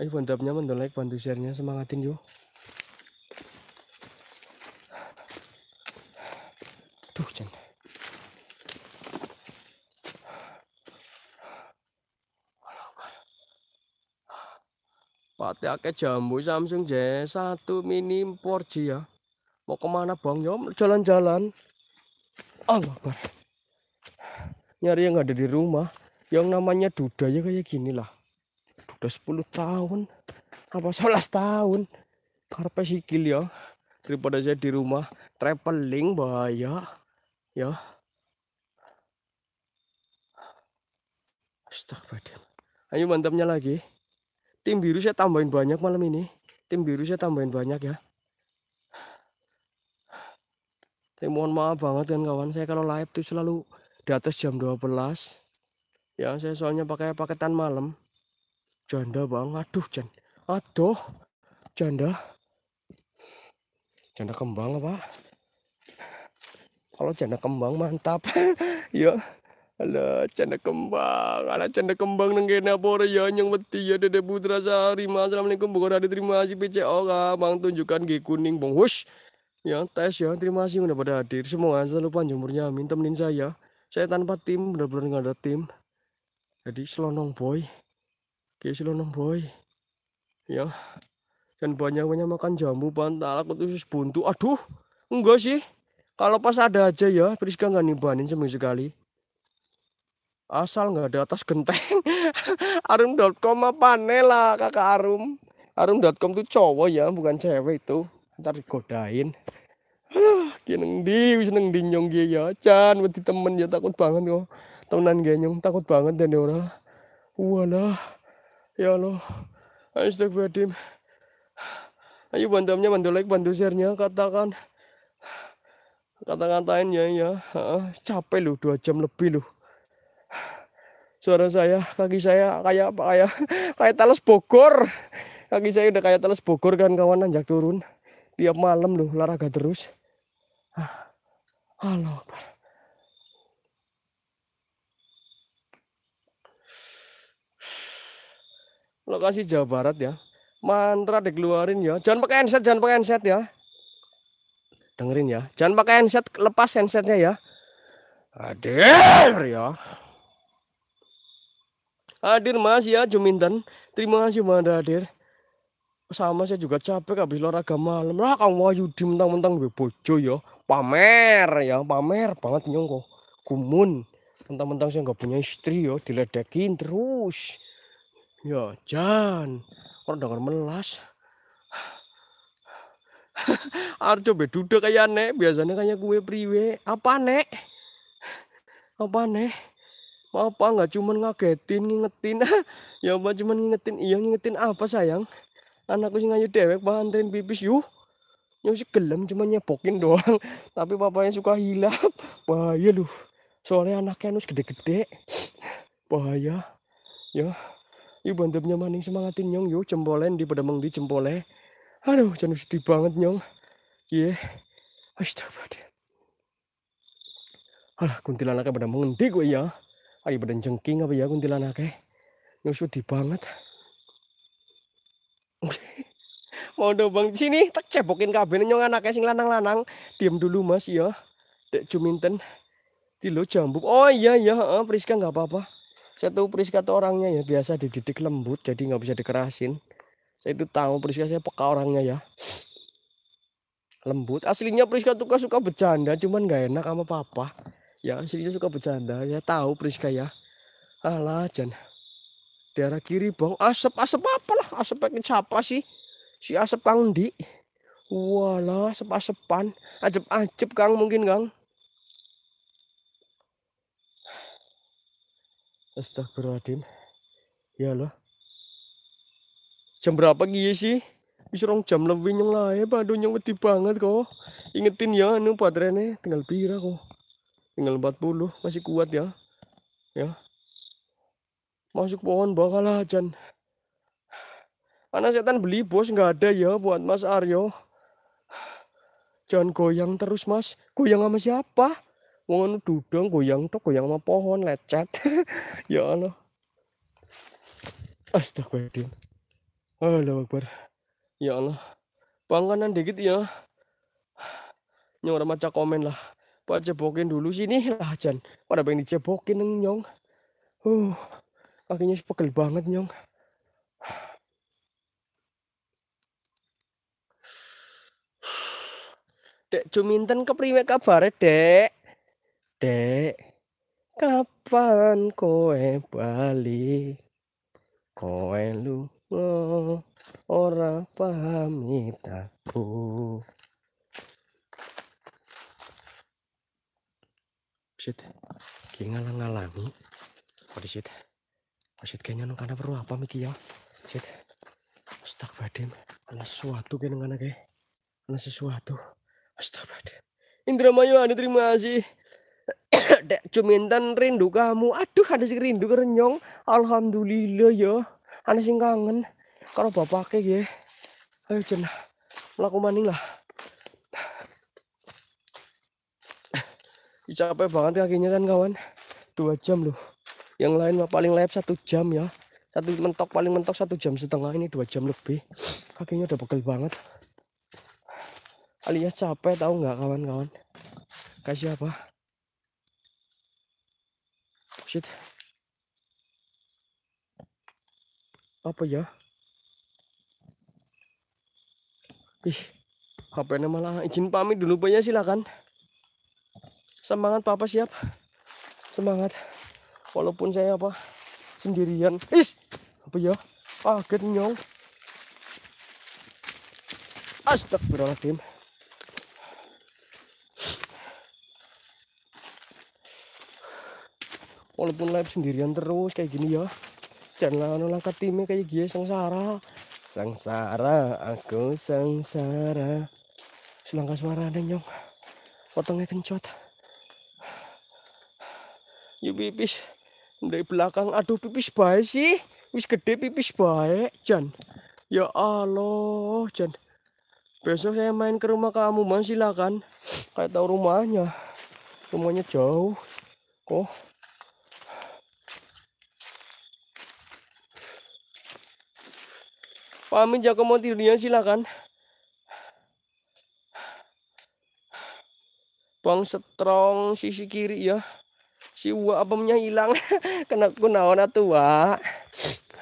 ayo bantu abnya bantu like bantu sharenya semangatin yuk tuh jangan akeh jambu Samsung J1 mini 4G ya. Mau kemana Bang Yom? Ya, jalan-jalan. Allah bar. Nyari yang ada di rumah. Yang namanya duda ya kayak gini lah. Duda 10 tahun. Apa 11 tahun. Karpe sikil ya. Daripada saya di rumah. Traveling bahaya. Ya. Astagfirullah. Ayo mantapnya lagi tim biru saya tambahin banyak malam ini tim biru saya tambahin banyak ya saya mohon maaf banget kan kawan saya kalau live tuh selalu di atas jam 12 ya saya soalnya pakai paketan malam janda bang aduh jan aduh janda janda kembang apa kalau janda kembang mantap ya Ala canda kembang. ala canda kembang kena pore ya yang beti ya dede putra sehari. Assalamualaikum, bukan ada terima kasih PCO kak. Bang tunjukkan G kuning, bang hush. Yang tes ya, terima kasih udah pada hadir. semua selalu lupa umurnya, minta menin saya. Saya tanpa tim, udah benar nggak ada tim. Jadi selonong boy. Oke, selonong boy. Ya. Dan banyak-banyak makan jambu, bantal, aku tuh buntu. Aduh, enggak sih. Kalau pas ada aja ya, Priska nggak nimbanin seminggu sekali asal nggak ada atas genteng arum.com apa nela kakak arum arum.com tuh cowok ya bukan cewek itu ntar digodain ah neng di wis neng di nyong ya can wedi temen ya takut banget kok temenan genyong takut banget dan ora walah ya Allah dim. ayo bantamnya bantu like bantu sharenya katakan kata-katain ya ya capek lu dua jam lebih lu suara saya, kaki saya kayak apa kayak kayak talas Bogor. Kaki saya udah kayak talas Bogor kan kawan nanjak turun. Tiap malam loh olahraga terus. Ah, halo. Allah Akbar. Lokasi Jawa Barat ya. Mantra dikeluarin ya. Jangan pakai headset, jangan pakai headset ya. Dengerin ya. Jangan pakai headset, lepas headsetnya ya. Adir ya hadir mas ya Juminten terima kasih banget hadir sama saya juga capek habis olahraga malam lah kang di mentang-mentang gue bojo ya pamer ya pamer banget nyongko kumun mentang-mentang saya nggak punya istri ya diledekin terus ya Jan orang denger melas Arjo beduda kayak nek biasanya kayak gue priwe apa nek apa nek apa nggak cuma ngagetin, ngingetin. ya apa cuma ngingetin, iya ngingetin apa sayang? Anakku sih ngayu dewek, pantain pipis yuk Yang sih gelem cuman nyepokin doang. Tapi papanya suka hilap. Bahaya lu. Soalnya anaknya harus gede-gede. Bahaya. Ya. Yuk bantepnya maning semangatin nyong. Yuk jempolen di pada di jempole. Aduh, jangan sedih banget nyong. Iya. Yeah. Astagfirullah. Alah, kuntilanaknya pada mengendi gue ya. Ayo badan jengking apa ya kuntilanak eh. Nyusut banget. Mau dong bang sini tak cebokin kabin nyong anaknya sing lanang-lanang. Diam dulu Mas ya. Dek Di lo jambu. Oh iya iya, Priska nggak apa-apa. Saya tahu Priska tuh orangnya ya biasa dididik lembut jadi nggak bisa dikerasin. Saya itu tahu Priska saya peka orangnya ya. Lembut. Aslinya Priska tuh suka bercanda cuman nggak enak sama papa. Ya kan sini suka bercanda. Ya tahu Priska ya. Alah Jan. Di arah kiri bang. Asap asap apa lah? Asap pengen siapa sih? Si asap kang di. Walah asep asepan. Ajep ajep kang mungkin kang. Astagfirullahaladzim. Ya loh. Jam berapa gini sih? Bisa rong jam lebih yang lah ya. Badunya wedi banget kok. Ingetin ya, anu nih. tinggal pira kok tinggal 40 masih kuat ya ya masuk pohon bakal ajan anak setan beli bos nggak ada ya buat mas Aryo jangan goyang terus mas goyang sama siapa Wong anu dudang goyang tok goyang sama pohon lecet ya Allah Astagfirullahaladzim Allah Akbar Ya Allah Pangkanan dikit ya Nyora maca komen lah buat cebokin dulu sini lah Jan pada pengen dicebokin neng nyong uh kakinya sepegel banget nyong dek cuminten kepriwe kabar dek dek kapan koe bali koe lu ora pamit aku shit kinga lang ngalami odi shit shit kayaknya nang karena perlu apa mikir ya shit astagfirullahaladzim ada sesuatu kayaknya nang kayak ada sesuatu astagfirullahaladzim Indra ada anu, terima kasih Dek cuminten rindu kamu aduh ada sih rindu kerenyong alhamdulillah ya ada singkangan, kangen kalau bapaknya ya ayo jenah melaku maning lah capek banget kakinya ya kan kawan dua jam loh yang lain mah paling layap satu jam ya satu mentok paling mentok satu jam setengah ini dua jam lebih kakinya udah pegel banget alias capek tahu nggak kawan-kawan kasih apa shit apa ya ih HP-nya malah izin pamit dulu banyak ya, silakan semangat papa siap semangat walaupun saya apa sendirian is apa ya kaget nyong astagfirullahaladzim walaupun live sendirian terus kayak gini ya jangan langkah timnya kayak gini sengsara sengsara aku sengsara selangkah suara ada nyong potongnya kencot yuk ya pipis dari belakang aduh pipis baik sih wis gede pipis baik Jan ya Allah Jan besok saya main ke rumah kamu man silakan kayak tahu rumahnya rumahnya jauh kok oh. pamit jago ya, tidurnya silakan Bang Strong sisi kiri ya si wa abamnya hilang kena kunaon atuh wa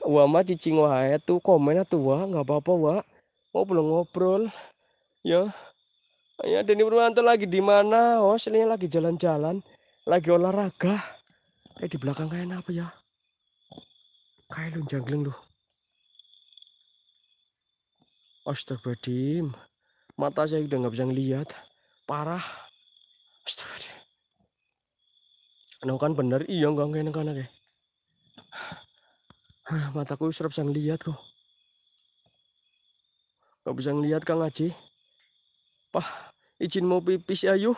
wa mah cicing wae tuh komen atuh wa nggak apa-apa wa belum ngobrol ya ya Deni Purwanto lagi di mana oh selnya lagi jalan-jalan lagi olahraga kayak eh, di belakang kayak apa ya kayak lu jangling lu Astagfirullahaladzim mata saya udah nggak bisa ngelihat parah Astagfirullahaladzim Anu kan bener iya enggak nggak kan ya Mataku serap sang lihat kok. Gak bisa ngelihat Kang Haji. Pah, izin mau pipis ayu.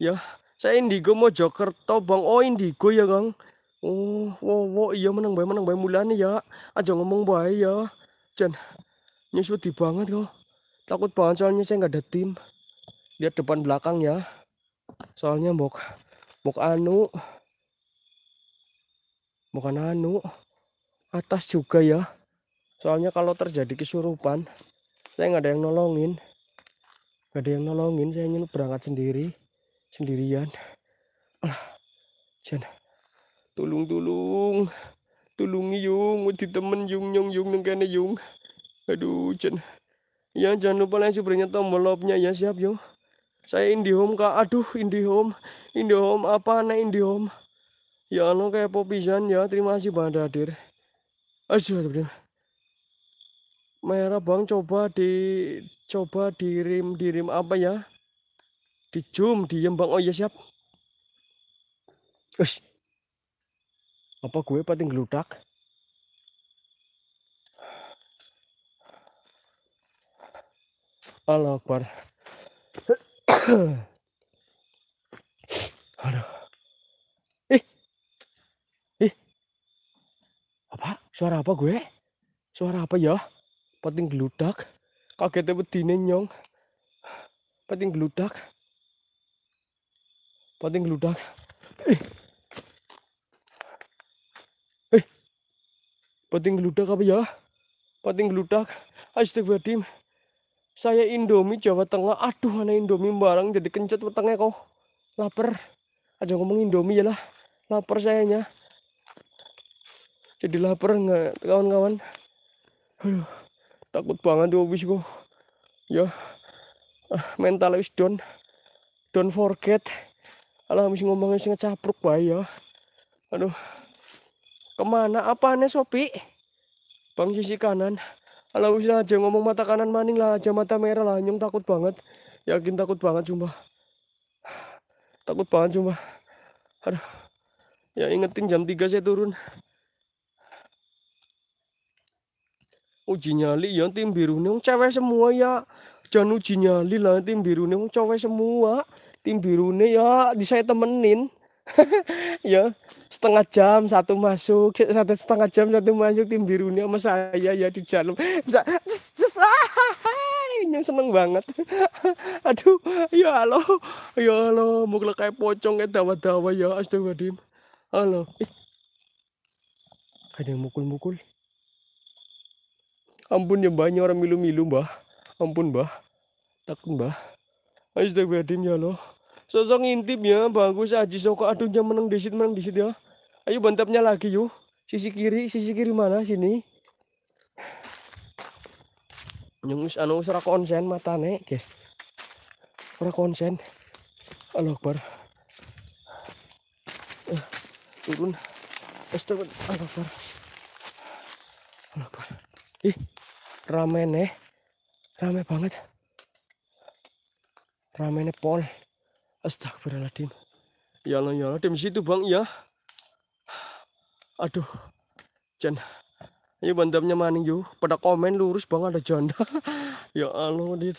Ya, saya indigo mau Jokerto, Bang. Oh, indigo ya, Kang. Oh, wow, wow, iya menang bae menang bae mulane ya. Aja ngomong bae ya. Jan di banget kok. Takut banget soalnya saya nggak ada tim. Lihat depan belakang ya. Soalnya mbok muk anu bukan anu atas juga ya soalnya kalau terjadi kesurupan saya nggak ada yang nolongin nggak ada yang nolongin saya ingin berangkat sendiri sendirian alah jangan tulung tulung tulungi yung di temen yung yung yung neng kene yung aduh jangan ya jangan lupa yang subrinya tombol love-nya ya siap yung saya Indihome kak aduh Indihome Indihome apa nih Indihome ya anu kayak popisan ya terima kasih banget hadir aduh bener merah bang coba di coba dirim dirim apa ya di zoom diem bang oh ya siap Ush. apa gue pating geludak Allah Akbar. Aduh. Ih. Eh, Ih. Eh. Apa? Suara apa gue? Suara apa ya? Peting geludak. Kagetnya bedine nyong. Peting geludak. Peting geludak. Ih. Eh. Ih. Peting geludak apa ya? Peting geludak. Astagfirullahaladzim saya Indomie Jawa Tengah aduh aneh Indomie barang jadi kencet petengnya kok lapar aja ngomong Indomie ya lah lapar sayanya jadi lapar nggak kawan-kawan aduh takut banget di ya obis kok ya ah, mental wis don don't forget alah habis ngomongnya sih ngecapruk bae ya aduh kemana apa aneh sopi bang sisi kanan Alah wis aja ngomong mata kanan maning lah aja mata merah lah nyong takut banget. Yakin takut banget cuma. Takut banget cuma. Aduh. Ya ingetin jam 3 saya turun. Uji nyali ya tim biru nih cewek semua ya. Jangan uji nyali lah tim biru nih cewek semua. Tim biru nih ya di saya temenin. ya setengah jam satu masuk satu setengah jam satu masuk tim birunya sama saya ya di dalam bisa yang ah, seneng banget aduh ya halo ya halo mau kayak pocong kayak dawa dawa ya astagfirullahaladzim halo ada yang mukul mukul ampun ya banyak orang milu milu mbah ampun mbah takut mbah astagfirullahaladzim ya halo Sosok ngintip ya, bagus aji Soko. Aduh, jam menang disit, menang disit ya. Ayo bantapnya lagi yuk. Sisi kiri, sisi kiri mana sini? Nyungus anu ora konsen mata nek nggih. Ora konsen. Allah Akbar. Eh, turun. Astagfirullah. Allah Akbar. Allah Akbar. Ih, rame nih. Rame banget. Rame nih pol. Astagfirullahaladzim. Ya Allah, ya Allah. Di situ bang, ya. Aduh. Jan. Ini bandamnya maning yuk. Pada komen lurus bang ada janda. ya Allah. Dit.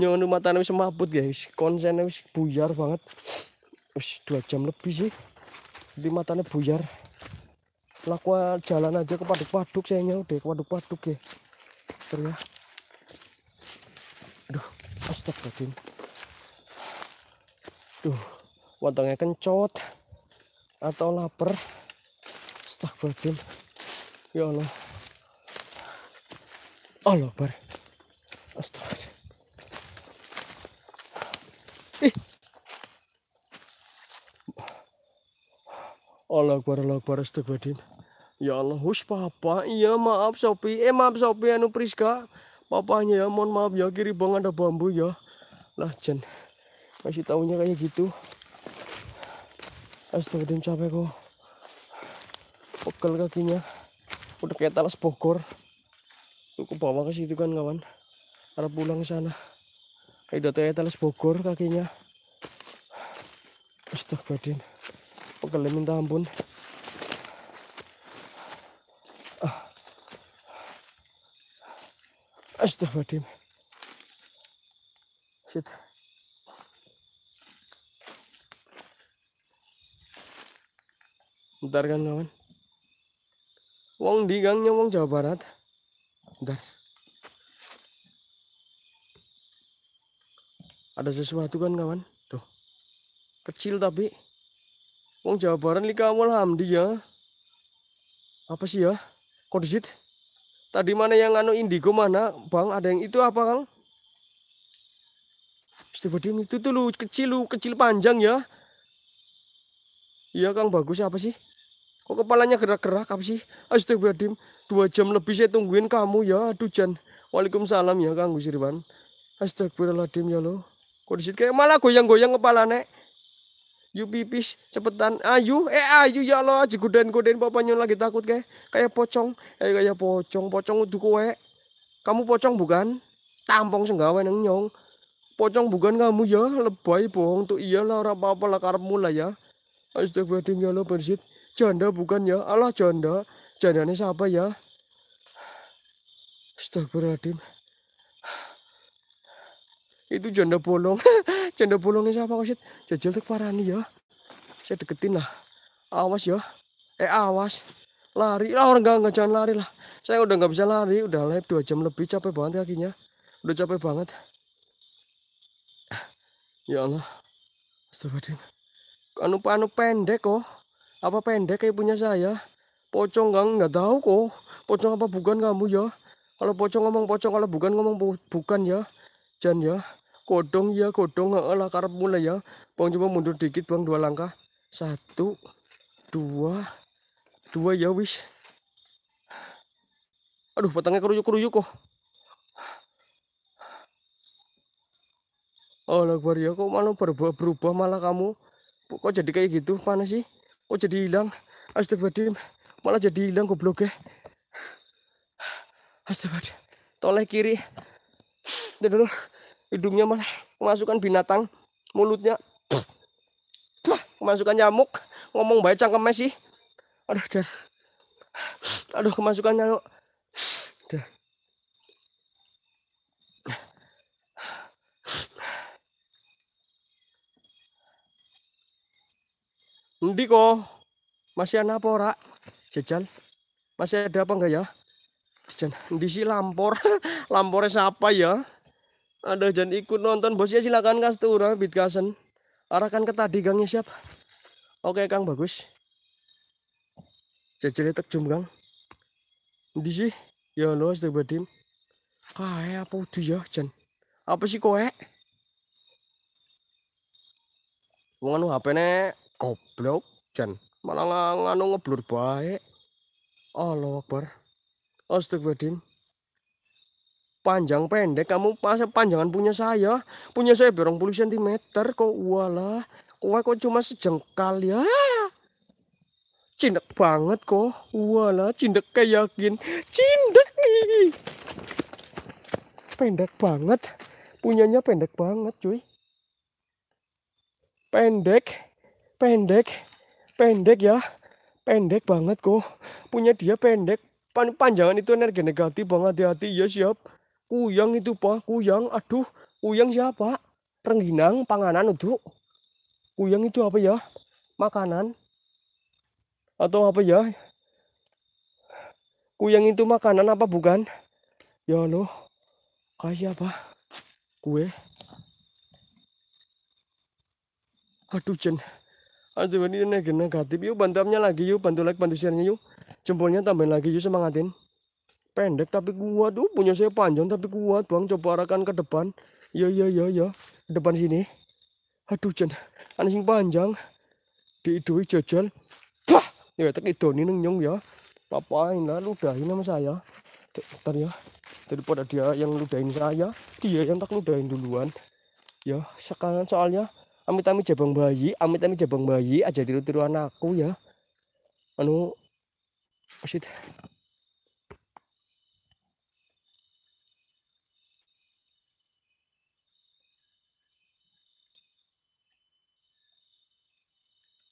Nyono mata bisa mabut guys. Konsennya bisa buyar banget. ush dua jam lebih sih. Di matanya buyar. Laku jalan aja ke paduk-paduk saya nyau deh ke paduk-paduk ya. Terus ya. Aduh. Astagfirullahaladzim duh wadangnya kencot atau lapar Astagfirullahaladzim ya Allah Allah bar Astagfirullah Allah Akbar Allah Akbar Astagfirullahaladzim Ya Allah, hush papa, iya maaf Sopi, eh maaf Sopi anu Priska, papanya ya mohon maaf ya kiri bang ada bambu ya, lah jen kasih taunya kayak gitu astaga dem capek kok pegel kakinya udah kayak talas Bogor tuh ke bawah ke situ kan kawan arah pulang sana kayak udah kayak talas Bogor kakinya astaga dem pegel minta ampun ah. astaga shit Bentar kan kawan. Wong di gangnya wong Jawa Barat. Bentar. Ada sesuatu kan kawan? Tuh. Kecil tapi. Wong Jawa Barat lika hamdi ya. Apa sih ya? kondisit? Tadi mana yang anu indigo mana? Bang, ada yang itu apa, Kang? Stibodin itu tuh lu kecil lu, kecil panjang ya. Iya, Kang bagus apa sih? Kok kepalanya gerak-gerak apa sih? Astagfirullahaladzim. Dua jam lebih saya tungguin kamu ya. Aduh Jan. Waalaikumsalam ya Kang Gusirwan. Astagfirullahaladzim ya lo. Kok disitu kayak malah goyang-goyang kepala nek. Yu pipis cepetan. Ayu. Eh ayu ya lo. Aja godain-godain papanya lagi takut kayak. Kayak pocong. Eh kayak pocong. Pocong udah kowe. Kamu pocong bukan? Tampong senggawa neng nyong. Pocong bukan kamu ya. Lebay bohong tuh iyalah. Orang apa-apa lah karmu lah ya. Astagfirullahaladzim ya lo Bersit. Janda bukan ya? Allah janda. Jandanya siapa ya? Astagfirullahaladzim. Itu janda bolong. janda bolongnya siapa kok, Jajal parah nih ya. Saya deketin lah. Awas ya. Eh awas. Lari lah orang gak jangan lari lah. Saya udah nggak bisa lari, udah live dua jam lebih capek banget kakinya. Udah capek banget. Ya Allah. Astagfirullahaladzim. Anu anu pendek kok. Apa pendek kayak punya saya? Pocong gang nggak tahu kok. Pocong apa bukan kamu ya? Kalau pocong ngomong pocong, kalau bukan ngomong bu bukan ya. Jan ya. Kodong ya, kodong lah karep mulai ya. Bang cuma mundur dikit bang dua langkah. Satu, dua, dua ya wish Aduh, batangnya keruyuk-keruyuk kok. Oh, Akbar ya, kok malah berubah, berubah malah kamu kok jadi kayak gitu panas sih kok oh, jadi hilang astagfirullahaladzim malah jadi hilang goblok ya astagfirullahaladzim toleh kiri dan dulu hidungnya malah kemasukan binatang mulutnya kemasukan nyamuk ngomong baik cangkemnya sih aduh jar aduh kemasukan nyamuk Ndi kok. Masih ada apa ora? Jajal. Masih ada apa enggak ya? Jan di si lampor. Lampornya siapa ya? Ada jan ikut nonton bosnya silakan kas kastura bitkasen. Arahkan ke tadi gangnya siap. Oke Kang bagus. Jajal tek jum Kang. Ndi sih? Ya lo sebadim. Kae apa udah ya jan? Apa sih koe? Wong anu HP-ne goblok jan malah nganu ngeblur baik Allah Akbar Astagfirullahaladzim panjang pendek kamu pas panjangan punya saya punya saya berong puluh sentimeter kok walah kowe kok cuma sejengkal ya cindek banget kok walah cindek kayak yakin cindek nih pendek banget punyanya pendek banget cuy pendek pendek pendek ya pendek banget kok punya dia pendek Pan panjangan itu energi negatif banget hati-hati ya siap kuyang itu pak kuyang aduh kuyang siapa rengginang panganan untuk kuyang itu apa ya makanan atau apa ya kuyang itu makanan apa bukan ya lo kayak apa kue aduh jen Aduh ini energi negatif. Yuk bantamnya lagi yuk, bantu like, bantu share yuk. Jempolnya tambahin lagi yuk semangatin. Pendek tapi kuat. tuh punya saya panjang tapi kuat, Bang. Coba arahkan ke depan. Ya ya ya ya. Depan sini. Aduh, jen Anjing panjang. Diidoi jajal. Wah, ya tak idoni neng nyong ya. Apain lah ludahin sama saya. Bentar ya. Daripada dia yang ludahin saya, dia yang tak ludahin duluan. Ya, sekarang soalnya amit-amit jabang bayi amit-amit jabang bayi aja tiru-tiru anakku ya anu oh, shit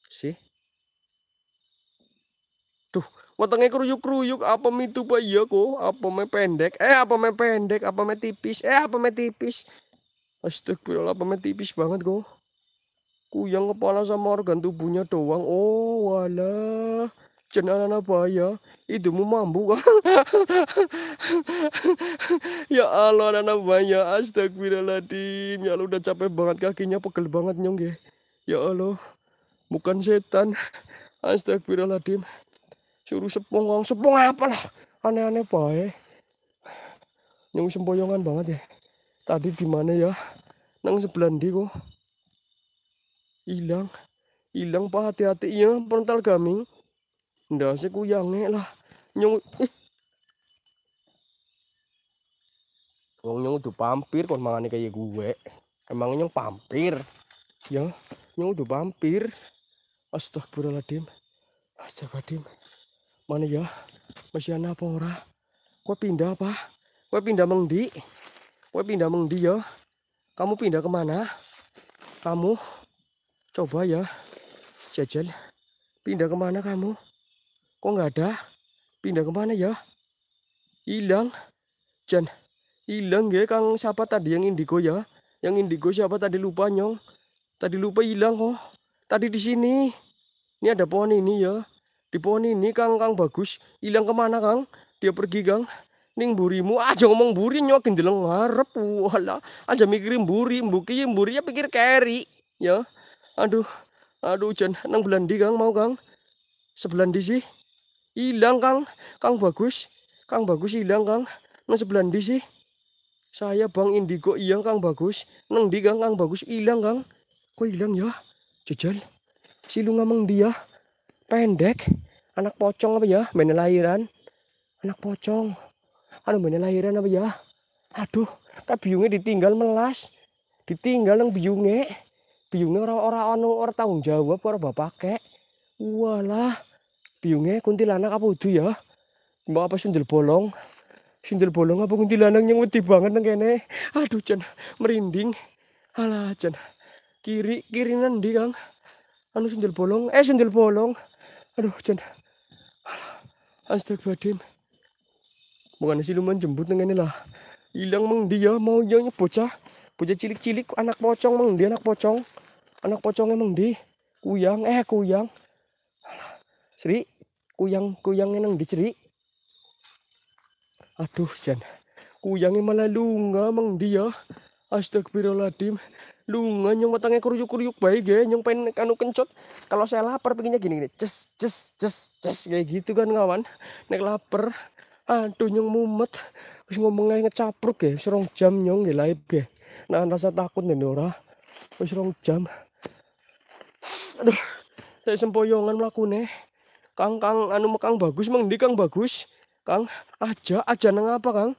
sih tuh matangnya keruyuk-keruyuk apa mitu pak iya kok apa me pendek eh apa me pendek apa me tipis eh apa me tipis astagfirullah apa me tipis banget kok Kuyang kepala sama organ tubuhnya doang. Oh, wala. Jenana bahaya. Hidungmu mambu. ya Allah, anak bahaya. Astagfirullahaladzim. Ya Allah, udah capek banget. Kakinya pegel banget, Nyong. Ya, ya Allah. Bukan setan. Astagfirullahaladzim. Suruh sepung, wong apa lah. Aneh-aneh bahaya. Nyong sempoyongan banget ya. Tadi di mana ya? Nang sebelah ndi kok hilang hilang pak hati-hati ya pental kami ndak sih kuyange lah nyung Wong nyung tuh pampir kon mangane kayak gue. Emang nyung pampir. Ya, nyung tuh pampir. Astagfirullahaladzim. Astagfirullahaladzim. Mana ya? Masih ana apa ora? Kowe pindah apa? Kowe pindah mengdi? Kowe pindah mengdi ya? Kamu pindah kemana? Kamu Coba ya, jajan Pindah kemana kamu? Kok nggak ada? Pindah kemana ya? Hilang? Jan, hilang ya Kang siapa tadi yang indigo ya? Yang indigo siapa tadi lupa nyong? Tadi lupa hilang kok. Oh. Tadi di sini. Ini ada pohon ini ya. Di pohon ini Kang Kang bagus. Hilang kemana Kang? Dia pergi Kang ning burimu aja ah, ngomong buri nyokin jeleng ngarep wala aja mikirin buri mbuki buri ya pikir keri ya Aduh, aduh hujan. Nang belandi Kang mau Kang. di sih. Hilang Kang. Kang bagus. Kang bagus hilang Kang. Nang di sih. Saya Bang Indigo iya Kang bagus. Nang di Kang Kang bagus hilang Kang. Kok hilang ya? Jejal. Si lu ngamang dia. Ya? Pendek. Anak pocong apa ya? Mana lahiran? Anak pocong. Aduh mana lahiran apa ya? Aduh, kak biungnya ditinggal melas. Ditinggal nang biungnya biungnya orang ora ono ora tanggung jawab ora bapak kek. Walah, biungnya kuntilanak apa itu ya? Mbak apa sundel bolong? Sundel bolong apa kuntilanak yang wedi banget nang kene. Aduh, Jan, merinding. Alah, Jan. Kiri, kiri nanti, Kang. Anu sundel bolong, eh sundel bolong. Aduh, Jan. Astagfirullahaladzim. Bukan siluman jembut nang kene lah. Ilang mang dia ya, mau yang bocah punya cilik-cilik anak pocong mang dia anak pocong anak pocong emang di kuyang eh kuyang Sri kuyang kuyang nang di Sri aduh Jan kuyangnya malah lunga mang dia ya. Astagfirullahaladzim Lunga nyong matangnya keruyuk-keruyuk baik ya Nyong pengen kanu kencot Kalau saya lapar pengennya gini gini Ces, ces, ces, ces Kayak gitu kan kawan Nek lapar Aduh nyong mumet Terus ngomongnya ngecapruk ya Serong jam nyong gila ya nahan rasa takut nih ora wis rong jam aduh saya sempoyongan mlakune Kang Kang anu mekang bagus mang di Kang bagus Kang aja aja nang apa Kang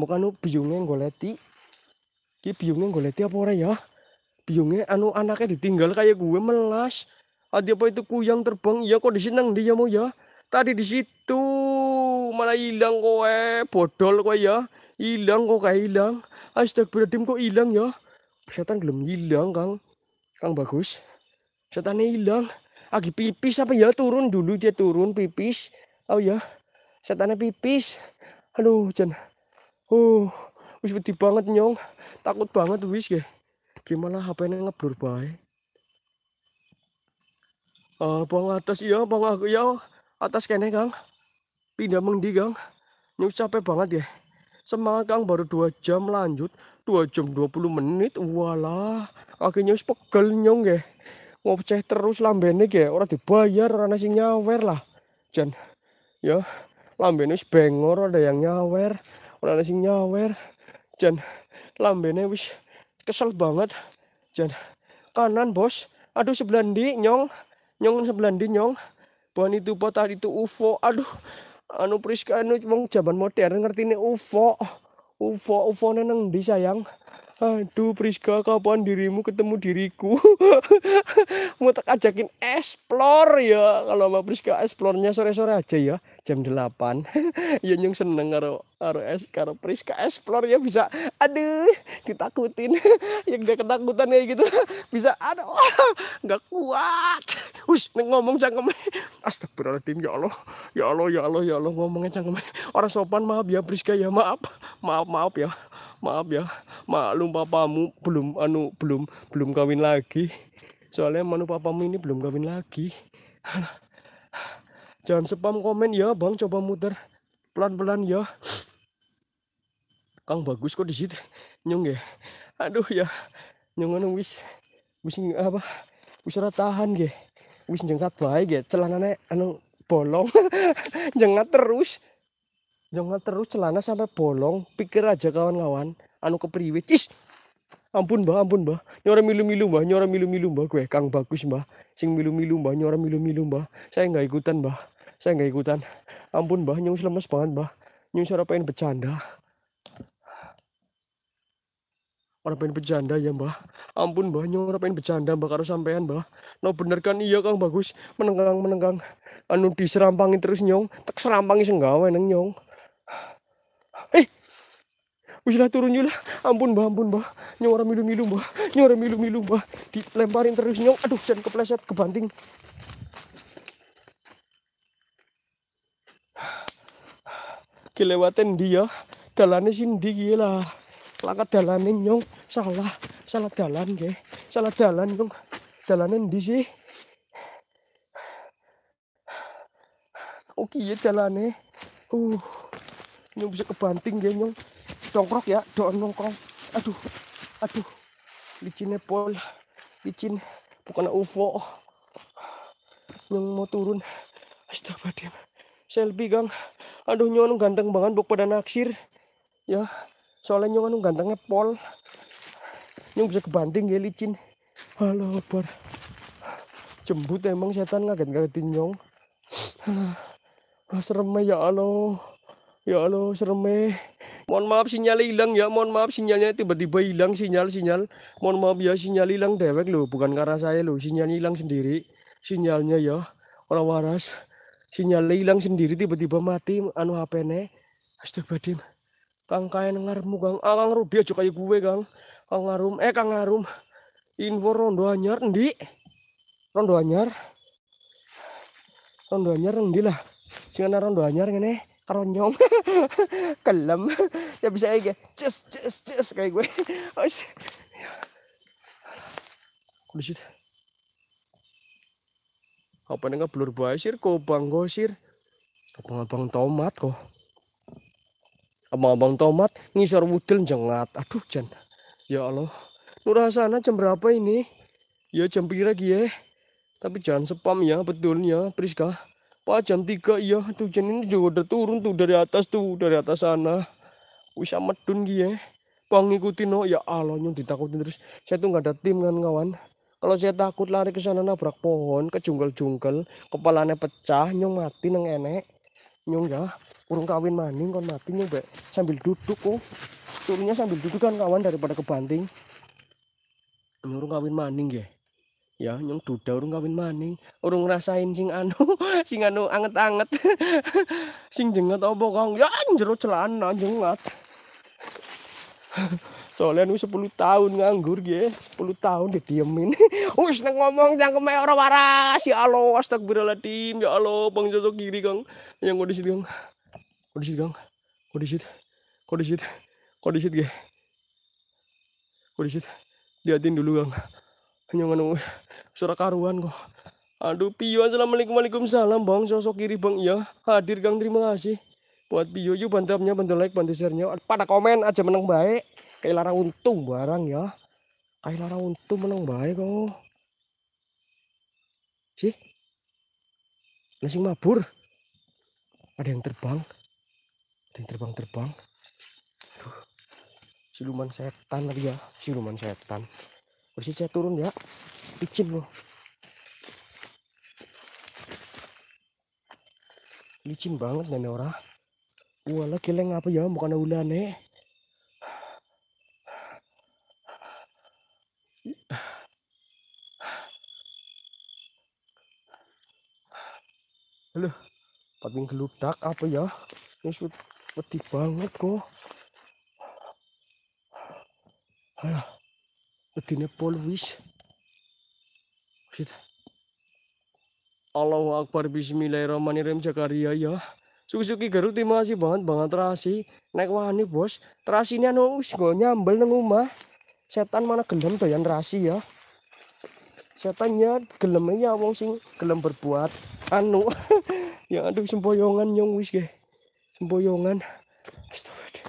mukanu biyunge goleti ki biyunge goleti apa ora ya biyunge anu anaknya ditinggal kayak gue melas ada apa itu kuyang terbang iya kok di sini nang dia ya, mau ya tadi di situ malah hilang kowe bodol kowe ya hilang kok kayak hilang astagfirullahaladzim kok hilang ya setan belum hilang kang kang bagus setannya hilang lagi pipis apa ya turun dulu dia turun pipis oh ya setannya pipis aduh jen oh uh, wis beti banget nyong takut banget wis ge gimana HP ini ngeblur baik Oh, ah, bang atas iya bang aku ya atas kene kang pindah mengdi kang nyusah capek banget ya Semangat Kang baru 2 jam lanjut. 2 jam 20 menit. Walah, kakinya wis pegel nyong ya Ngoceh terus lambene nggih, ora dibayar, ora nasi nyawer lah. Jan ya lambene wis bengor ada yang nyawer, ora nasi nyawer. Jan lambene wis kesel banget. Jan kanan, Bos. Aduh sebelandi nyong. Nyong sebelandi nyong. bahan itu pot itu UFO. Aduh, anu Priska anu wong jaman modern ini UFO. UFO UFO neng di sayang? Aduh Priska kapan dirimu ketemu diriku? Mau tak ajakin explore ya. Kalau sama Priska explore-nya sore-sore aja ya jam 8 ya nyung seneng karo karo es karo Priska explore ya bisa aduh ditakutin yang gak ketakutan ya gitu bisa ada nggak kuat us ngomong cangkem astagfirullahaladzim ya Allah ya Allah ya Allah ya Allah ngomongnya cangkem orang sopan maaf ya Priska ya maaf maaf maaf ya maaf ya maklum papamu belum anu belum belum kawin lagi soalnya manu papamu ini belum kawin lagi jangan spam komen ya bang coba muter pelan-pelan ya Kang bagus kok di situ nyung ya aduh ya anu wis wis apa wis ora tahan ge wis jengkat baik ge celanane anu bolong jengat terus jengat terus celana sampai bolong pikir aja kawan-kawan anu kepriwet. is ampun mbah ampun mbah nyora milu-milu mbah nyora milu-milu mbah gue Kang bagus mbah sing milu-milu mbah nyora milu-milu mbah saya nggak ikutan mbah saya nggak ikutan ampun bah nyung lemes banget mbah nyung orang pengen bercanda orang pengen bercanda ya mbah ampun mbah nyung orang pengen bercanda mbah karo sampean mbah no nah, bener kan iya kang bagus menenggang menenggang anu diserampangin terus nyong tak serampangi senggawa neng nyong eh hey! turun yulah ampun mbah ampun mbah nyong orang milu milu mbah nyong orang milu milu mbah dilemparin terus nyong aduh jangan kepleset kebanting kelewatin dia dalane sindi gila. Langkah langkat dalane nyong salah salah dalan ge salah dalan nyong dalane di sih oke ya dalane uh nyong bisa kebanting ge nyong dongkrok ya doon nongkrong aduh aduh licinnya pol licin bukan UFO yang mau turun astagfirullah selfie gang aduh nyono ganteng banget buk pada naksir ya soalnya nyono gantengnya pol nyong bisa kebanting ya licin halo bar jembut emang setan ngaget ngagetin nyong ah, serem ya Allah ya Allah serem mohon maaf sinyal hilang ya mohon maaf sinyalnya tiba-tiba hilang sinyal-sinyal mohon maaf ya sinyal hilang dewek lo, bukan karena saya lo, sinyal hilang sendiri sinyalnya ya orang waras sinyal hilang sendiri tiba-tiba mati anu HP ne astagfirullahaladzim kang kain ngarmu kang ah kang Rudi aja kayak gue kang kang ngarum eh kang ngarum info rondo anyar endi rondo anyar rondo anyar ndi lah jangan rondo anyar ngene ronyong kelem ya bisa aja ces ces ces kayak gue oh ya. shit apa nengah blur basir kok bang gosir abang-abang tomat kok abang-abang tomat ngisor wudel jengat aduh jan ya Allah sana jam berapa ini ya jam pira ya tapi jangan sepam ya betulnya Priska Pak jam tiga ya. tuh jan ini juga udah turun tuh dari atas tuh dari atas sana bisa medun ya Bang ngikutin no oh, ya Allah nyung ditakutin terus saya tuh nggak ada tim kan kawan kalau saya takut lari ke sana nabrak pohon, ke jungkel-jungkel, kepalanya pecah, nyong mati neng enek. Nyong ya, urung kawin maning kon mati nyong be. Sambil duduk oh. Turunnya sambil duduk kan kawan daripada kebanting. Nyong urung kawin maning ya. Ya, nyong duda urung kawin maning, urung ngerasain sing anu, sing anu anget-anget. sing jenget apa kong? Ya jero celana jengat. soalnya nu 10 tahun nganggur ya sepuluh tahun didiemin us neng ngomong yang kemai orang waras ya Allah astagfirullahaladzim ya Allah bang jodoh kiri gang yang kondisi gang kang kondisi ya, kondisi kondisi kondisi kondisi kondisi diatin liatin dulu kang hanya nganu surat karuan kok aduh piyo assalamualaikum waalaikumsalam bang sosok kiri bang ya hadir gang terima kasih buat piyo yuk bantu bantu like bantu share pada komen aja menang baik kayak lara untung barang ya kayak lara untung menang baik kok oh. sih nasi mabur ada yang terbang ada yang terbang terbang Aduh. siluman setan lagi ya siluman setan bersih saya turun ya licin loh licin banget nih orang Wala lagi apa ya? Bukan ulane. loh paling geludak apa ya ini peti banget kok alah wedine pol wis Shit. Allahu Akbar Bismillahirrahmanirrahim Jakaria ya Suzuki Garut terima kasih banget banget terasi naik wani bos terasi ini anu wis nyambel nang setan mana gelem yang terasi ya setannya gelemnya wong sing gelem berbuat anu yang aduh sempoyongan yang wis ge sempoyongan astaga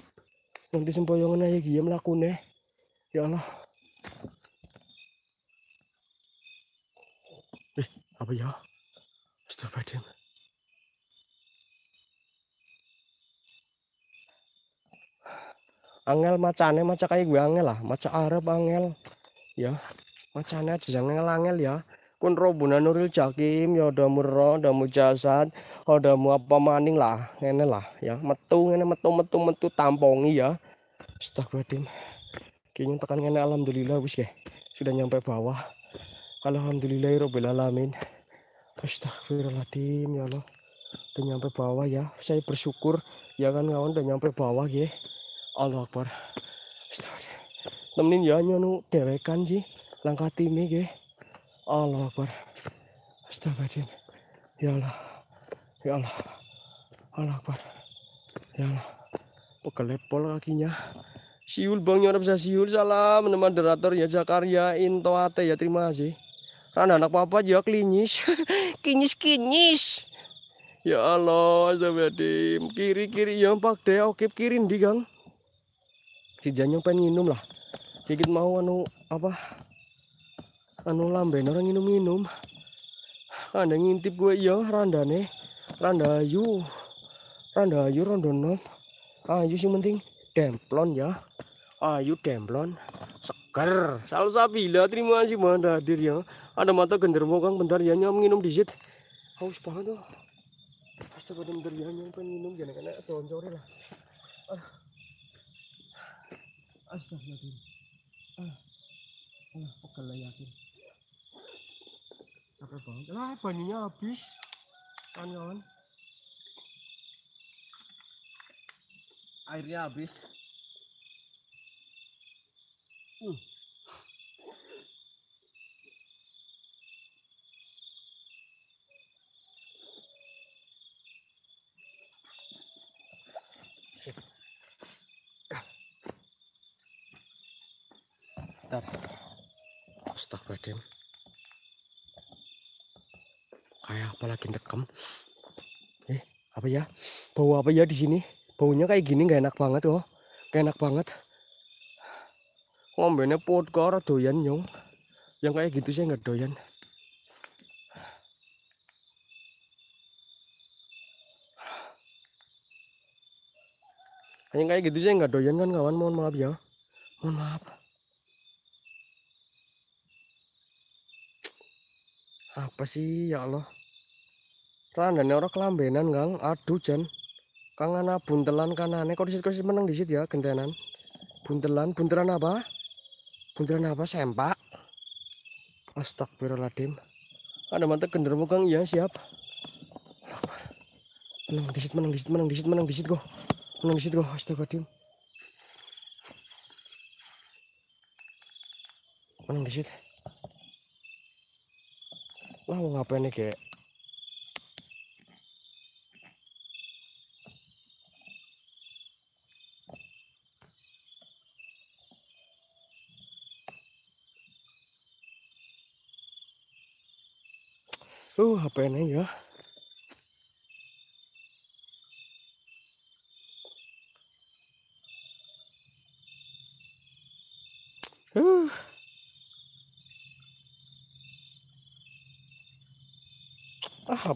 nanti sempoyongan aja giem melakukan. ya Allah eh apa ya astaga angel macane maca kayak gue angel lah maca Arab angel ya wacana aja ngelangel ya kun robuna nuril jakim ya murro udah damu jasad damu apa maning lah ini lah ya metu ini metu metu metu tampongi ya astagfirullahaladzim kayaknya tekan ini alhamdulillah wis ya sudah nyampe bawah alhamdulillah ya robbil alamin astagfirullahaladzim ya Allah udah nyampe bawah ya saya bersyukur ya kan kawan udah nyampe bawah ya Allah Akbar temenin ya nyonu dewekan sih langkah timi ge ya. Allah Akbar jin ya Allah ya Allah Allah Akbar ya Allah pekelepol kakinya siul bang nyorap saya siul salam derator ya Zakaria Intoate ya terima kasih karena anak papa juga ya, klinis kinis kinis ya Allah jin kiri kiri ya pak deh oke kirim di gang si janyong pengen minum lah sedikit mau anu apa anu lamben orang minum-minum ada ngintip gue iya nih randa ayu randa ayu rondonom ayu sih penting demplon ya ayu demplon seger salsabila terima kasih banget hadir ya ada mata gender kang bentar ya nyam minum disit haus banget tuh pasti pada bentar ya nyam minum jangan kena tonjore lah ah. astagfirullahaladzim ah, ah, pegel lah yakin Oke banget. Lah habis. Kawan-kawan. Airnya habis. Uh. Bentar. Astagfirullahaladzim kayak apa lagi nekam eh apa ya bau apa ya di sini baunya kayak gini nggak enak banget loh gak enak banget pot kor doyan nyong yang kayak gitu saya nggak doyan yang kayak gitu saya nggak doyan kan kawan mohon maaf ya mohon maaf apa sih ya Allah Randane orang kelambenan, Kang. Aduh, Jan. Kang ana buntelan kanane. Kok disit-disit meneng disit ya gentenan. Buntelan, buntelan apa? Buntelan apa? Sempak. Astagfirullahaladzim. Ada mata gendermu, Kang. Iya, siap. Menang disit, menang disit, menang disit, menang disit, kok. Menang disit, kok. Astagfirullahaladzim. Menang disit. Lah mau ngapain nih, kayak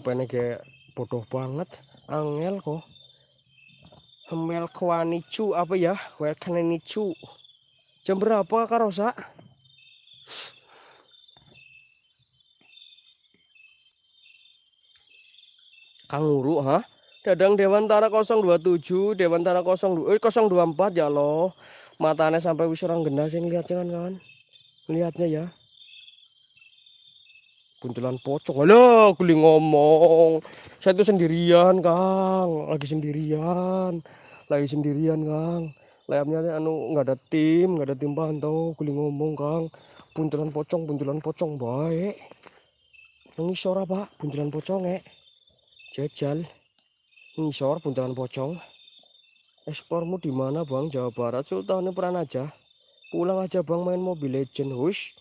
apa ini kayak bodoh banget angel kok Hemel cu apa ya? ini cu Jam berapa kak Kang Kanguru ha? Dadang Dewan Dewantara 027, Dewantara 02, eh, 024 ya loh. Matanya sampai wis orang gendah sih ngeliatnya kan kawan. ngeliatnya ya. Kuntilan pocong. Halo, kuli ngomong. Saya itu sendirian, Kang. Lagi sendirian. Lagi sendirian, Kang. Layaknya anu nggak ada tim, nggak ada tim pantau. Kuli ngomong, Kang. buntelan pocong, buntelan pocong, baik. suara apa? buntelan pocong, eh. Jajal. suara buntelan pocong. Ekspormu di mana, Bang? Jawa Barat. Sultan peran aja. Pulang aja, Bang, main mobil Legend. Hush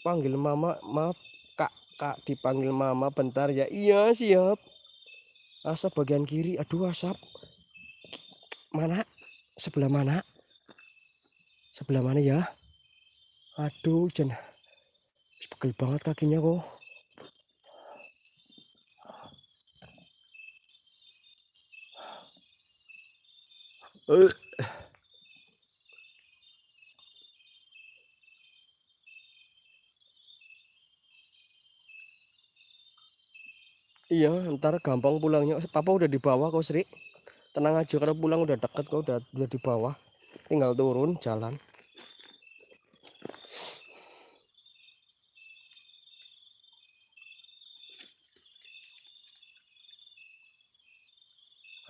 panggil mama maaf kak kak dipanggil mama bentar ya iya siap asap bagian kiri aduh asap mana sebelah mana sebelah mana ya aduh hujan pegel banget kakinya kok uh. iya ntar gampang pulangnya papa udah di bawah kok Sri tenang aja karena pulang udah deket kok udah, udah di bawah tinggal turun jalan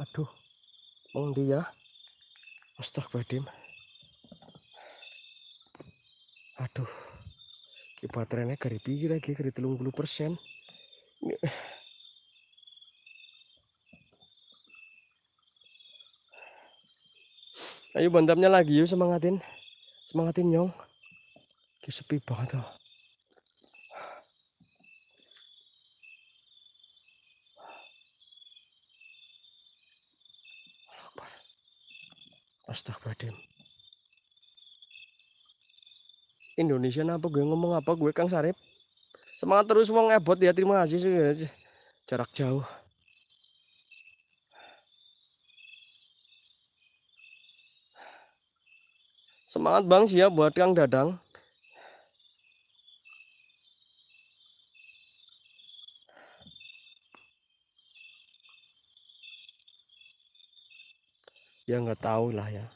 aduh mau dia ya? astagfirullahaladzim aduh ki baterainya keripik lagi keripik telung puluh persen ayo bantamnya lagi yuk semangatin semangatin nyong Kayak sepi banget tuh oh. Astagfirullahaladzim Indonesia apa gue ngomong apa gue Kang Sarip semangat terus wong ebot ya terima kasih jarak jauh Semangat Bang siap buat Kang Dadang. Ya nggak tahu lah ya.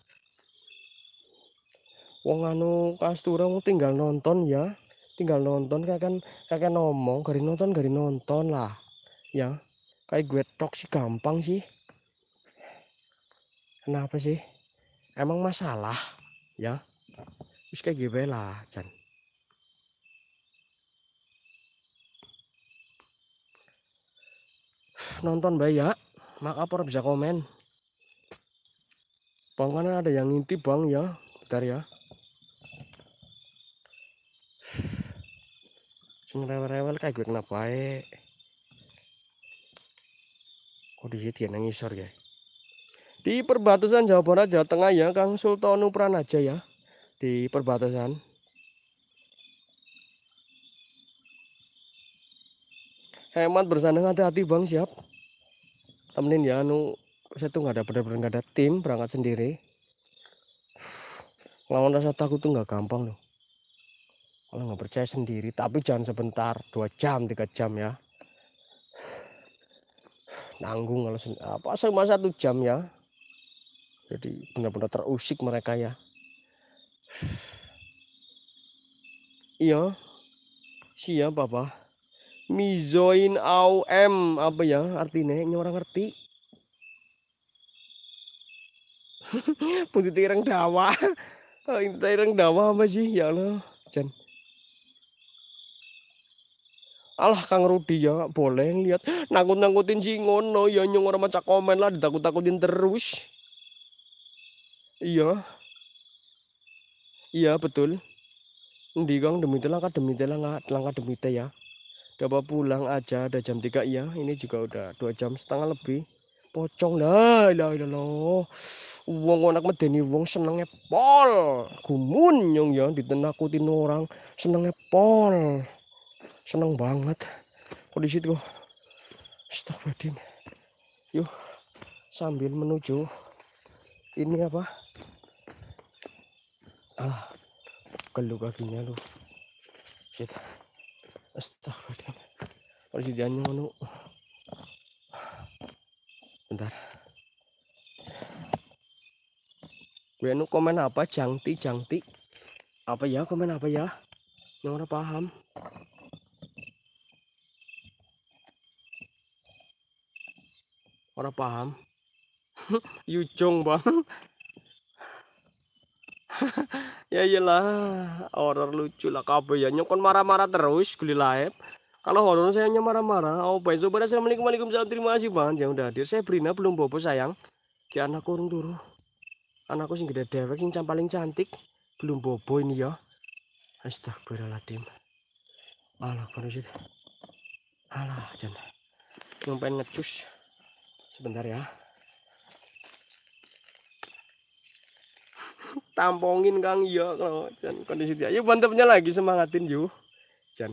Wong anu kastura wong tinggal nonton ya. Tinggal nonton kan kayak kan ngomong gari nonton gari nonton lah. Ya. Kayak gue tok sih gampang sih. Kenapa sih? Emang masalah? ya terus kayak lah kan nonton ya maaf orang bisa komen bang kan ada yang ngintip bang ya bentar ya sing rewel-rewel kayak gue kenapa ya kondisi dia nangisor ya di perbatasan Jawa Barat Jawa Tengah ya Kang Sultan aja ya. Di perbatasan. Hemat bersanding hati-hati Bang siap. Temenin ya anu saya tuh nggak ada pada bener nggak ada tim berangkat sendiri. Lawan rasa takut tuh nggak gampang loh. Kalau nggak percaya sendiri, tapi jangan sebentar, dua jam, tiga jam ya. Nanggung kalau apa sama satu jam ya jadi benar-benar terusik mereka ya iya siap apa mizoin au m apa ya artinya ini orang ngerti putih tirang dawa tirang dawa apa sih ya Allah jan Alah Kang Rudi ya boleh lihat nangkut nangkutin si ngono ya nyong orang maca komen lah ditakut-takutin terus Iya. Iya, betul. Ndi Gang demi telang demi telang langka demi te ya. Dapat pulang aja ada jam 3 ya. Ini juga udah dua jam setengah lebih. Pocong lah, ilah ilah lo. Uang anak medeni uang senengnya pol. Gumun nyong ya ditenakutin orang senengnya pol. Seneng banget. Kondisi tuh. situ, Astagfirullahaladzim. Yuk sambil menuju ini apa? ah kelu kakinya lu shit astagfirullah persediaannya mana bentar gue komen apa jangti jangti apa ya komen apa ya yang orang paham orang paham yucung bang ya iyalah horor lucu lah kabe ya nyokon marah-marah terus guli laep kalau horor saya hanya marah-marah oh baik sobat assalamualaikum waalaikumsalam terima kasih banget yang udah hadir saya Brina belum bobo sayang di anakku urung dulu anakku sih gede dewek yang paling cantik belum bobo ini ya astagfirullahaladzim alah sih alah jangan yang pengen ngecus sebentar ya tampongin kang iya kalau kondisi dia yuk mantapnya lagi semangatin yuk jan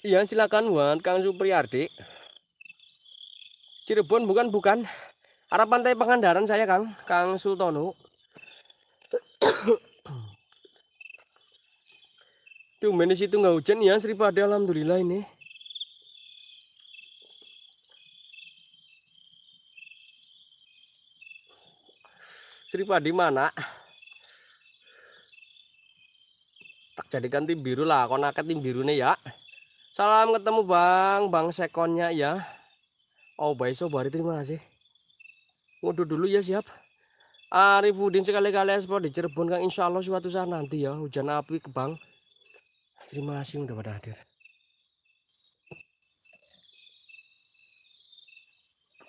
Iya, silakan buat Kang Supriyadi Cirebon bukan bukan. Arah pantai Pangandaran saya, Kang. Kang Sultono. Tuh, di situ nggak hujan ya, Sri Padi alhamdulillah ini. Sri Padi mana? Tak jadikan tim biru lah, kau nakat tim nih ya. Salam ketemu bang, bang sekonnya ya. Oh besok hari terima kasih. Waduh dulu ya siap. Arifudin sekali-kali ekspor di Cirebon Kang Insya Allah suatu saat nanti ya hujan api ke bang. Terima kasih udah pada hadir.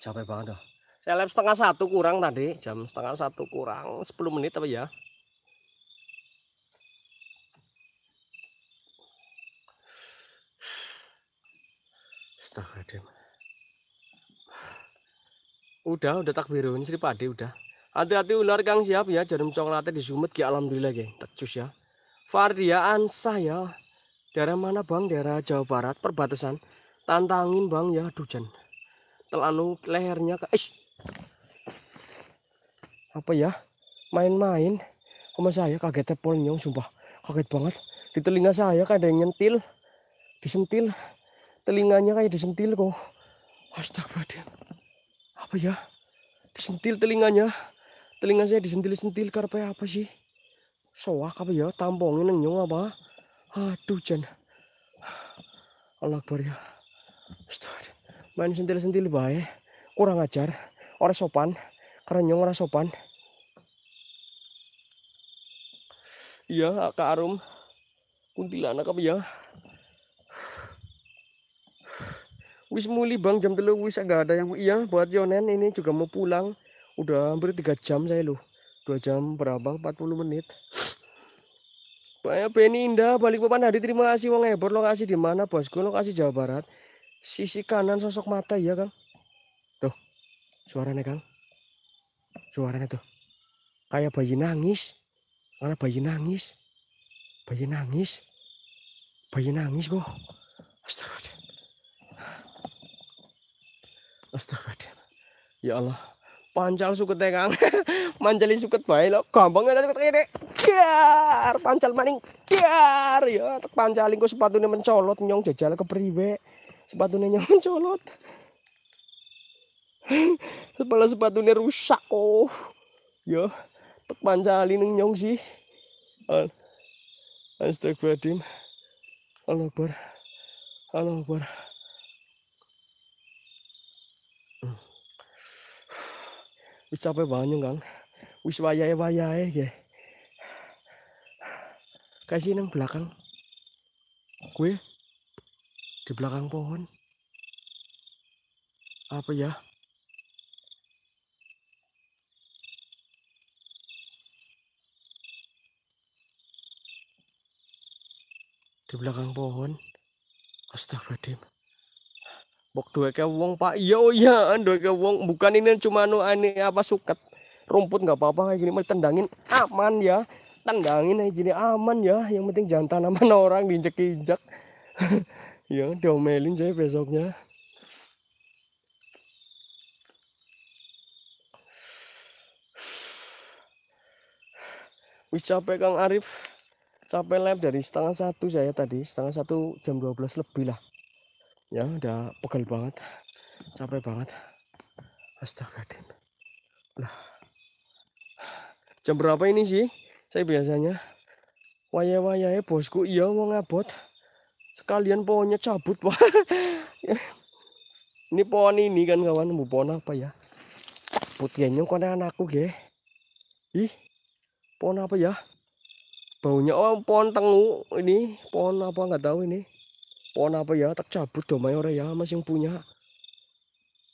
Capek banget dong. Saya lepas setengah satu kurang tadi, jam setengah satu kurang 10 menit apa ya? Astaga, Dem. Udah, udah takbirun Sri Pade udah. Hati-hati ular Kang siap ya, jarum coklatnya di Sumet ki alhamdulillah geng, tecus ya. Fardia saya ya. Daerah mana Bang? Daerah Jawa Barat perbatasan. Tantangin Bang ya, dujan. terlalu lehernya ke Ish. Apa ya? Main-main. Sama saya kaget nyong sumpah. Kaget banget. Di telinga saya kadang nyentil. Disentil telinganya kayak disentil kok astagfirullah apa ya disentil telinganya telinga saya disentil-sentil Karpe apa sih soak apa ya tampongin nyong apa aduh jen, Allah Akbar ya astagfirullah main sentil-sentil baik kurang ajar orang sopan karena nyong orang sopan iya kak Arum kuntilanak apa ya Wis muli bang jam telu wis agak ada yang iya buat Yonen ini juga mau pulang. Udah hampir tiga jam saya loh. dua jam berapa 40 menit. banyak Beni Indah balik papan hari terima kasih Wong Ebor lokasi di mana bosku lokasi Jawa Barat sisi kanan sosok mata ya kan Tuh suaranya Kang. Suaranya tuh kayak bayi nangis. mana bayi nangis. Bayi nangis. Bayi nangis kok. Astagfirullah. Astagfirullah. Ya Allah. Pancal suket tegang, ya, manjali suket baik lo. Gampang ya suket kene. Dar, pancal maning. Dar, ya tek pancaling ku mencolot nyong jajal priwe. Sepatunya nyong mencolot. Kepala sepatunya rusak oh. Yo, ya, tek nyong sih. Astagfirullahaladzim. Allah Akbar. Allah Akbar. wis capek banyu kang wis wayahe wayahe nggih kasih nang belakang gue di belakang pohon apa ya di belakang pohon astagfirullahaladzim Bok ke wong Pak. iya oh iya dua ke wong bukan ini cuma nu ini apa suket. Rumput nggak apa-apa kayak gini mah tendangin aman ya. Tendangin kayak gini aman ya. Yang penting jangan tanaman orang diinjek-injek. ya diomelin saya besoknya. Wih capek Kang Arif. Capek lab dari setengah satu saya tadi, setengah satu jam 12 lebih lah ya udah pegel banget capek banget astaga dim lah jam berapa ini sih saya biasanya waya-waya ya bosku iya mau ngabot sekalian pohonnya cabut pak ini pohon ini kan kawan mau pohon apa ya cabut kayaknya kau anakku ge ih pohon apa ya baunya oh pohon tengu ini pohon apa nggak tahu ini pohon apa ya tak cabut dong mayor ya masih yang punya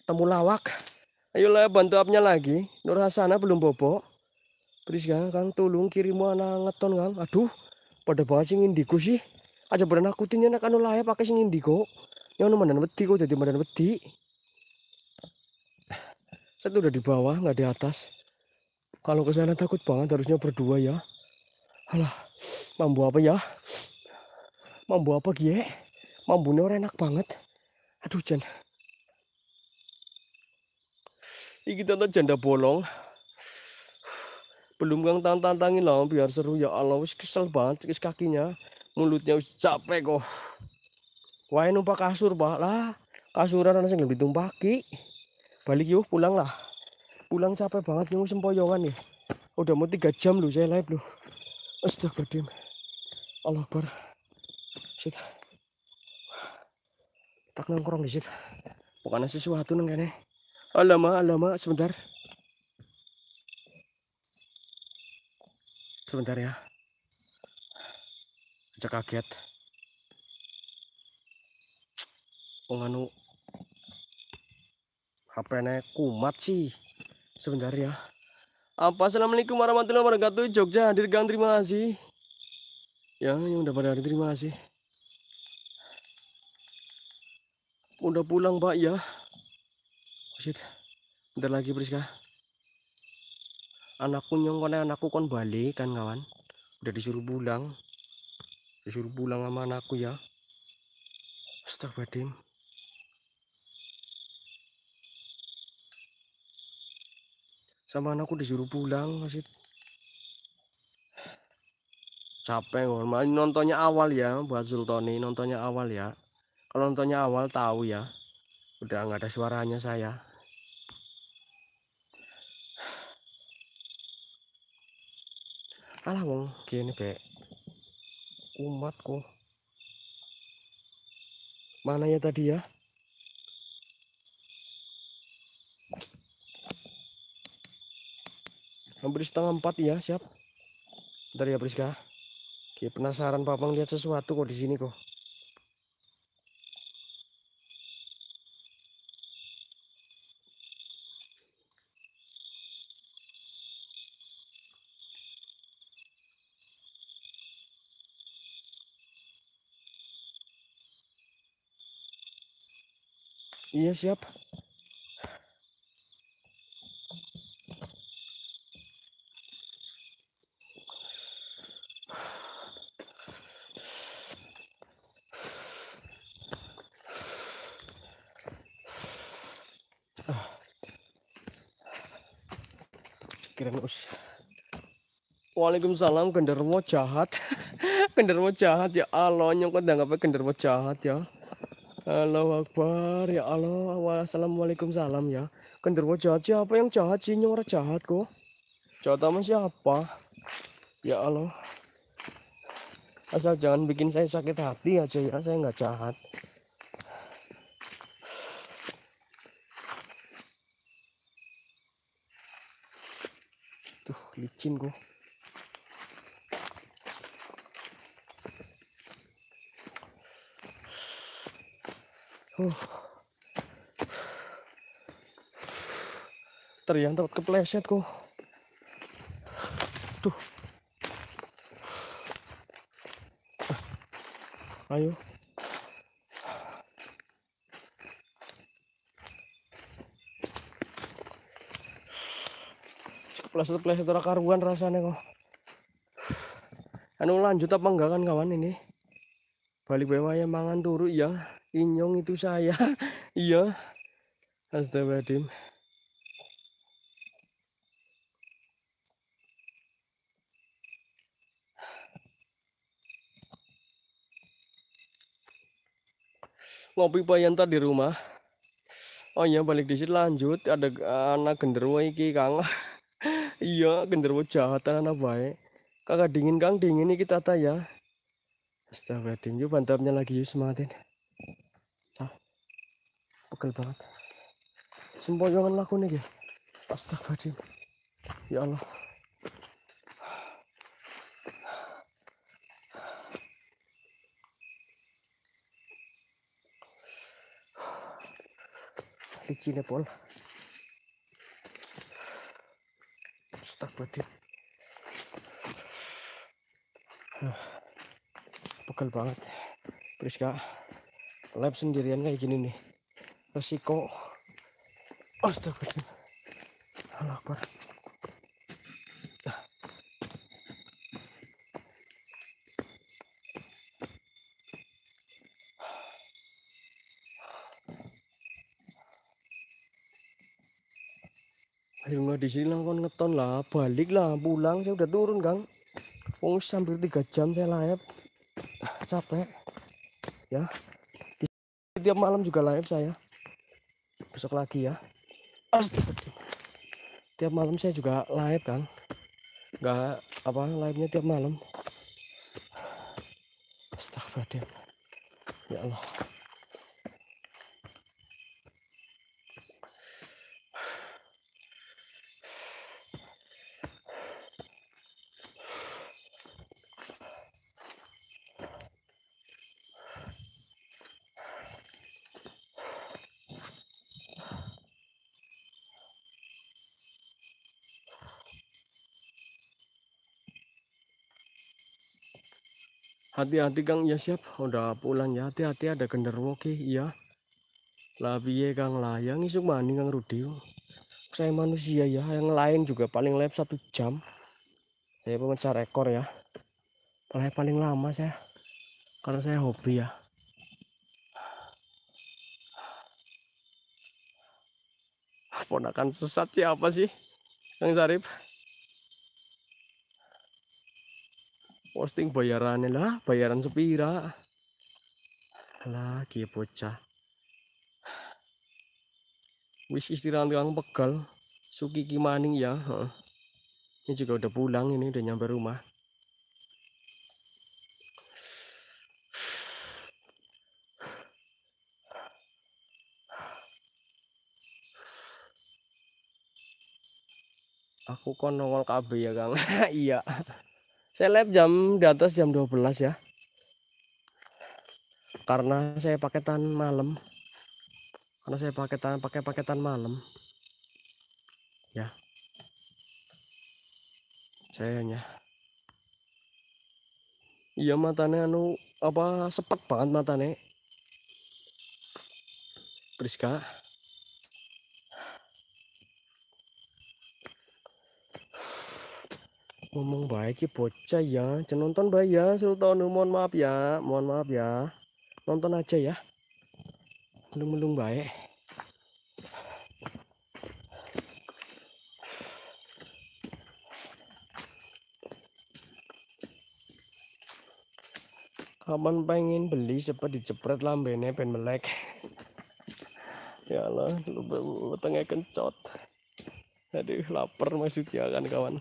temu temulawak lah bantu apnya lagi Nur Hasana belum bobok gak kang tolong kirimu anak ngeton kang aduh pada bawa sing indigo sih aja beranak kutinya nak anu layak pakai sing indigo yang mandan beti kok jadi mandan beti satu udah di bawah nggak di atas kalau ke sana takut banget harusnya berdua ya alah mampu apa ya mampu apa gie Mambunya orang enak banget. Aduh, Jan. Ini nonton janda bolong. Belum kang tantang tantangin lah biar seru ya Allah. Wis kesel banget wis kakinya. Mulutnya wis capek kok. wah numpak kasur, Pak. Lah, kasuran yang lebih tumpaki Balik yuk pulang lah. Pulang capek banget Nunggu sempoyongan ya. Udah mau tiga jam lu, saya live loh. Astagfirullahaladzim. Allah Akbar. Sudah tak nongkrong di situ bukan sesuatu neng kene alama alama sebentar sebentar ya aja kaget anu HP ne kumat sih sebentar ya apa assalamualaikum warahmatullahi wabarakatuh Jogja hadir gang terima kasih ya yang udah pada hadir terima kasih Udah pulang pak ya. Masjid. Bentar lagi Priska. Anakku nyongkon anakku kon balik kan kawan. Udah disuruh pulang. Disuruh pulang sama anakku ya. Astagfirullahaladzim. Sama anakku disuruh pulang Masjid capek hormat nontonnya awal ya buat Zultoni nontonnya awal ya kalau nontonnya awal tahu ya udah nggak ada suaranya saya alah wong gini be umatku mana ya tadi ya hampir setengah empat ya siap Dari ya Priska Oke, penasaran Papang lihat sesuatu kok di sini kok Iya, siap. Kirain us. Waalaikumsalam genderwo jahat. genderwo jahat ya Allah nyongkot nggak apa genderwo jahat ya. Halo Akbar ya Allah assalamualaikum salam ya Genderwo kan jahat siapa yang jahat sih nyora jahat kok Jahat sama siapa Ya Allah Asal jangan bikin saya sakit hati aja ya Saya nggak jahat Tuh licin kok teriak takut kepleset kok. tuh Ayo. Kepleset-kepleset ora karuan rasanya kok. Anu lanjut apa enggak kan kawan ini? Balik bawa mangan turu ya. Inyong itu saya. iya. Astagfirullahaladzim. Ngopi payanta di rumah. Oh iya balik di sini lanjut ada anak genderuwo iki Kang. iya genderuwo jahat anak baik. Kakak dingin Kang dingin iki tata ya. Astagfirullahaladzim, yuk bantapnya lagi yuk semangatin pegel banget sempoyongan laku nih ya astagfirullahaladzim ya Allah licinnya pol astagfirullahaladzim pegel banget Priska lab sendirian kayak gini nih resiko astagfirullah Ayo nggak di sini langsung ngeton lah, balik lah, pulang saya udah turun kang. Wong oh, sambil tiga jam saya layap, ah, capek. Ya, tiap malam juga layap saya besok lagi ya tiap malam saya juga live kan nggak apa live nya tiap malam astagfirullah hati-hati Kang ya siap udah pulang ya hati-hati ada genderwo ke iya. ya labiye Kang layang isuk mani Kang Rudi saya manusia ya yang lain juga paling lep satu jam saya pemecah rekor ya paling paling lama saya karena saya hobi ya ponakan sesat siapa sih Kang Sarip posting bayarannya lah bayaran sepira lagi bocah wis istirahat yang pegal suki kimaning ya ini juga udah pulang ini udah nyampe rumah aku kan nongol KB ya Kang. iya. Saya lab jam di atas jam 12 ya. Karena saya paketan malam. Karena saya paketan pakai paketan malam. Ya. Saya Sayangnya. Iya matanya anu apa sepet banget matanya. Priska. ngomong baik bocah ya nonton baik ya Sultan mohon maaf ya mohon maaf ya nonton aja ya melung-melung baik kapan pengen beli cepat dicepret lambene pen melek ya Allah lu tengah kencot aduh lapar maksudnya kan kawan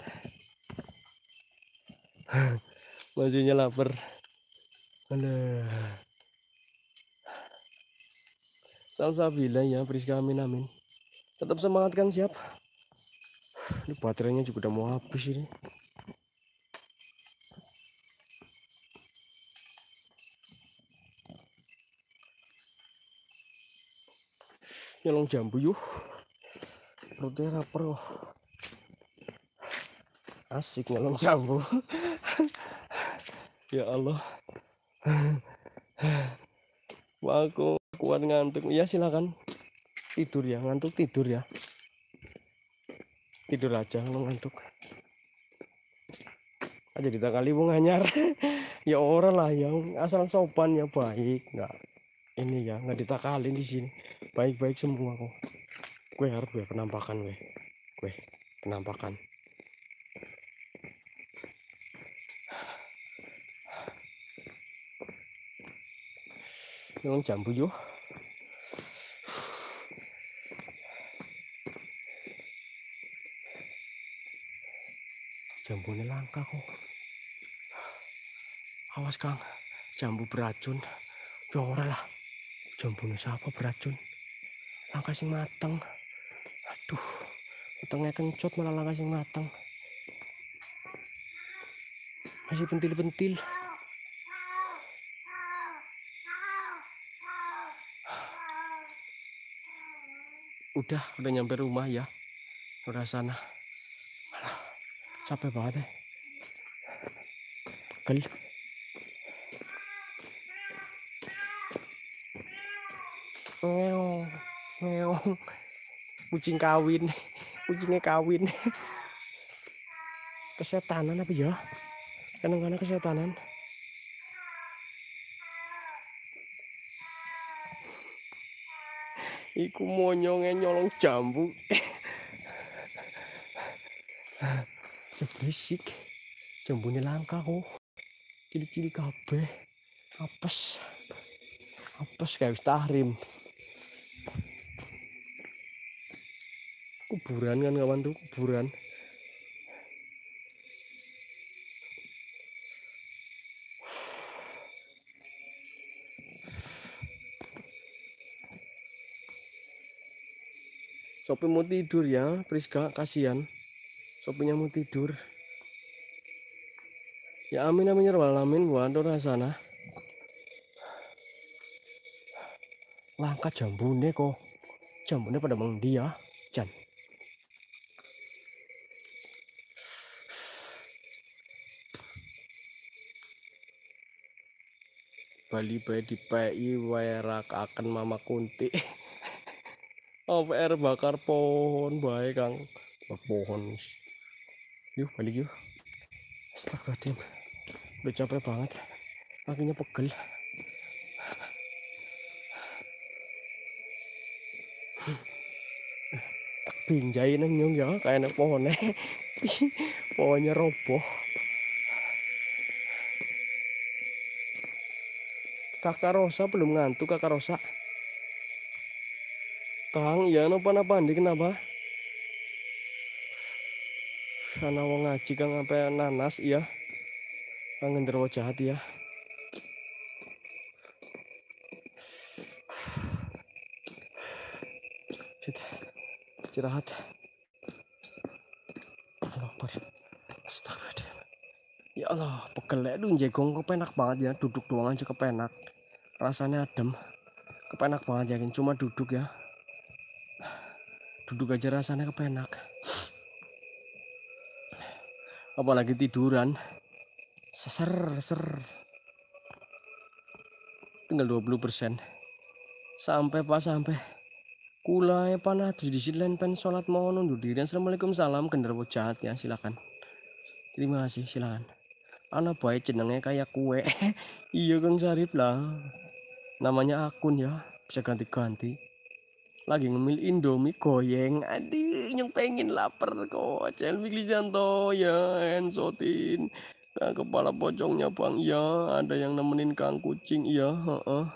maksudnya lapar salsa bila ya Priska amin amin tetap semangat kan siap ini baterainya juga udah mau habis ini nyolong jambu yuk perutnya lapar loh asik nyolong jambu ya Allah Wah, aku kuat ngantuk ya silakan tidur ya ngantuk tidur ya tidur aja lo ngantuk aja ditakali bu anyar ya orang lah yang asal sopan ya baik nggak ini ya nggak ditakalin di sini baik-baik semua kok gue harus gue penampakan gue gue penampakan memang jambu yo jambunya langka kok awas kang jambu beracun ya lah jambunya siapa beracun langka sing mateng aduh utangnya kencut malah langka sing mateng masih pentil-pentil udah udah nyampe rumah ya udah sana Alah, capek banget ya Kali. meong meong kucing kawin kucingnya kawin kesetanan apa ya kadang-kadang kesetanan iku monyonge nyolong jambu jebrisik jambune langka kok oh. cili-cili kabeh apes apes kayak tahrim kuburan kan kawan tuh kuburan Sopi mau tidur ya, Priska, kasihan. Sopinya mau tidur. Ya amin amin ya rabbal alamin wa sana. Langkah jambune kok. Jambune pada mengdi ya, Jan. Bali bayi di PI wae akan mama kunti. Ovr bakar pohon baik Kang bak pohon yuk balik yuk astaga tim, udah capek banget kakinya pegel tak neng nyong ya kayak pohon pohonnya pohonnya roboh kakak Rosa belum ngantuk kakak Rosa Tang, ya napa-napa andi kenapa? Sana mau ngaji kang sampai nanas iya. Kang genderwo jahat iya. ya. Istirahat. Astagfirullah. Ya Allah, pegelek lu jegong kepenak banget ya, duduk doang aja kepenak. Rasanya adem. Kepenak banget ya, cuma duduk ya duduk aja rasanya kepenak apalagi tiduran seser ser tinggal 20% sampai pak sampai kula ya panah di sini pen sholat mohon undur diri assalamualaikum salam kendaraan jahat ya silakan terima kasih silakan anak baik jenengnya kayak kue iya kang sarip lah namanya akun ya bisa ganti-ganti lagi ngemil Indomie goyeng aduh yang pengen lapar kok Cel Janto ya ensotin nah, kepala pocongnya Bang ya ada yang nemenin Kang Kucing ya heeh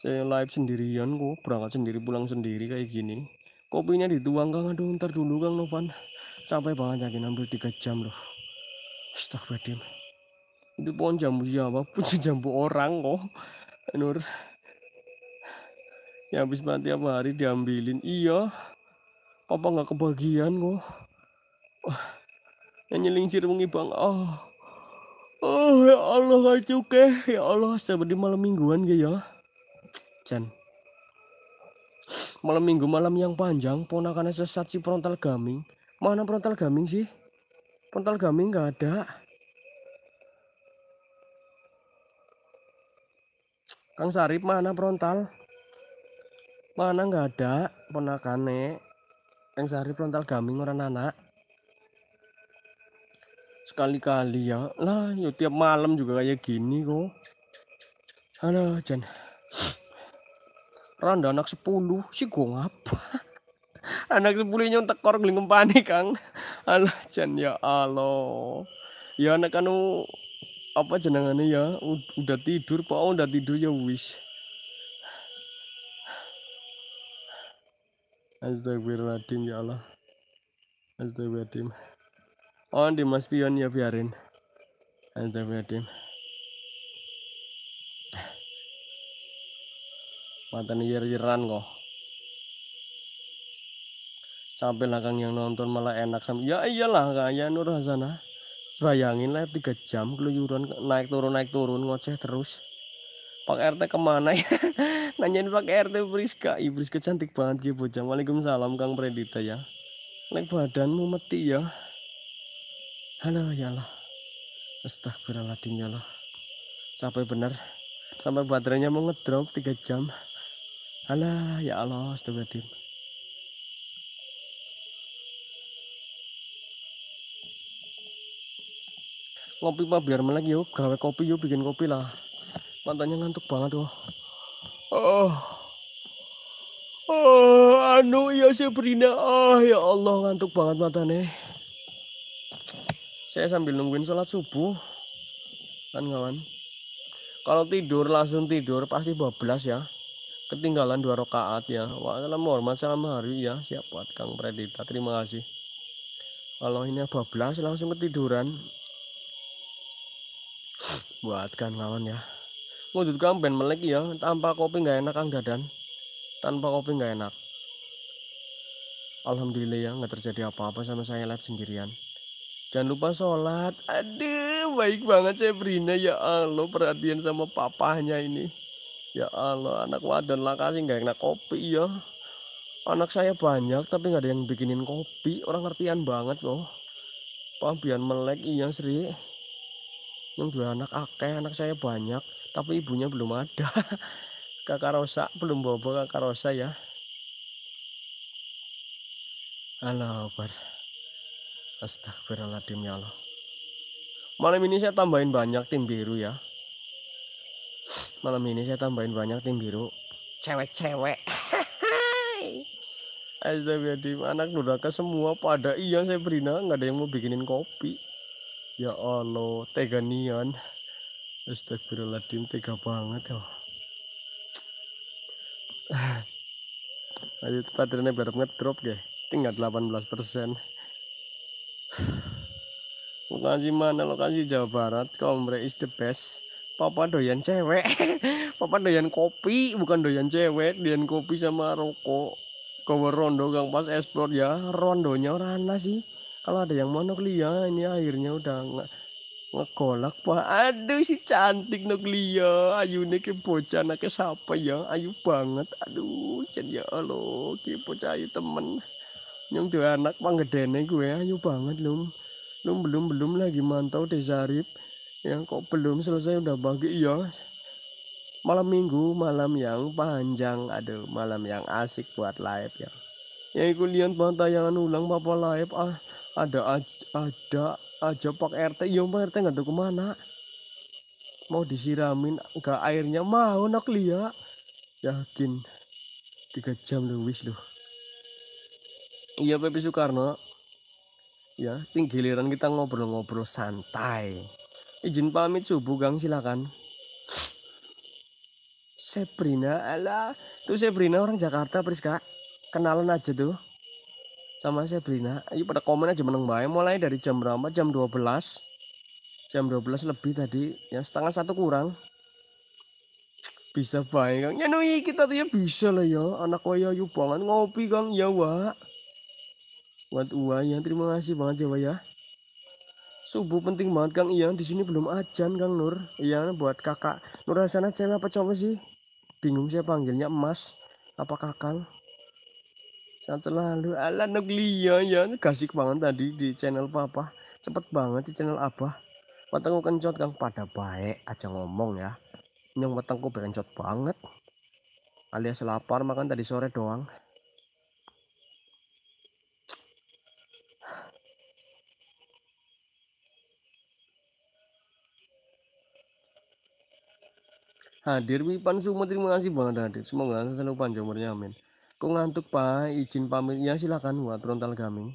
saya live sendirian kok berangkat sendiri pulang sendiri kayak gini kopinya dituang Kang aduh ntar dulu Kang Novan capek banget lagi hampir tiga jam loh Astagfirullahaladzim itu pohon jambu siapa pun jambu orang kok Nur ya habis mati tiap hari diambilin iya papa nggak kebagian kok oh, yang nyelingcir mengi bang oh oh ya Allah gak cuke ya Allah di malam mingguan gitu ya Chan malam minggu malam yang panjang ponakannya sesat si frontal gaming mana frontal gaming sih frontal gaming nggak ada Kang Sarip mana frontal? mana nggak ada ponakane yang sehari frontal gaming orang anak sekali-kali ya lah ya tiap malam juga kayak gini kok halo Jan Randa anak sepuluh sih gua ngapa anak 10 nyontek tekor lingkung panik Kang alah Jan ya Allah ya anak anu apa jenangannya ya udah tidur pak udah tidur ya wis Astagfirullahaladzim ya Allah Astagfirullahaladzim oh, On di mas pion ya biarin Astagfirullahaladzim Mata ini yer kok Sampai lakang yang nonton malah enak Ya iyalah Ya Nur Hasana Bayangin lah 3 jam keluyuran naik turun naik turun ngoceh terus Pak RT kemana ya nanyain pakai RT Priska ibu Priska cantik banget ya bocah salam Kang Predita ya badan badanmu mati ya Halo ya Allah Astagfirullahaladzim ya Allah Sampai benar Sampai baterainya mau ngedrop 3 jam halo ya Allah Astagfirullahaladzim ngopi mah biar melek yuk gawe kopi yuk bikin kopi lah mantannya ngantuk banget tuh oh. Oh. Oh, anu ya Sabrina. Ah, oh, ya Allah ngantuk banget mata nih. Saya sambil nungguin sholat subuh. Kan kawan. Kalau tidur langsung tidur pasti bablas ya. Ketinggalan dua rakaat ya. Waalaikumsalam hormat salam hari ya. Siap buat Kang Predita. Terima kasih. Kalau ini bablas langsung ketiduran. Buatkan kawan ya. Wujud kamu ben melek ya, tanpa kopi nggak enak Kang Dadan. Tanpa kopi nggak enak. Alhamdulillah ya nggak terjadi apa-apa sama saya live sendirian. Jangan lupa sholat. Aduh, baik banget Brina ya Allah perhatian sama papahnya ini. Ya Allah, anak wadon lah kasih nggak enak kopi ya. Anak saya banyak tapi nggak ada yang bikinin kopi. Orang ngertian banget loh. Pambian melek iya Sri yang dua anak akeh anak saya banyak tapi ibunya belum ada kakak Rosa belum bobo kakak Rosa ya halo bar Astagfirullahaladzim ya Allah malam ini saya tambahin banyak tim biru ya malam ini saya tambahin banyak tim biru cewek-cewek Astagfirullahaladzim anak Nuraka semua pada iya saya berina nggak ada yang mau bikinin kopi ya Allah tega nian astagfirullahaladzim tega banget ya ayo patrine barep ngedrop ya. tinggal 18 persen lokasi mana lokasi Jawa Barat Kalau is the best papa doyan cewek papa doyan kopi bukan doyan cewek doyan kopi sama rokok Kau rondo gang pas ekspor ya rondonya orang sih kalau ada yang mau Noglia ini akhirnya udah nggak ngekolak pak aduh si cantik Noglia ayu ini ke bocah anaknya siapa ya ayu banget aduh cian ya Allah ke bocah ayu temen nyong dua anak panggedene gue ayu banget lum lum belum belum lagi mantau deh Zarif yang kok belum selesai udah bagi ya malam minggu malam yang panjang aduh malam yang asik buat live ya yang ikut lihat bantayangan ulang papa live ah ada aja, ada aja pak rt Yo iya, pak rt nggak tahu kemana mau disiramin nggak airnya mau nak lia yakin tiga jam lu wis lu iya Pepe Soekarno ya tinggiliran kita ngobrol-ngobrol santai izin pamit subuh gang silakan Sebrina ala tuh Sebrina orang Jakarta Priska kenalan aja tuh sama saya Sabrina ayo pada komen aja meneng baik mulai dari jam berapa jam 12 jam 12 lebih tadi ya setengah satu kurang bisa baik kang ya nui kita tuh ya bisa lah ya anak waya yuk banget ngopi kang ya wa buat wa ya terima kasih banget ya ya subuh penting banget Kang Ian di sini belum ajan Kang Nur Ian buat kakak Nur sana cewek apa cowok sih bingung saya panggilnya emas, apa kakang sehat terlalu ala neglia ya gasik banget tadi di channel papa cepet banget di channel abah matangku kencot kang pada baik aja ngomong ya nyong matangku berencot banget alias lapar makan tadi sore doang hadir Wipan sumo terima kasih banget hadir semoga selalu panjang umurnya amin Kok ngantuk pak? Izin pamit ya silakan buat frontal gaming.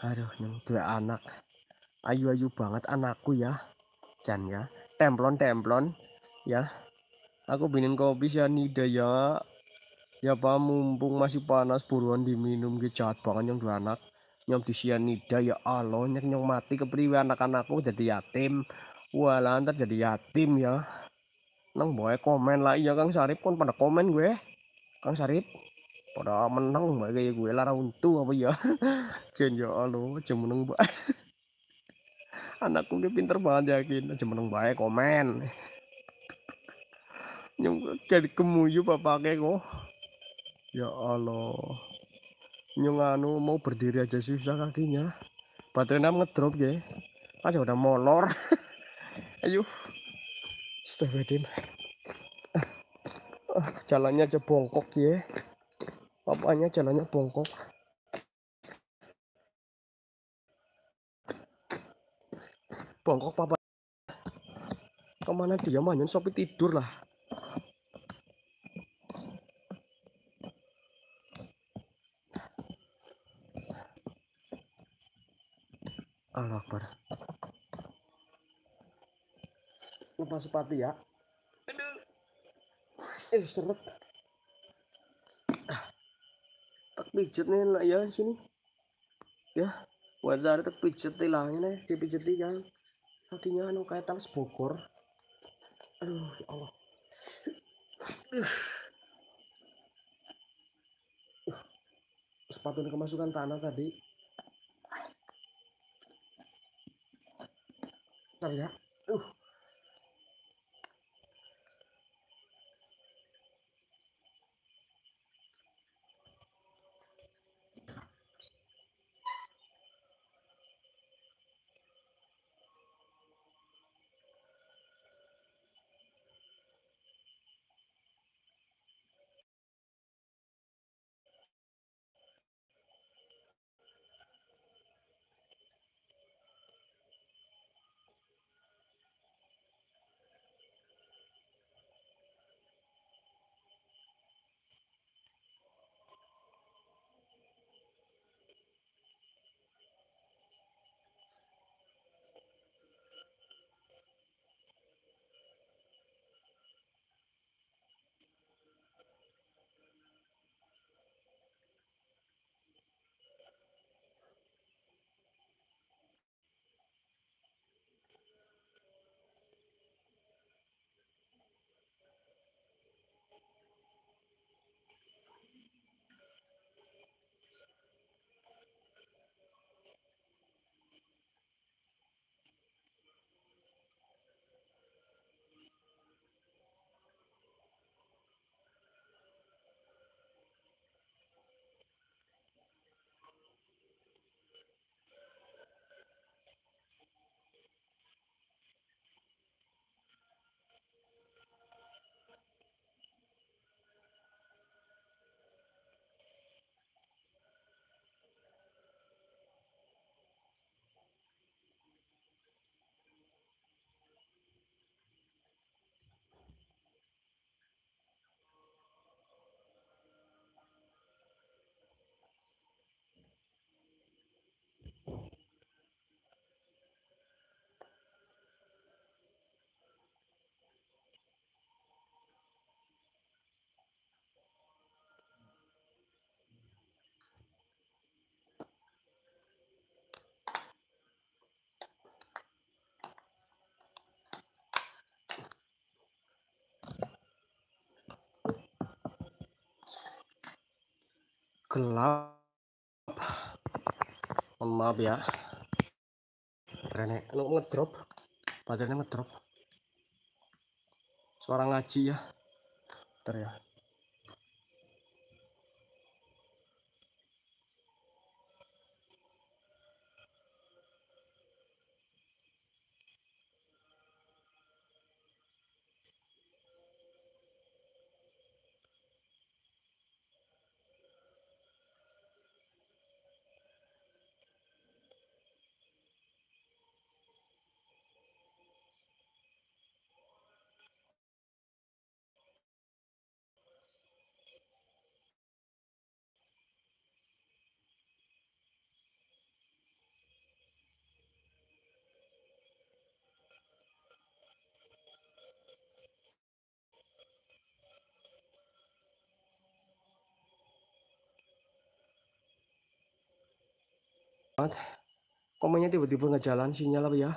Aduh, neng dua anak. Ayu-ayu banget anakku ya. Jan ya. Templon templon ya. Aku binin kopi nida ya. Ya pak mumpung masih panas buruan diminum gitu jahat banget yang dua anak. Nyom di nida ya Allah nyek nyong mati kepriwe anak-anakku jadi yatim. Wah lantas jadi yatim ya. Nang boy komen lah iya Kang Sarip pun pada komen gue. Kang Sarip pada menang mbak gaya gue lara untu apa ya jen ya lo cen menang mbak anakku gue pinter banget yakin cen menang baik komen nyung jadi kemuyu bapaknya kok ya Allah nyung anu mau berdiri aja susah kakinya baterainya ngedrop ya aja udah molor ayo stop it jalannya aja bongkok ya papanya jalannya bongkok bongkok papa kemana dia manyun sopi tidur lah Allah Akbar lepas sepatu ya Eh seret. Ah. Tak pijet nih lah ya sini. Ya, wajar tak pijat tilahnya nih, di kan. kakinya anu kayak tangis bokor. Aduh, ya Allah. Sepatu ini kemasukan tanah tadi. Bentar ya. Uh. gelap mohon maaf ya baterainya lo ngedrop baterainya ngedrop suara ngaji ya bentar ya banget komennya tiba-tiba nggak jalan sinyal apa ya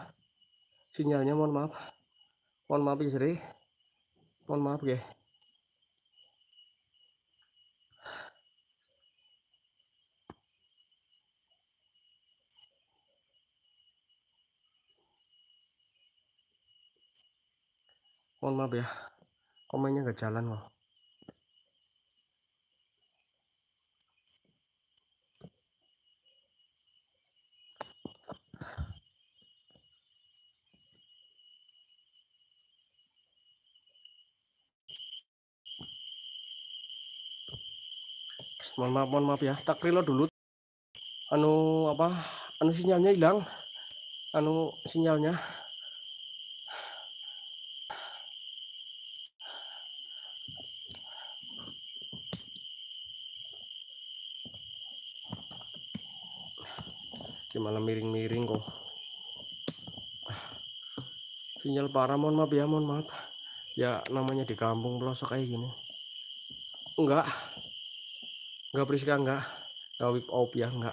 sinyalnya mohon maaf mohon maaf ya Sri mohon maaf ya mohon maaf ya komennya nggak jalan loh mohon maaf mohon maaf ya tak reload dulu anu apa anu sinyalnya hilang anu sinyalnya gimana miring-miring kok sinyal parah mohon maaf ya mohon maaf ya namanya di kampung pelosok kayak gini enggak Enggak Priska enggak. Enggak whip off ya enggak.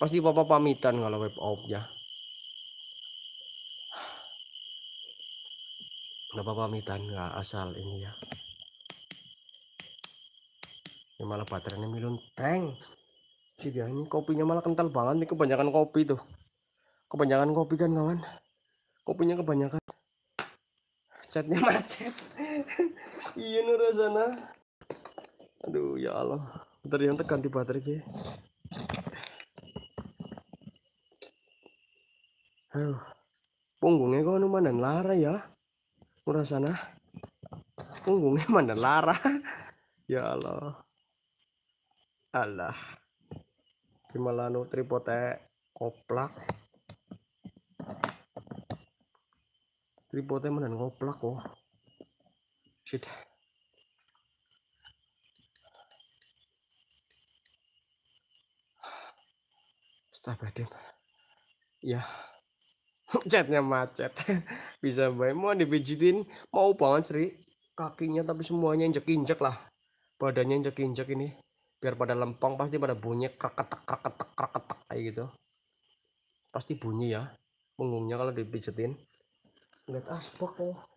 Pasti papa pamitan kalau whip off ya. Enggak papa pamitan enggak asal ini ya. Ini malah baterainya milun teng. sih dia ini kopinya malah kental banget nih kebanyakan kopi tuh. Kebanyakan kopi kan kawan. Kopinya kebanyakan. Catnya macet. iya nurasana aduh ya Allah bentar yang tekan di baterai aduh punggungnya kok nu mandan lara ya sana, punggungnya mandan lara ya Allah Allah gimana nu tripote koplak tripote mandan koplak kok shit Astagfirullahaladzim. Ya. macetnya macet. Bisa baik mau dipijitin, mau banget Sri. Kakinya tapi semuanya injek-injek lah. Badannya injek-injek ini. Biar pada lempeng pasti pada bunyi kreketek kreketek kreketek kayak gitu. Pasti bunyi ya. Punggungnya kalau dipijitin. Lihat asbak loh.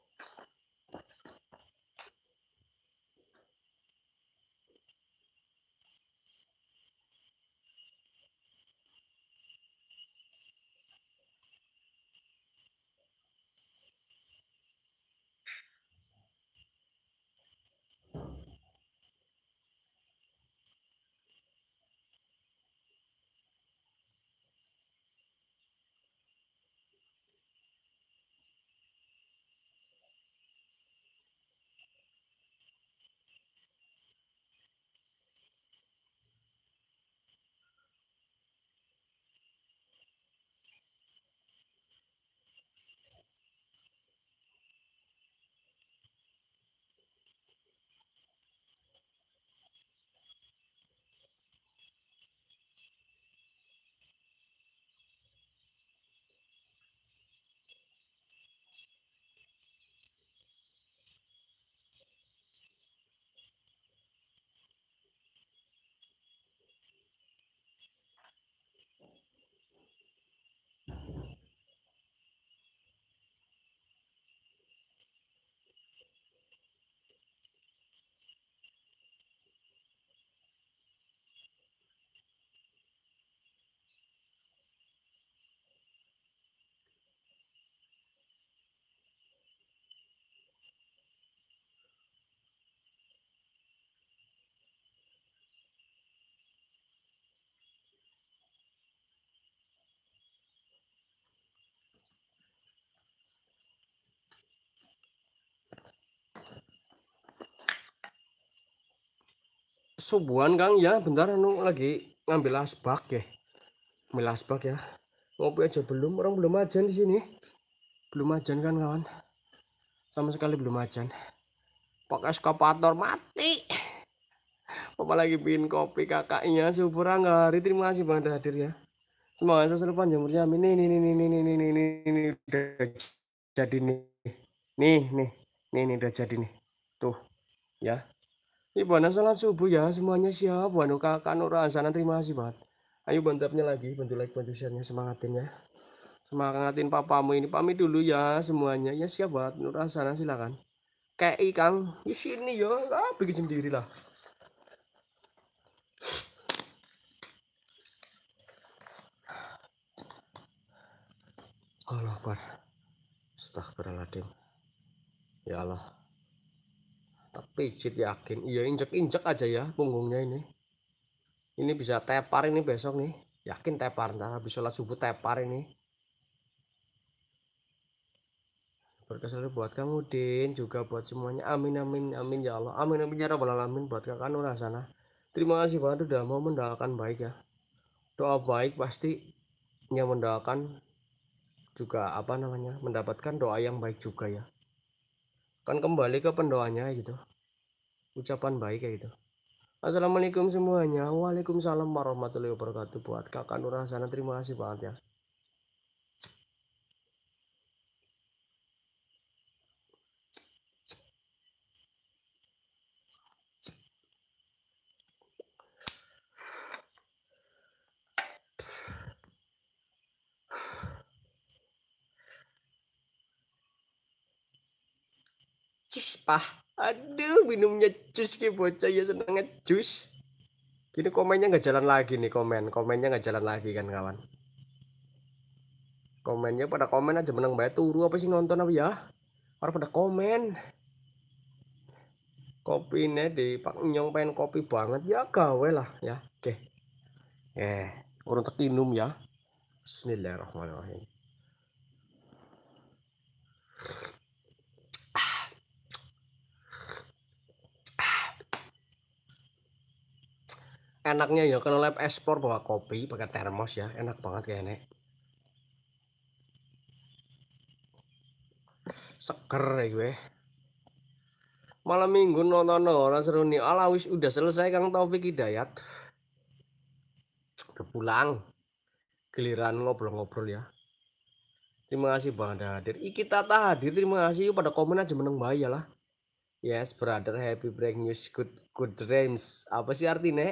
subuhan Kang ya bentar anu lagi ngambil asbak ya ngambil asbak ya ngopi aja belum orang belum ajan di sini belum ajan kan kawan sama sekali belum ajan pakai eskapator mati Papa lagi bikin kopi kakaknya subur angga hari terima kasih banget hadir ya semoga selalu panjang umurnya Ini ini ini ini ini ini ini udah jadi nih nih nih nih nih udah jadi nih tuh ya Ibana sholat subuh ya semuanya siap Wanu kakak Nora sana terima kasih banget Ayo bantuannya lagi bantu like bantu share semangatin ya Semangatin papamu ini pamit dulu ya semuanya ya siap banget Nora sana silakan Kayak ikan di sini ya ah, bikin sendiri lah Allah Akbar Astagfirullahaladzim Ya Allah terpijit yakin iya injek injek aja ya punggungnya ini ini bisa tepar ini besok nih yakin tepar ntar habis sholat subuh tepar ini berkesan buat kamu Din juga buat semuanya amin amin amin ya Allah amin amin ya Rabbal Alamin buat kakak Nur sana terima kasih banget udah mau mendoakan baik ya doa baik pasti yang mendoakan juga apa namanya mendapatkan doa yang baik juga ya kan kembali ke pendoanya gitu ucapan baik kayak gitu Assalamualaikum semuanya Waalaikumsalam warahmatullahi wabarakatuh buat kakak Nur Hasanah terima kasih banget ya Ah, aduh minumnya jus ki bocah ya senengnya jus ini komennya nggak jalan lagi nih komen komennya nggak jalan lagi kan kawan komennya pada komen aja menang banget turu apa sih nonton apa ya orang pada komen kopi ini di Pak Nyong pengen kopi banget ya gawe lah ya oke okay. eh tak minum ya Bismillahirrahmanirrahim enaknya ya kalau lab ekspor bawa kopi pakai termos ya enak banget kayaknya seger ya gue malam minggu nonton orang seru nih ala wis udah selesai Kang Taufik Hidayat udah pulang giliran ngobrol-ngobrol ya terima kasih bang ada hadir Iki Tata hadir terima kasih pada komen aja meneng bahaya lah yes brother happy break news good good dreams apa sih artinya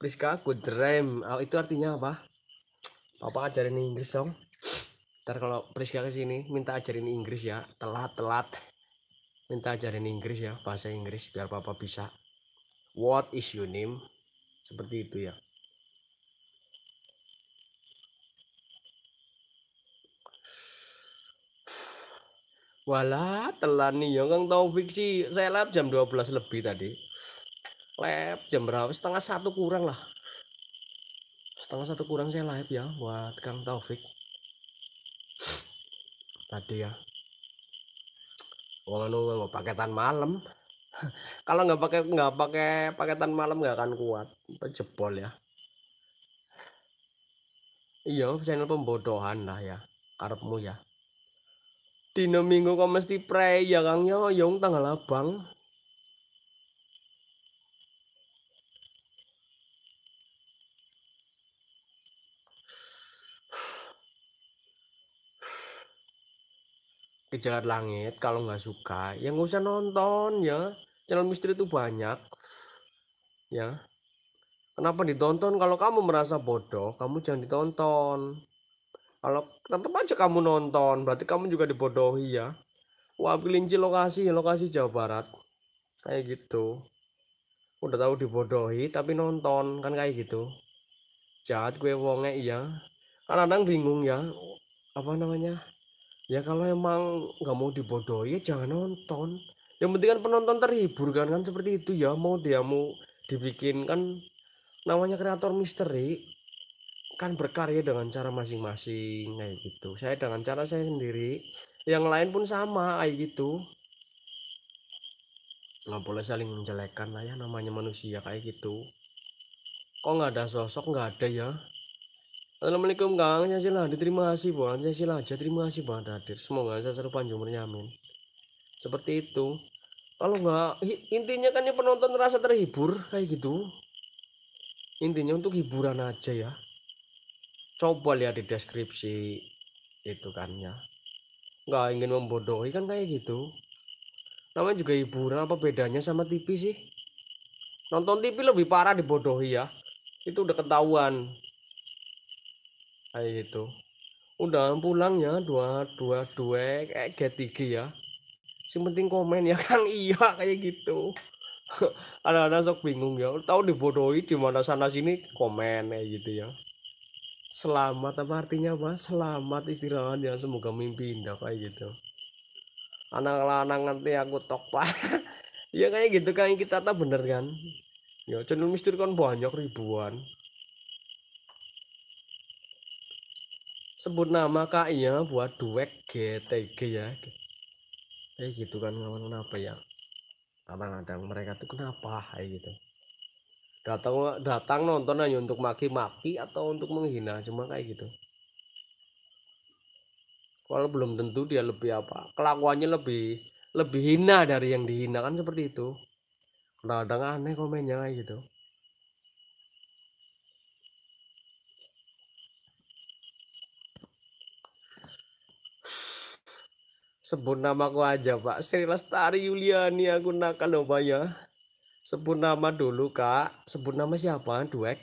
Priska aku dream ah, itu artinya apa Papa ajarin Inggris dong ntar kalau Priska kesini minta ajarin Inggris ya telat telat minta ajarin Inggris ya bahasa Inggris biar Papa bisa what is your name seperti itu ya Wala telan nih yang Kang tau fiksi saya lap jam 12 lebih tadi live jam berapa setengah satu kurang lah setengah satu kurang saya live ya buat Kang Taufik tadi ya Wong paketan malam kalau nggak pakai nggak pakai paketan malam nggak akan kuat jebol ya iya channel pembodohan lah ya karepmu ya dino minggu kok mesti pray ya kang yo yong tanggal abang kejar Langit kalau nggak suka ya nggak usah nonton ya channel misteri itu banyak ya kenapa ditonton kalau kamu merasa bodoh kamu jangan ditonton kalau tetap aja kamu nonton berarti kamu juga dibodohi ya wah kelinci lokasi lokasi Jawa Barat kayak gitu udah tahu dibodohi tapi nonton kan kayak gitu jahat gue wonge iya kadang-kadang bingung ya apa namanya ya kalau emang nggak mau dibodohi jangan nonton yang penting kan penonton terhibur kan kan seperti itu ya mau dia mau dibikin kan namanya kreator misteri kan berkarya dengan cara masing-masing kayak gitu saya dengan cara saya sendiri yang lain pun sama kayak gitu nggak boleh saling menjelekkan lah ya namanya manusia kayak gitu kok nggak ada sosok nggak ada ya Assalamualaikum Kang silah diterima kasih saya silah aja terima kasih bu hadir semoga saya seru panjang amin seperti itu kalau nggak intinya kan ya penonton rasa terhibur kayak gitu intinya untuk hiburan aja ya coba lihat di deskripsi itu kan ya nggak ingin membodohi kan kayak gitu namanya juga hiburan apa bedanya sama TV sih nonton TV lebih parah dibodohi ya itu udah ketahuan kayak gitu udah pulang ya dua dua dua kayak get tiga ya sih penting komen ya kang iya kayak gitu ada-ada sok bingung ya tahu dibodohi di mana sana sini komen ya gitu ya selamat apa artinya mas selamat istirahat ya semoga mimpi indah kayak gitu anak lanang nanti aku tok pak ya kayak gitu kan kita tak bener kan ya channel mister kan banyak ribuan sebut nama kak ya buat duet GTG ya kayak eh, gitu kan kawan kenapa ya kadang-kadang mereka tuh kenapa kayak gitu datang datang nonton aja untuk maki-maki atau untuk menghina cuma kayak gitu kalau belum tentu dia lebih apa kelakuannya lebih lebih hina dari yang dihina kan seperti itu kadang-kadang aneh komennya kayak gitu sebut nama ku aja pak Sri Lestari Yuliani aku nakal dong pak ya sebut nama dulu kak sebut nama siapa duek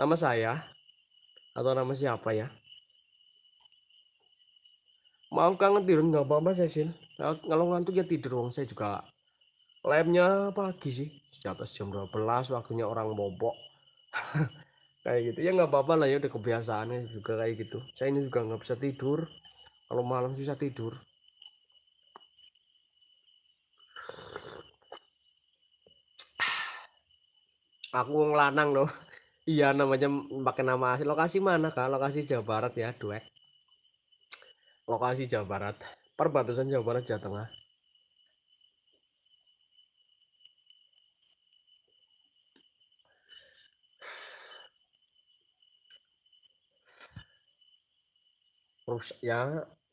nama saya atau nama siapa ya maaf kangen tidur nggak apa-apa Cecil nah, kalau ngantuk ya tidur dong saya juga lemnya pagi sih di atas jam 12 waktunya orang bobok kayak gitu ya nggak apa-apa lah ya udah kebiasaannya juga kayak gitu saya ini juga nggak bisa tidur kalau malam susah tidur aku wong lanang loh iya namanya pakai nama asli lokasi mana kak lokasi Jawa Barat ya duet lokasi Jawa Barat perbatasan Jawa Barat Jawa Tengah terus ya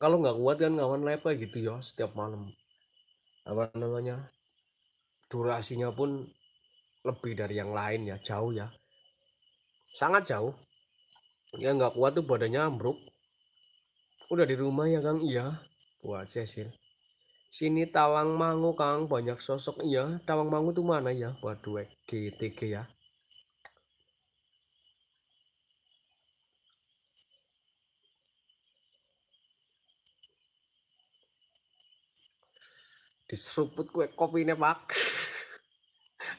kalau nggak kuat kan ngawan lepa gitu ya setiap malam apa namanya durasinya pun lebih dari yang lain ya jauh ya sangat jauh ya nggak kuat tuh badannya ambruk udah di rumah ya kang iya buat Cecil sini Tawang Mangu kang banyak sosok iya Tawang Mangu tuh mana ya buat duet GTG ya diseruput kue kopinya pak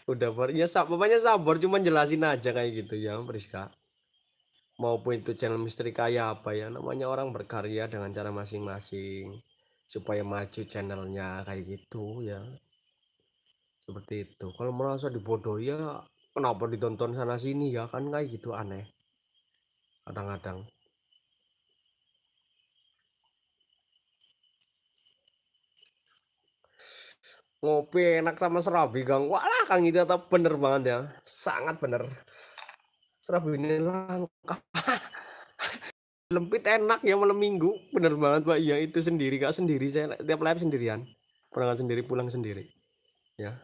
udah bar ya bapaknya sabar cuma jelasin aja kayak gitu ya Priska maupun itu channel misteri kaya apa ya namanya orang berkarya dengan cara masing-masing supaya maju channelnya kayak gitu ya seperti itu kalau merasa dibodohi ya kenapa ditonton sana sini ya kan kayak gitu aneh kadang-kadang ngopi enak sama serabi kang walah kang itu tetap bener banget ya sangat bener serabi ini langka lempit enak ya malam minggu bener banget pak iya itu sendiri kak sendiri saya tiap live sendirian pulang sendiri pulang sendiri ya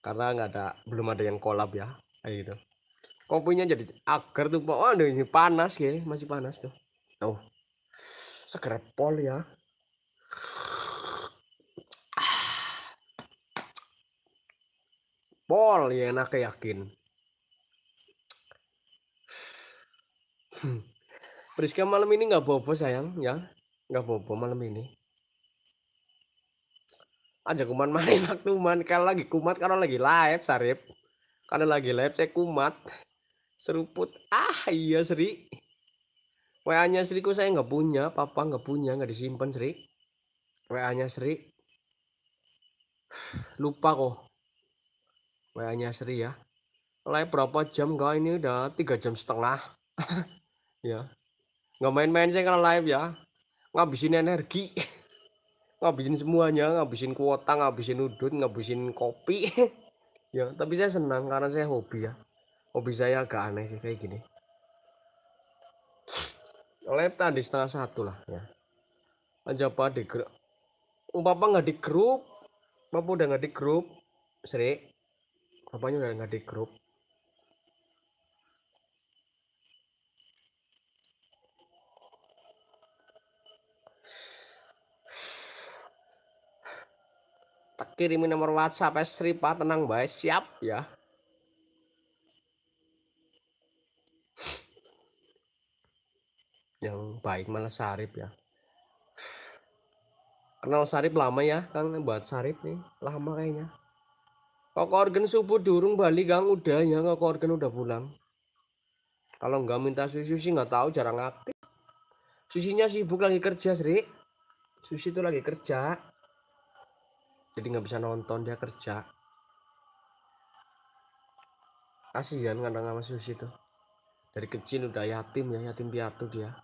karena nggak ada belum ada yang kolab ya kayak gitu kopinya jadi agar tuh pak oh, ini panas ya masih panas tuh oh seger pol ya pol ya enak yakin Priska malam ini nggak bobo sayang ya nggak bobo malam ini aja kuman main waktu man kalau lagi kumat karena lagi live sarip karena lagi live saya kumat seruput ah iya Sri WA nya Sri ku saya nggak punya papa nggak punya nggak disimpan Sri WA nya Sri lupa kok WA-nya Sri ya. Live berapa jam kau ini udah tiga jam setengah. ya. Nggak main-main saya kalau live ya. Ngabisin energi. ngabisin semuanya, ngabisin kuota, ngabisin udut, ngabisin kopi. ya, tapi saya senang karena saya hobi ya. Hobi saya agak aneh sih kayak gini. Live tadi setengah satu lah ya. Aja apa di grup. Bapak nggak di grup, Bapak udah nggak di grup, Sri apanya udah nggak di grup tak kirimin nomor WhatsApp eh, Sri Pak tenang baik siap ya yang baik malah Sarip ya kenal Sarip lama ya kan buat Sarip nih lama kayaknya Kok organ subuh durung balik gang udah ya, kok organ udah pulang. Kalau nggak minta susu sih nggak tahu jarang aktif. Susinya sibuk lagi kerja Sri. Susi itu lagi kerja. Jadi nggak bisa nonton dia kerja. Kasihan kadang sama Susi itu. Dari kecil udah yatim ya, yatim piatu dia.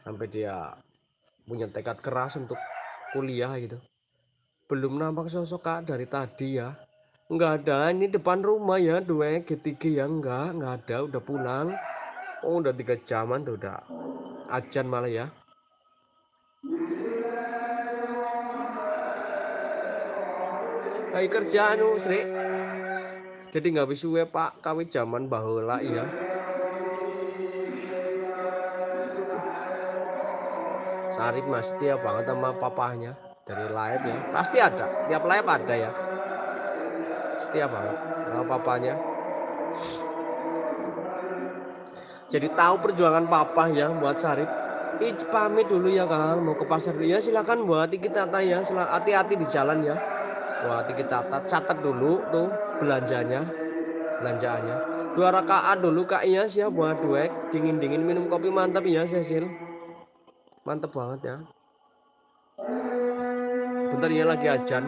Sampai dia punya tekad keras untuk kuliah gitu belum nampak sosok kak dari tadi ya nggak ada ini depan rumah ya dua ketiga ya nggak nggak ada udah pulang oh udah tiga jaman tuh udah ajan malah ya Hai kerja anu Sri. Jadi nggak bisa we Pak, kami zaman bahula ya. Sarik mas dia banget sama papahnya dari live ya pasti ada tiap live ada ya setiap apa, papanya jadi tahu perjuangan papa ya buat Sarip Ij pamit dulu ya Kang mau ke pasar dulu ya silakan buat kita tata ya hati-hati di jalan ya buat kita tata catat dulu tuh belanjanya belanjaannya dua rakaat dulu Kak Iya sih buat duet. dingin-dingin minum kopi mantap ya Cecil mantap banget ya sebentar ya lagi ajan.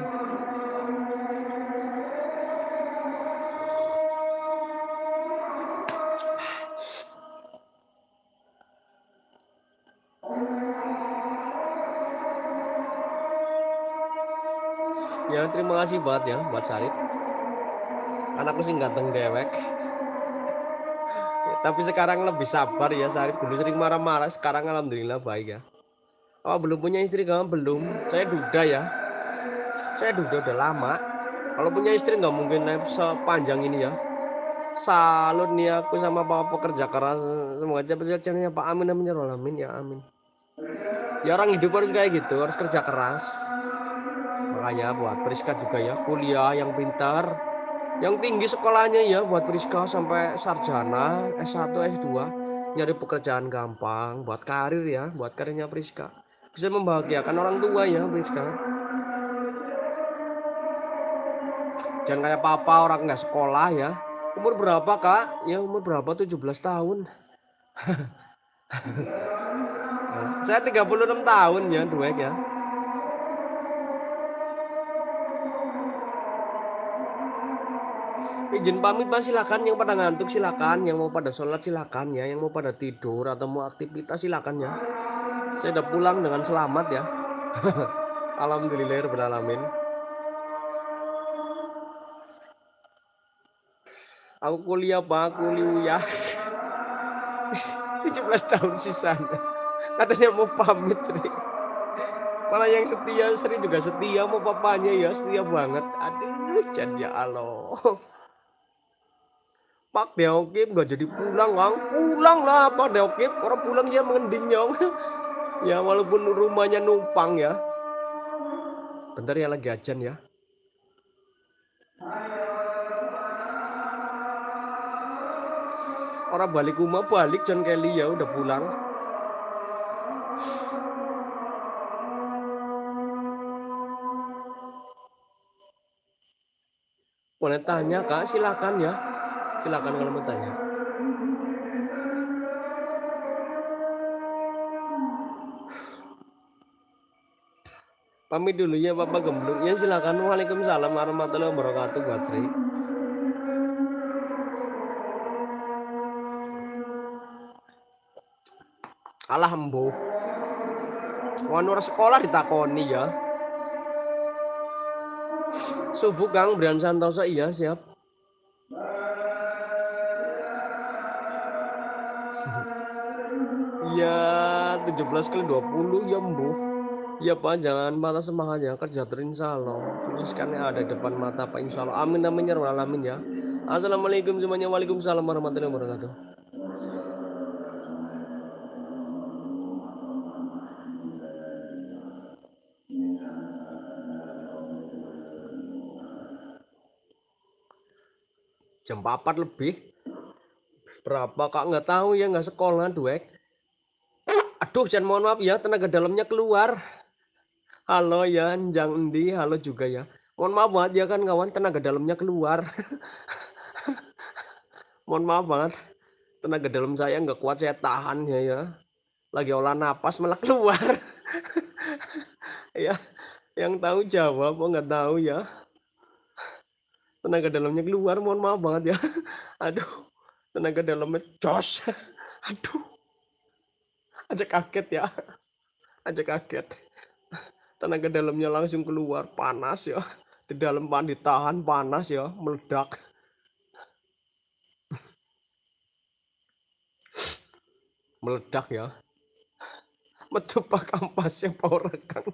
Ya terima kasih buat ya buat Sarip. Anakku sih ganteng dewek. tapi sekarang lebih sabar ya Sarip. Dulu sering marah-marah, sekarang alhamdulillah baik ya. Oh belum punya istri kamu belum? Saya duda ya saya duduk udah lama kalau punya istri nggak mungkin naik sepanjang ini ya salut nih aku sama bapak pekerja keras semoga aja pekerjaannya Pak Amin namanya menyerol amin ya, ya amin ya orang hidup harus kayak gitu harus kerja keras makanya buat Priska juga ya kuliah yang pintar yang tinggi sekolahnya ya buat Priska sampai sarjana S1 S2 nyari pekerjaan gampang buat karir ya buat karirnya Priska bisa membahagiakan orang tua ya Priska Jangan kayak papa orang nggak sekolah ya. Umur berapa kak? Ya umur berapa? 17 tahun. Saya 36 tahun ya duek ya. izin pamit mas silakan yang pada ngantuk silakan yang mau pada sholat silakan ya yang mau pada tidur atau mau aktivitas silakan ya saya udah pulang dengan selamat ya alhamdulillah beralamin aku kuliah bang, kuliah 17 tahun sisanya katanya mau pamit Sri malah yang setia Sri juga setia mau papanya ya setia banget aduh jadi ya Allah Pak Deokim gak jadi pulang lang pulang lah Pak Deokim orang pulang dia mengending nyong ya walaupun rumahnya numpang ya bentar ya lagi ajan ya orang balik rumah balik John Kelly ya udah pulang boleh tanya kak silakan ya silakan kalau mau tanya pamit dulu ya Bapak Gemblung ya silakan Waalaikumsalam warahmatullahi wabarakatuh buat Sri kalah embuh wanur sekolah ditakoni ya subuh Kang Brian Santoso iya siap iya, ya 17 kali 20 ya embuh ya pak jangan mata semangatnya kerja terinsalah karena ada depan mata pak insyaallah amin amin ya alamin ya assalamualaikum semuanya waalaikumsalam warahmatullahi wabarakatuh jam 4 lebih berapa kak nggak tahu ya nggak sekolah duek aduh jangan mohon maaf ya tenaga dalamnya keluar halo ya Jang Endi halo juga ya mohon maaf banget ya kan kawan tenaga dalamnya keluar mohon maaf banget tenaga dalam saya nggak kuat saya tahan ya ya lagi olah napas malah keluar ya yang tahu jawab mau nggak tahu ya tenaga dalamnya keluar mohon maaf banget ya aduh tenaga dalamnya jos aduh aja kaget ya aja kaget tenaga dalamnya langsung keluar panas ya di dalam pan ditahan panas ya meledak meledak ya metupak kampasnya yang power kan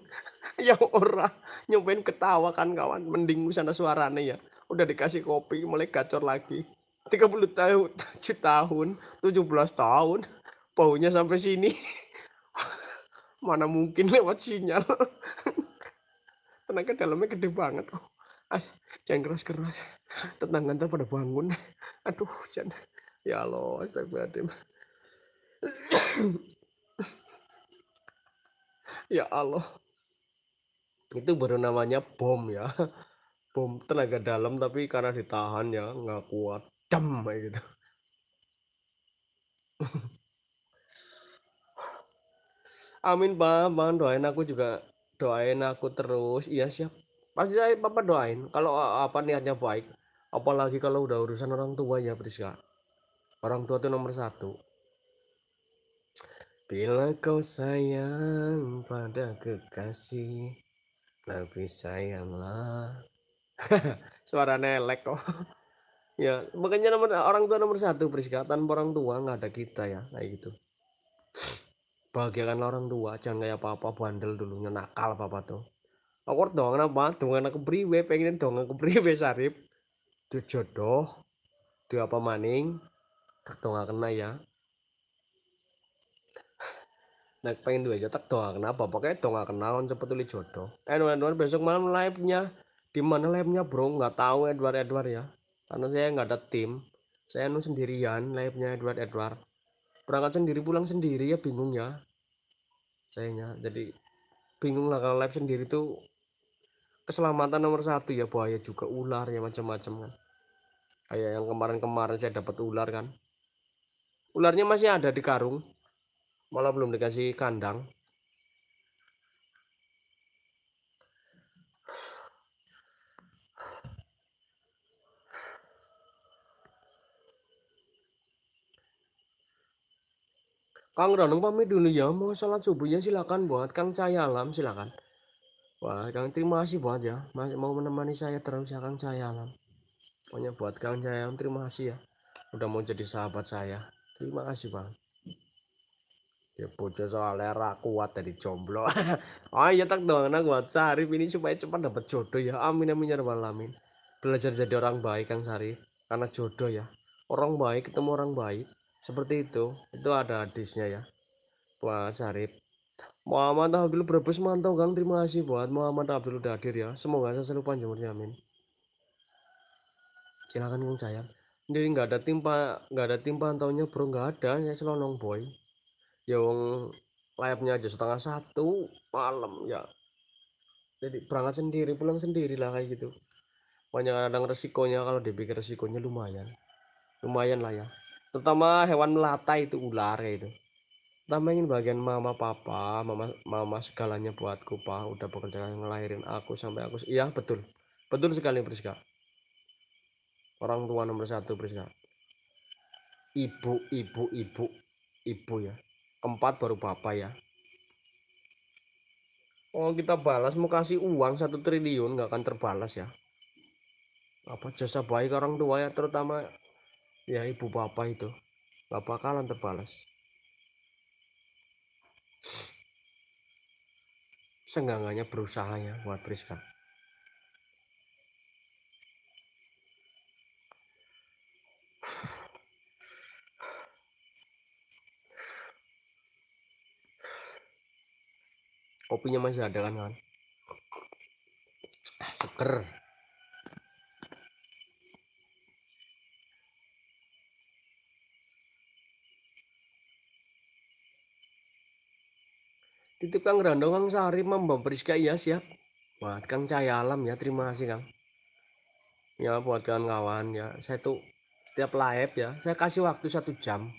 ya ora nyobain ketawa kan kawan mending sana suaranya ya udah dikasih kopi mulai gacor lagi 30 tahun 7 tahun 17 tahun baunya sampai sini mana mungkin lewat sinyal tenaga dalamnya gede banget kok jangan keras-keras tetangga ntar pada bangun aduh jangan ya Allah astagfirullahaladzim ya Allah itu baru namanya bom ya bom tenaga dalam tapi karena ditahan ya nggak kuat dam gitu amin pak bang doain aku juga doain aku terus iya siap pasti saya papa doain kalau apa niatnya baik apalagi kalau udah urusan orang tua ya Priska orang tua tuh nomor satu bila kau sayang pada kekasih lebih sayanglah Suara nelek kok. ya, makanya nomor orang tua nomor satu Priska. Tanpa orang tua nggak ada kita ya, kayak gitu. Bahagiakan orang tua, jangan kayak apa-apa bandel dulunya nakal apa tuh. Aku dong kenapa? Dong anak priwe, pengen dong anak priwe Sarip. Itu jodoh. Itu apa maning? Tak dong kena ya. nak pengen dua aja tak dong kenapa? Pokoknya dong kenal, cepet tulis jodoh. Eh, nuan-nuan besok malam live-nya. Di mana labnya bro nggak tahu Edward Edward ya karena saya nggak ada tim saya nu sendirian labnya Edward Edward berangkat sendiri pulang sendiri ya bingung ya sayanya jadi bingung lah kalau lab sendiri tuh keselamatan nomor satu ya Buaya juga ular ya macam-macam kan kayak yang kemarin-kemarin saya dapat ular kan ularnya masih ada di karung malah belum dikasih kandang Kang Ranung pamit dulu ya mau sholat subuhnya silakan buat Kang Alam silakan Wah Kang terima kasih buat ya masih mau menemani saya terus ya Kang Alam. pokoknya buat Kang Alam terima kasih ya udah mau jadi sahabat saya terima kasih bang ya bocah soalnya kuat dari jomblo oh iya tak doang nak buat Sarif ini supaya cepat dapat jodoh ya amin amin ya rabbal alamin belajar jadi orang baik Kang Sarif karena jodoh ya orang baik ketemu orang baik seperti itu itu ada hadisnya ya buat Syarif Muhammad Abdul Brebes mantau Kang terima kasih buat Muhammad Abdul Dadir ya semoga saya selalu panjang umurnya amin silakan Kang sayang jadi nggak ada timpa nggak ada tim pantaunya bro nggak ada ya selonong boy ya wong live nya aja setengah satu malam ya jadi berangkat sendiri pulang sendiri lah kayak gitu banyak kadang resikonya kalau dipikir resikonya lumayan lumayan lah ya terutama hewan melata itu ular itu tambahin bagian mama papa mama mama segalanya buatku pak udah bekerja ngelahirin aku sampai aku iya betul betul sekali Priska orang tua nomor satu Priska ibu ibu ibu ibu ya keempat baru papa ya Oh kita balas mau kasih uang satu triliun nggak akan terbalas ya apa jasa baik orang tua ya terutama ya ibu bapak itu bapak kalian terbalas senggangannya berusaha ya buat Priska kopinya masih ada kan kan seger Titip Kang Rando Kang Sari mam Priska iya siap. Buat Kang Cahaya Alam ya terima kasih Kang. Ya buat kawan-kawan ya saya tuh setiap live ya saya kasih waktu satu jam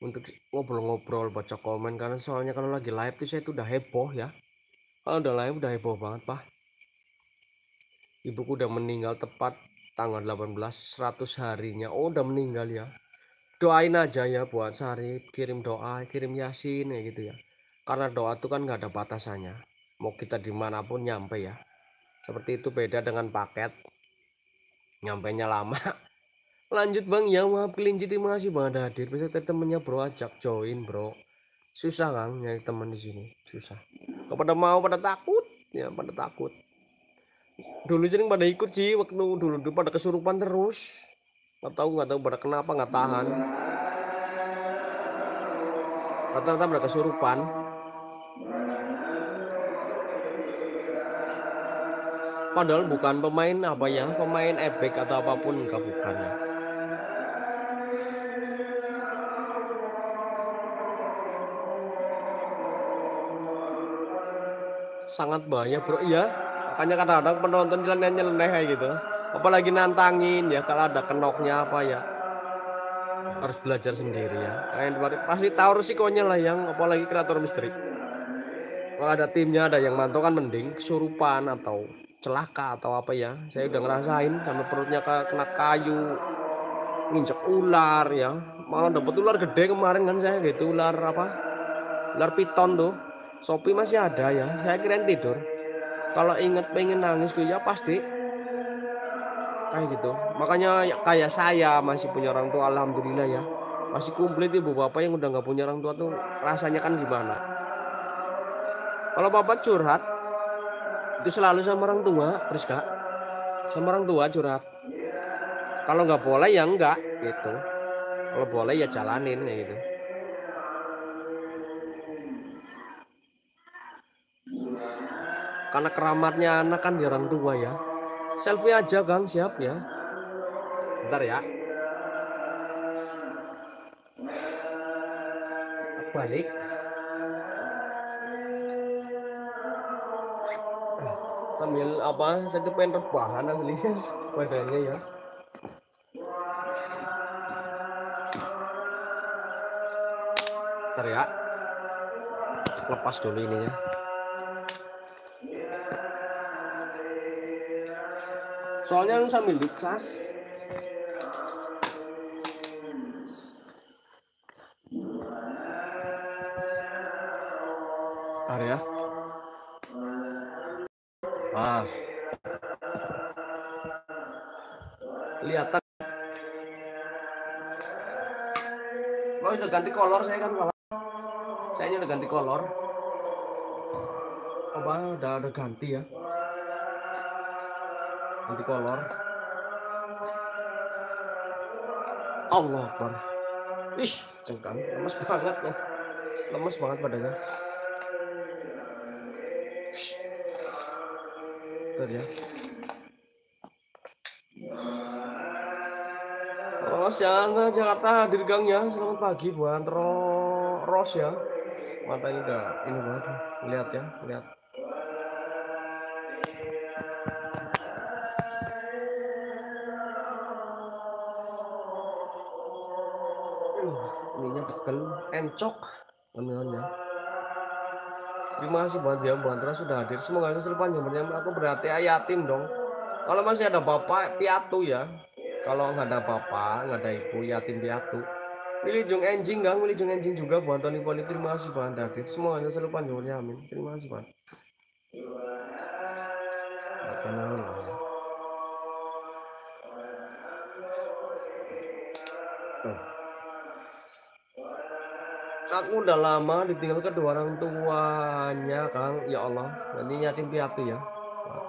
untuk ngobrol-ngobrol baca komen karena soalnya kalau lagi live tuh saya tuh udah heboh ya kalau udah live udah heboh banget pak ibuku udah meninggal tepat tanggal 18 100 harinya oh udah meninggal ya doain aja ya buat Sari kirim doa kirim yasin ya gitu ya karena doa itu kan nggak ada batasannya mau kita dimanapun nyampe ya seperti itu beda dengan paket nyampe nya lama lanjut bang ya maaf kelinci terima kasih bang ada hadir bisa temennya bro ajak join bro susah kan nyari temen di sini susah kepada mau pada takut ya pada takut dulu sering pada ikut sih waktu dulu dulu pada kesurupan terus nggak tahu nggak tahu pada kenapa nggak tahan rata-rata pada kesurupan padahal bukan pemain apa ya pemain epic atau apapun enggak bukan ya sangat bahaya bro iya makanya kadang-kadang penonton jalan nyeleneh kayak gitu apalagi nantangin ya kalau ada kenoknya apa ya harus belajar sendiri ya kalian pasti tahu resikonya lah yang apalagi kreator misteri kalau ada timnya ada yang mantau kan mending kesurupan atau celaka atau apa ya saya udah ngerasain sampai perutnya kena kayu nginjek ular ya malah dapat ular gede kemarin kan saya gitu ular apa ular piton tuh Sopi masih ada ya saya kirain tidur kalau inget pengen nangis gue ya pasti kayak gitu makanya ya, kayak saya masih punya orang tua alhamdulillah ya masih komplit ibu bapak yang udah nggak punya orang tua tuh rasanya kan gimana kalau bapak curhat itu selalu sama orang tua Priska sama orang tua curhat kalau nggak boleh ya enggak gitu kalau boleh ya jalanin ya gitu karena keramatnya anak kan di orang tua ya selfie aja gang siap ya bentar ya balik sambil apa saya pengen rebahan aslinya badannya ya ntar ya lepas dulu ini ya soalnya sambil dicas Ntar ya ah kelihatan lo udah ganti kolor saya kan malah saya udah ganti kolor oh, apa udah ada ganti ya ganti kolor Allah Akbar Ih, cengkang, lemes banget loh Lemes banget badannya Bentar ya. Ros ya, nah, Jakarta hadir gang ya. Selamat pagi buat Ro Ros ya. Mata ini udah ini banget. Lihat ya, lihat. Uh, ininya pegel, encok. Ya. Terima kasih buat buat terus sudah hadir. Semoga hasil panjangnya aku berarti yatim dong. Kalau masih ada bapak piatu ya. Kalau nggak ada bapak, nggak ada ibu yatim piatu. Milih jung enjing nggak? Milih jung enjing juga buat Tony Poli. Terima kasih buat hadir. Semoga hasil panjangnya amin. Terima kasih buat. aku udah lama ditinggal kedua orang tuanya Kang ya Allah nanti nyatim piatu ya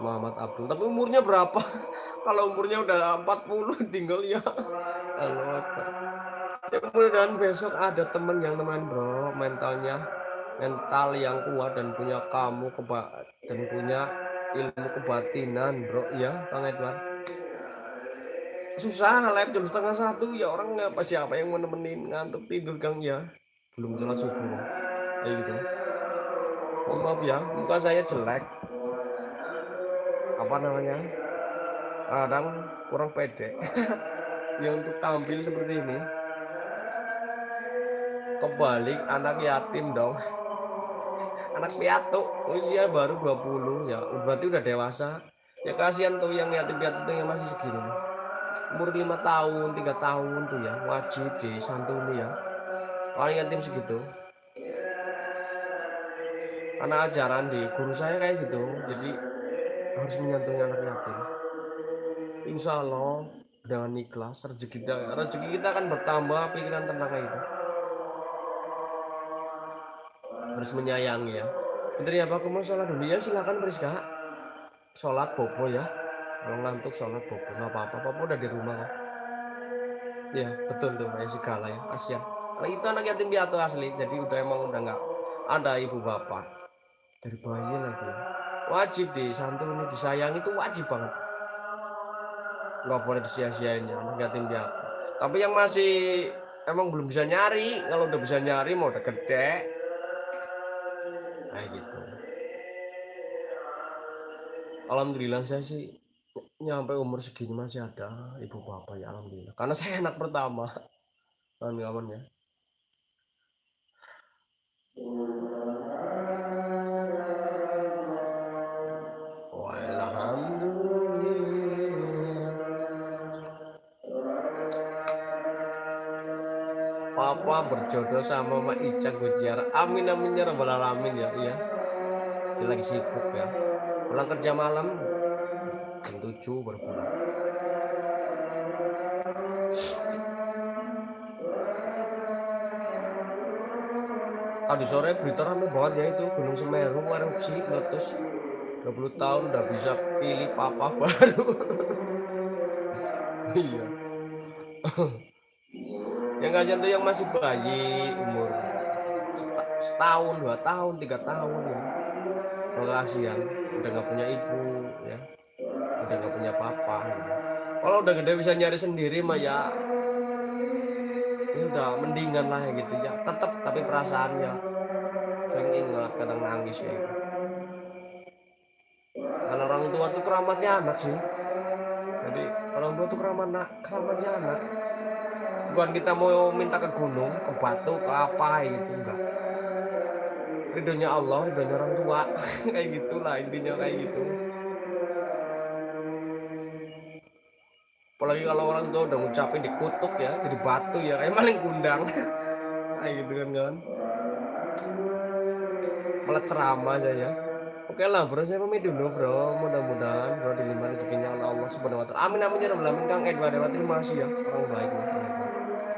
Muhammad Abdul tapi umurnya berapa kalau umurnya udah 40 tinggal ya Allah ya dan besok ada temen yang teman bro mentalnya mental yang kuat dan punya kamu keba dan punya ilmu kebatinan bro ya Kang Edward susah live jam setengah satu ya orang apa siapa yang menemenin ngantuk tidur Kang ya belum sholat subuh kayak gitu oh, maaf ya muka saya jelek apa namanya kadang kurang pede ya untuk tampil seperti ini kebalik anak yatim dong anak piatu usia oh, baru 20 ya berarti udah dewasa ya kasihan tuh yang yatim piatu tuh yang masih segini umur 5 tahun 3 tahun tuh ya wajib santuni ya palingan tim segitu karena ajaran di guru saya kayak gitu jadi harus menyantuni anak yatim insya Allah dengan ikhlas rezeki kita rezeki kita akan bertambah pikiran tenaga itu harus menyayangi ya Menteri apa ya, kamu sholat dulu ya silahkan Priska sholat popo ya kalau ngantuk sholat popo nggak apa-apa udah di rumah kan ya betul tuh kayak segala ya kasihan nah itu anak yatim piatu asli jadi udah emang udah nggak ada ibu bapak dari bayi lagi wajib ini disayangi itu wajib banget nggak boleh disia-siain ya anak yatim piatu tapi yang masih emang belum bisa nyari kalau udah bisa nyari mau udah gede kayak nah, gitu alhamdulillah saya sih nyampe umur segini masih ada ibu bapak ya alhamdulillah karena saya anak pertama kawan-kawan ya Papa berjodoh sama Mama Ica Gujar. Amin amin ya rabbal alamin ya. Iya. Dia lagi sibuk ya. Pulang kerja malam jam 7 berpulang. tadi anu sore berita rame banget ya itu Gunung Semeru erupsi meletus 20 tahun udah bisa pilih papa baru iya yang kasihan tuh yang masih bayi umur setahun dua tahun tiga tahun ya kalau kasihan udah nggak punya ibu ya udah nggak punya papa ya. kalau udah gede bisa nyari sendiri mah ya udah mendingan lah ya gitu ya tetap tapi perasaannya sering ingat kadang nangis ya karena orang tua tuh keramatnya anak sih jadi orang tua tuh keramat anak keramatnya anak bukan kita mau minta ke gunung ke batu ke apa gitu enggak ridhonya Allah ridhonya orang tua kayak gitulah intinya kayak gitu apalagi kalau orang tua udah ngucapin dikutuk ya jadi batu ya kayak maling kundang kayak gitu kan kawan malah ceramah aja ya. oke lah bro saya pamit dulu bro mudah-mudahan bro dilimpah rezekinya oleh Allah subhanahu wa taala amin amin ya rabbal alamin kang Edward Edward terima kasih ya orang baik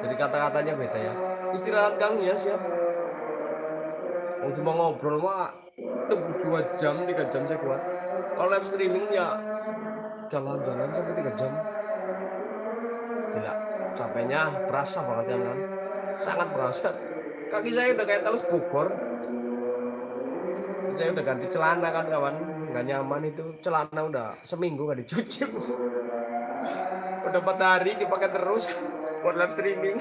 jadi kata-katanya beda ya istirahat kang ya siap Mau cuma ngobrol mah tunggu dua jam tiga jam saya kuat kalau live streaming ya jalan-jalan sampai tiga jam sampainya berasa banget ya kan sangat berasa kaki saya udah kayak telus bogor saya udah ganti celana kan kawan nggak nyaman itu celana udah seminggu gak dicuci udah empat hari dipakai terus buat live streaming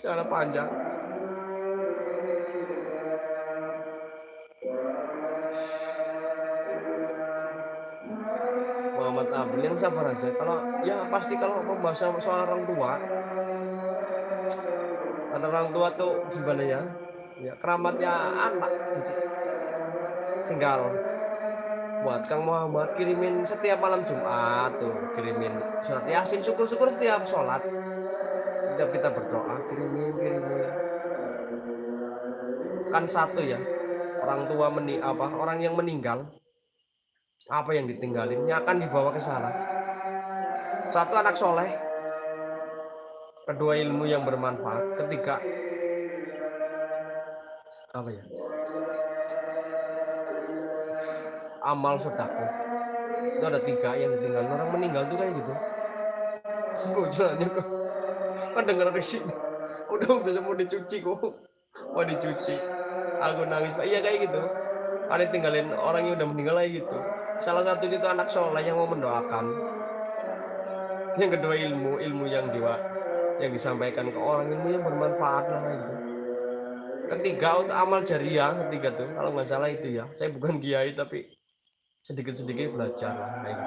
celana panjang yang sabar aja kalau ya pasti kalau membahas soal orang tua karena orang tua tuh gimana ya ya keramatnya anak gitu tinggal buat Kang Muhammad kirimin setiap malam Jumat tuh kirimin surat yasin syukur-syukur setiap sholat setiap kita berdoa kirimin kirimin kan satu ya orang tua meni apa orang yang meninggal apa yang ditinggalinnya akan dibawa ke sana. Satu anak soleh, kedua ilmu yang bermanfaat, ketiga apa ya? Amal sedaku Itu ada tiga yang ditinggal. Orang meninggal tuh kayak gitu. Kok jalannya kok kan dengar sini. Udah udah mau dicuci kok. Mau dicuci. Aku nangis, Pak. Iya kayak gitu. Ada tinggalin orang yang udah meninggal lagi gitu salah satu itu anak soleh yang mau mendoakan yang kedua ilmu ilmu yang diwa yang disampaikan ke orang ilmu yang bermanfaat lah gitu ketiga untuk amal jariah ketiga tuh kalau nggak salah itu ya saya bukan kiai tapi sedikit sedikit belajar lah itu,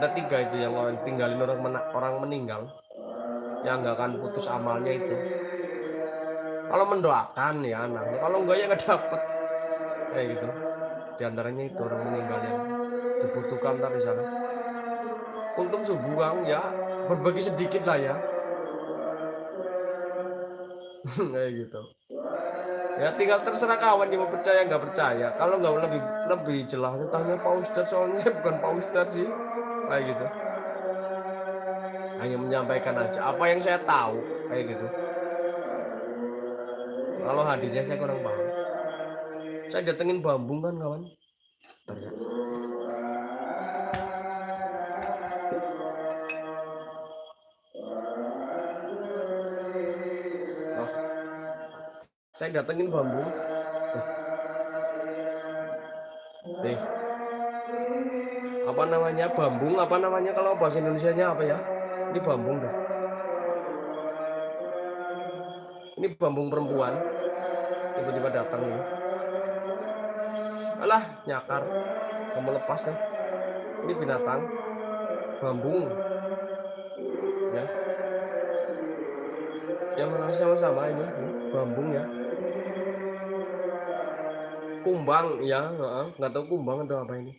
ada tiga itu yang mau tinggalin orang men orang meninggal yang nggak akan putus amalnya itu kalau mendoakan ya anak kalau enggak ya nggak dapet kayak gitu diantaranya itu orang meninggal yang dibutuhkan tapi sana untung sebuang ya berbagi sedikit lah ya kayak gitu ya tinggal terserah kawan yang mau percaya nggak percaya kalau nggak lebih lebih jelasnya tanya pak ustadz soalnya bukan pak ustadz sih kayak gitu hanya menyampaikan aja apa yang saya tahu kayak gitu kalau hadisnya saya kurang paham saya datengin bambu kan kawan Ternyata. saya datengin bambu nih eh. eh. apa namanya bambung apa namanya kalau bahasa Indonesia nya apa ya ini bambung tuh ini bambung perempuan tiba-tiba datang nih alah nyakar mau nih. ini binatang bambu ya yang mana sama-sama ini hmm, bambu ya kumbang ya nggak tahu kumbang atau apa ini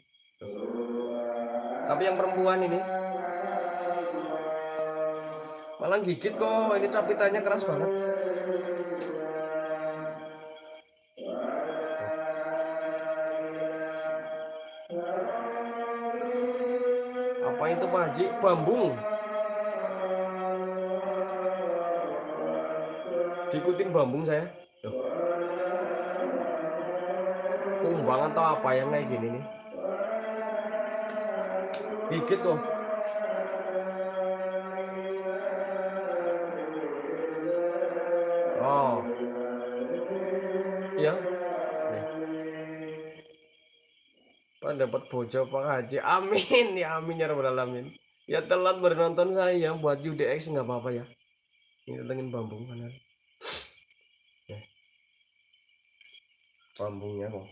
tapi yang perempuan ini malah gigit kok ini capitannya keras banget Bambung diikutin Bambung saya Tuh. kumbangan atau apa yang kayak gini nih dikit tuh oh ya dapat bojo Pak Haji amin ya amin ya rabbal alamin ya telat baru nonton saya buat UDX nggak apa-apa ya ini datengin bambung mana nah. Ya. bambungnya kok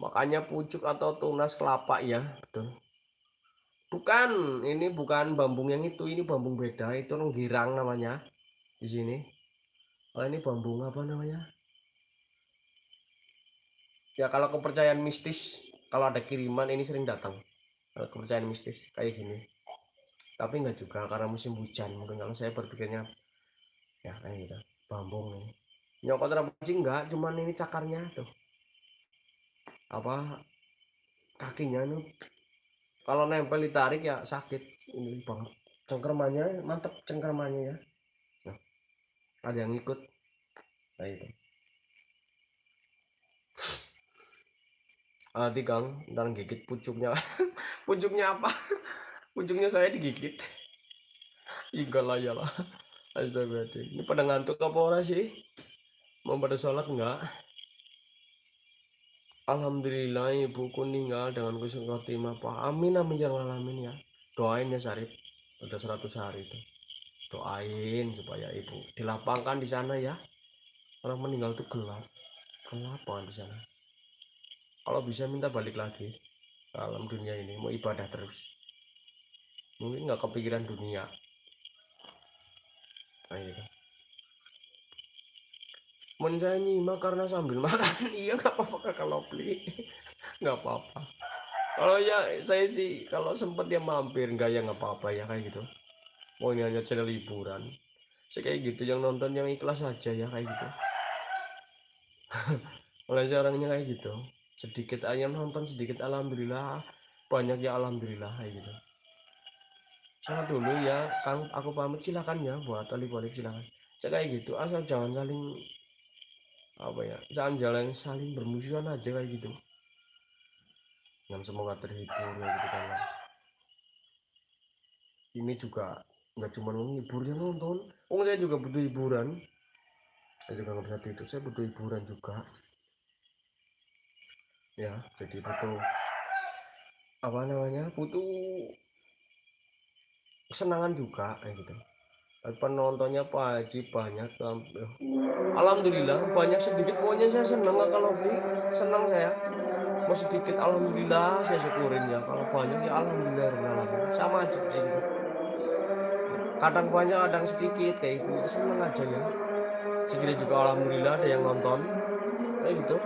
makanya pucuk atau tunas kelapa ya betul bukan ini bukan bambung yang itu ini bambung beda itu orang girang namanya di sini oh, ini bambung apa namanya ya kalau kepercayaan mistis kalau ada kiriman ini sering datang kalau kepercayaan mistis kayak gini tapi enggak juga karena musim hujan mungkin kalau saya berpikirnya ya kayak gitu bambung ini nyokot rambutnya enggak cuman ini cakarnya tuh apa kakinya nih kalau nempel ditarik ya sakit ini banget cengkermannya mantep cengkermannya ya nah, ada yang ikut nah, gitu uh, ah, tigang dan gigit pucuknya pucuknya apa pucuknya saya digigit iyalah iyalah astaga ini pada ngantuk apa orang sih mau pada sholat enggak Alhamdulillah ibuku meninggal dengan kusuk khotimah Pak Amin amin ya alamin ya doain ya Sarip udah 100 hari itu doain supaya ibu dilapangkan di sana ya orang meninggal itu gelap kelapangan di sana kalau bisa minta balik lagi ke alam dunia ini mau ibadah terus mungkin nggak kepikiran dunia nah, gitu. Iya. menjanyi mah karena sambil makan iya nggak apa-apa kalau beli nggak apa-apa kalau ya saya sih kalau sempat ya mampir nggak ya nggak apa-apa ya kayak gitu mau oh, ini hanya channel hiburan saya kayak gitu yang nonton yang ikhlas aja ya kayak gitu oleh seorangnya kayak gitu sedikit ayam nonton sedikit alhamdulillah banyak ya alhamdulillah gitu saya dulu ya kang aku pamit silakan ya buat tali balik silakan saya kayak gitu asal jangan saling apa ya jangan jalan saling bermusuhan aja kayak gitu dan semoga terhibur ya gitu kan ini juga nggak cuma menghibur ya nonton oh saya juga butuh hiburan saya juga nggak bisa tidur saya butuh hiburan juga ya jadi butuh apa namanya butuh kesenangan juga kayak gitu penontonnya Pak banyak banyak Alhamdulillah banyak sedikit pokoknya saya senang kalau beli senang saya mau sedikit Alhamdulillah saya syukurin ya kalau banyak ya Alhamdulillah sama aja kayak gitu kadang banyak kadang sedikit kayak gitu senang aja ya sedikit juga Alhamdulillah ada yang nonton kayak gitu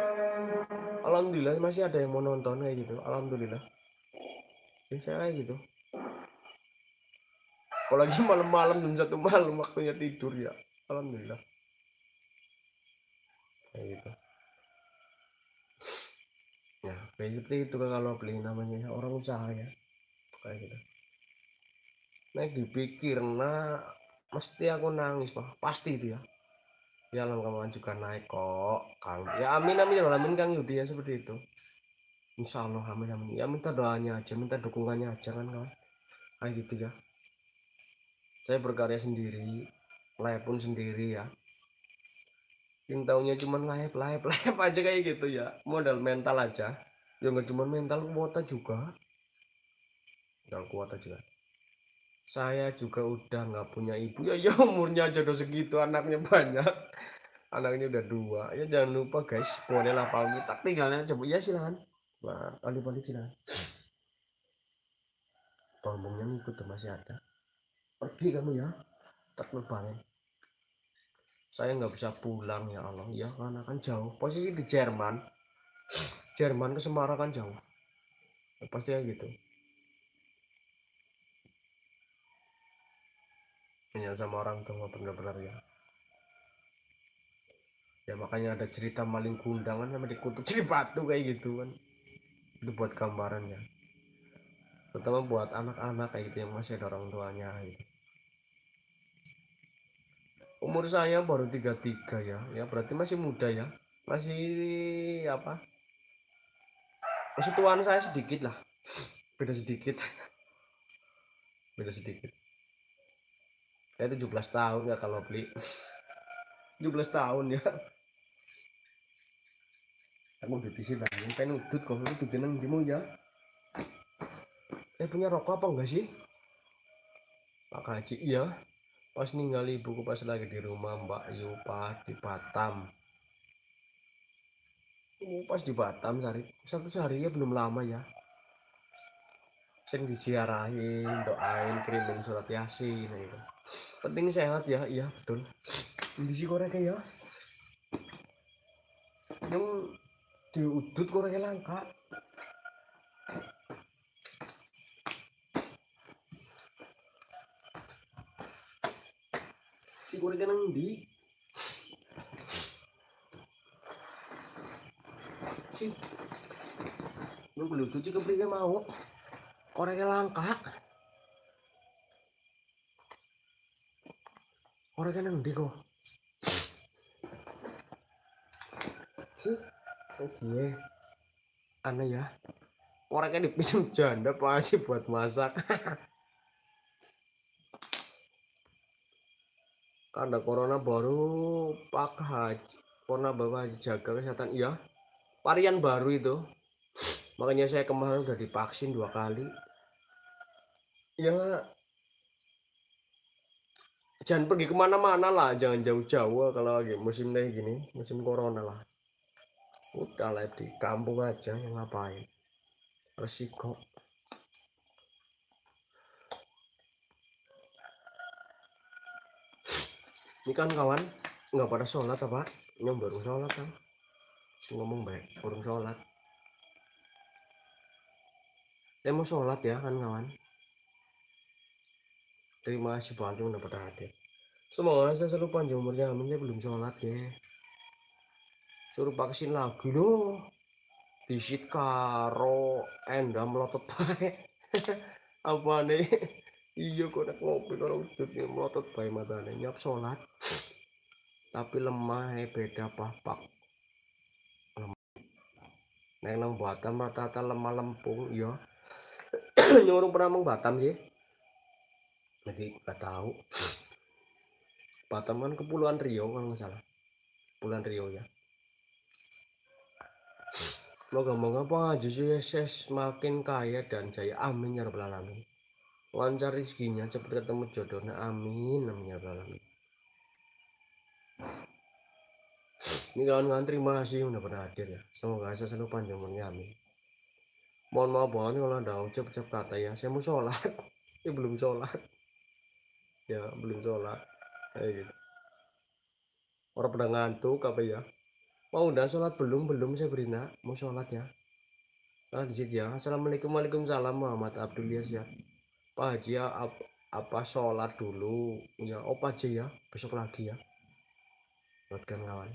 alhamdulillah masih ada yang mau nonton kayak gitu alhamdulillah Bisa saya kayak gitu lagi malam-malam jam satu malam waktunya tidur ya alhamdulillah kayak gitu ya nah, kayak gitu itu kalau beli namanya orang usaha ya kayak gitu nah dipikir nah mesti aku nangis pak pasti itu ya ya longgaman juga naik kok kang ya amin amin ya amin kang Yudi ya seperti itu insya Allah amin amin ya minta doanya aja minta dukungannya aja kan kawan kayak gitu ya saya berkarya sendiri live pun sendiri ya yang tahunya cuman live live live aja kayak gitu ya modal mental aja yang gak cuman mental kuota juga yang kuota juga saya juga udah nggak punya ibu ya ya umurnya jodoh segitu anaknya banyak anaknya udah dua ya jangan lupa guys boleh lapal tak tinggalnya coba ya silahkan balik balik silahkan bombongnya ngikut tuh masih ada pergi kamu ya tak lebaran saya nggak bisa pulang ya Allah ya karena kan jauh posisi di Jerman Jerman ke Semarang kan jauh ya, pasti ya gitu menyatu sama orang tuh benar-benar ya ya makanya ada cerita maling kundangan sama dikutuk jadi batu kayak gitu kan itu buat gambaran ya terutama buat anak-anak kayak gitu yang masih ada orang tuanya ya. umur saya baru 33 ya ya berarti masih muda ya masih apa masih tuan saya sedikit lah beda sedikit beda sedikit saya 17 tahun ya kalau beli 17 tahun ya aku udah sih bangin pengen udut kok ini tuh tenang demo ya eh punya rokok apa enggak sih Pak Haji iya pas ninggali ibuku pas lagi di rumah Mbak Yupa di Batam oh, pas di Batam sehari satu sehari ya belum lama ya sing diziarahin doain kirimin surat yasin gitu penting sehat ya iya betul di sih korek ya yang diudut korek langka si korek nang di si yang belutut sih keprikan mau Koreknya langka koreknya yang di kok sih oh iya aneh ya koreknya dipinjam janda pasti buat masak Karena corona baru pak haji corona bapak haji jaga kesehatan iya varian baru itu makanya saya kemarin udah divaksin dua kali ya jangan pergi kemana-mana lah jangan jauh-jauh kalau lagi musim deh gini musim corona lah udah lah di kampung aja yang ngapain resiko ini kan kawan nggak pada sholat apa yang baru sholat kan ngomong baik burung sholat saya mau sholat ya kan kawan Terima kasih udah dapat hadir. Semoga saya selalu panjang umurnya. Amin saya belum sholat ya. Suruh vaksin lagi loh. Disit karo enda melotot baik. Apa nih? Eh? iya kok nak ngopi karo udut nih melotot baik matanya. Nyap sholat. Tapi lemah ya beda pahpak. pak. Neng nang batam rata-rata lemah lempung iya. Nyuruh pernah mengbatam sih jadi nggak tahu Batam kan kepulauan Rio kalau nggak salah Kepulauan Rio ya moga moga gampang aja Yesus makin kaya dan jaya amin ya rabbal alamin lancar rezekinya cepat ketemu jodohnya amin amin ya rabbal alamin ini kawan-kawan terima kasih udah pernah hadir ya semoga saya selalu panjang umurnya amin mohon maaf banget kalau ada ucap-ucap kata ya saya mau sholat ini belum sholat ya belum sholat kayak gitu orang pernah ngantuk apa ya mau udah sholat belum belum saya beri nak mau sholat ya nah, di situ ya assalamualaikum waalaikumsalam Muhammad Abdul Yas ya Pak Haji ya ap, apa sholat dulu ya oh Pak Haji ya besok lagi ya buatkan kawan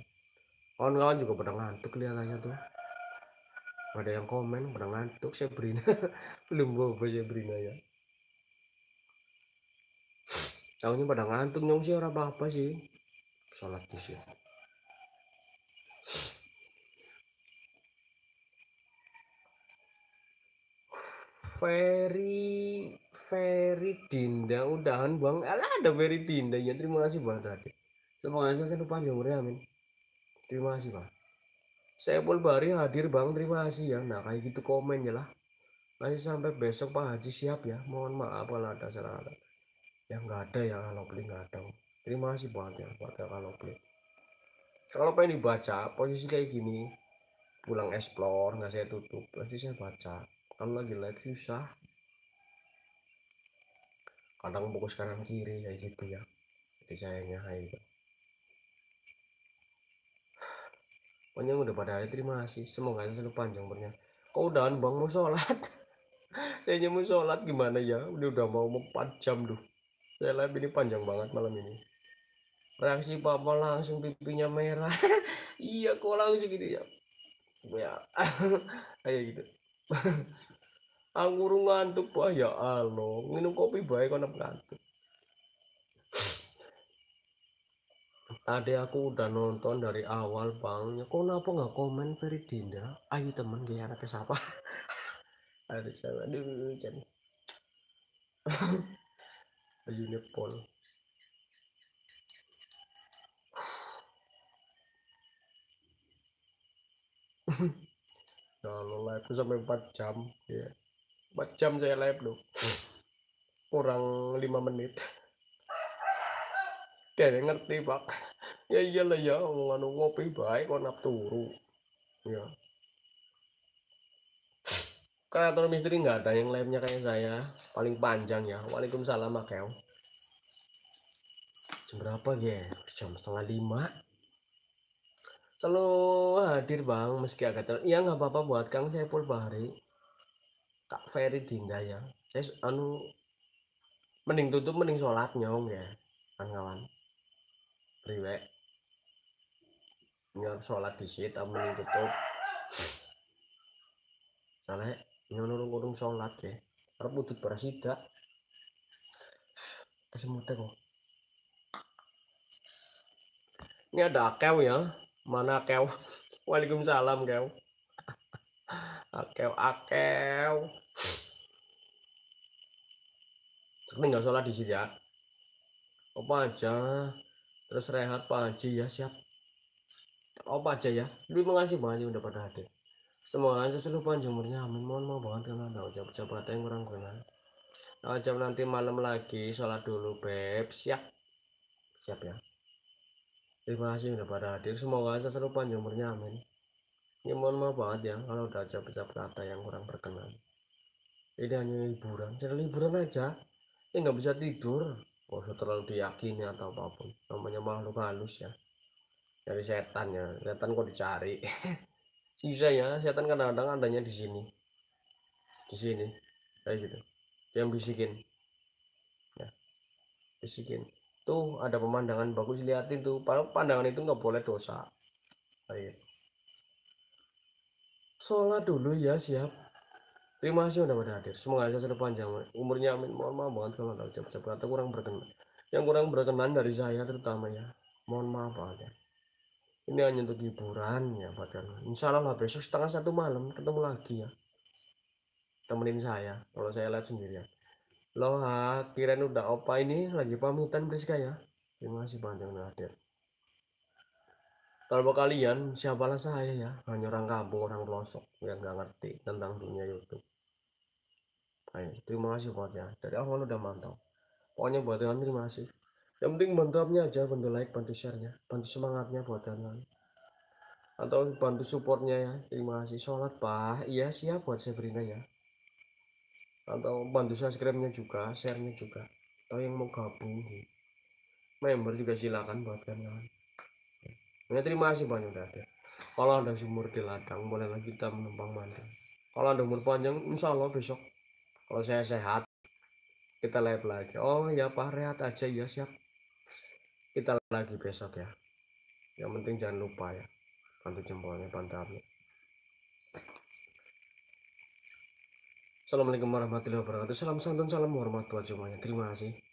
kawan-kawan juga pernah ngantuk kelihatannya tuh ada yang komen pernah ngantuk saya beri belum bobo Sabrina ya Tahunya pada ngantuk nyong sih orang apa-apa sih. Salat sih. Ferry Ferry Dinda udahan bang Alah ada Ferry Dinda ya terima kasih bang tadi Semoga saya panjang umurnya amin Terima kasih bang Saya pun Bari hadir bang terima kasih ya Nah kayak gitu komen ya lah Masih sampai besok Pak Haji siap ya Mohon maaf kalau ada salah-salah ya nggak ada ya kalau beli nggak ada terima kasih banget ya buat kalau beli kalau pengen dibaca posisi kayak gini pulang explore nggak saya tutup pasti saya baca kalau lagi live susah kadang fokus kanan kiri kayak gitu ya jadi sayangnya Hai pokoknya udah pada hari terima kasih semoga aja selalu panjang bernya kau udahan bang mau sholat saya mau sholat gimana ya udah udah mau empat jam tuh saya live ini panjang banget malam ini reaksi papa langsung pipinya merah iya kok langsung gitu ya ya ayo gitu anggur ngantuk pak ya alo minum kopi baik kau ngantuk tadi aku udah nonton dari awal bang ya kok kenapa nggak komen Feridinda ayo temen gaya anaknya siapa ada siapa aduh jadi a unicorn kalau nah, live sampai 4 jam ya 4 jam saya live loh kurang 5 menit dia ngerti pak ya iyalah ya nganu ngopi baik kok nap turu ya kreator misteri nggak ada yang lainnya kayak saya paling panjang ya Waalaikumsalam Akew jam berapa ya jam setengah lima selalu hadir bang meski agak ter ya nggak apa-apa buat Kang saya pulang hari Kak Ferry Dinda ya saya anu mending tutup mending sholat nyong ya kawan-kawan priwek nyong sholat di situ mending tutup soalnya ini nurung-nurung sholat ya harus wudhu berasida kesemutan kok ini ada akew ya mana akew Waalaikumsalam akew akew akew tinggal sholat di sini ya apa aja terus rehat pak haji ya siap apa aja ya terima kasih banyak udah pada hadir Semoga aja panjang jumurnya amin mohon mohon banget kan ada ucap-ucap kata yang kurang kurang Nah, ucap nanti malam lagi sholat dulu beb siap siap ya terima kasih udah pada hadir semoga aja panjang jumurnya amin ya mohon maaf banget ya kalau udah ucap-ucap kata yang kurang berkenan ini hanya liburan jadi liburan aja ini nggak bisa tidur Oh, terlalu diyakini atau apapun namanya makhluk halus ya dari setan ya setan kok dicari bisa ya setan kan kadang-kadang adanya di sini di sini kayak gitu yang bisikin ya bisikin tuh ada pemandangan bagus liatin tuh padahal pandangan itu nggak boleh dosa kayak gitu. sholat dulu ya siap terima kasih sudah pada hadir semoga saya sudah panjang umurnya amin mohon maaf banget kalau ada ucap-ucap kata kurang berkenan yang kurang berkenan dari saya terutama ya mohon maaf banget ya ini hanya untuk hiburan ya buat kalian insya Allah lah besok setengah satu malam ketemu lagi ya temenin saya kalau saya lihat sendirian ya. loh kirain udah opa ini lagi pamitan Priska ya terima kasih banyak udah hadir kalau kalian siapalah saya ya hanya orang kampung orang pelosok yang nggak ngerti tentang dunia YouTube Ayo, terima kasih buat ya dari awal udah mantau. pokoknya buat kalian terima kasih yang penting bantu aja bantu like bantu sharenya bantu semangatnya buat kalian atau bantu supportnya ya terima kasih sholat pak iya siap buat Sabrina ya atau bantu subscribe-nya juga share-nya juga atau yang mau gabung member juga silakan buat kalian ya, terima kasih banyak udah ada kalau ada sumur di ladang boleh lagi kita menumpang mandi kalau ada umur panjang insya Allah besok kalau saya sehat kita live lagi oh ya pak rehat aja ya siap kita lagi besok ya yang penting jangan lupa ya bantu jempolnya bantu kami Assalamualaikum warahmatullahi wabarakatuh Salam santun, salam hormat buat semuanya Terima kasih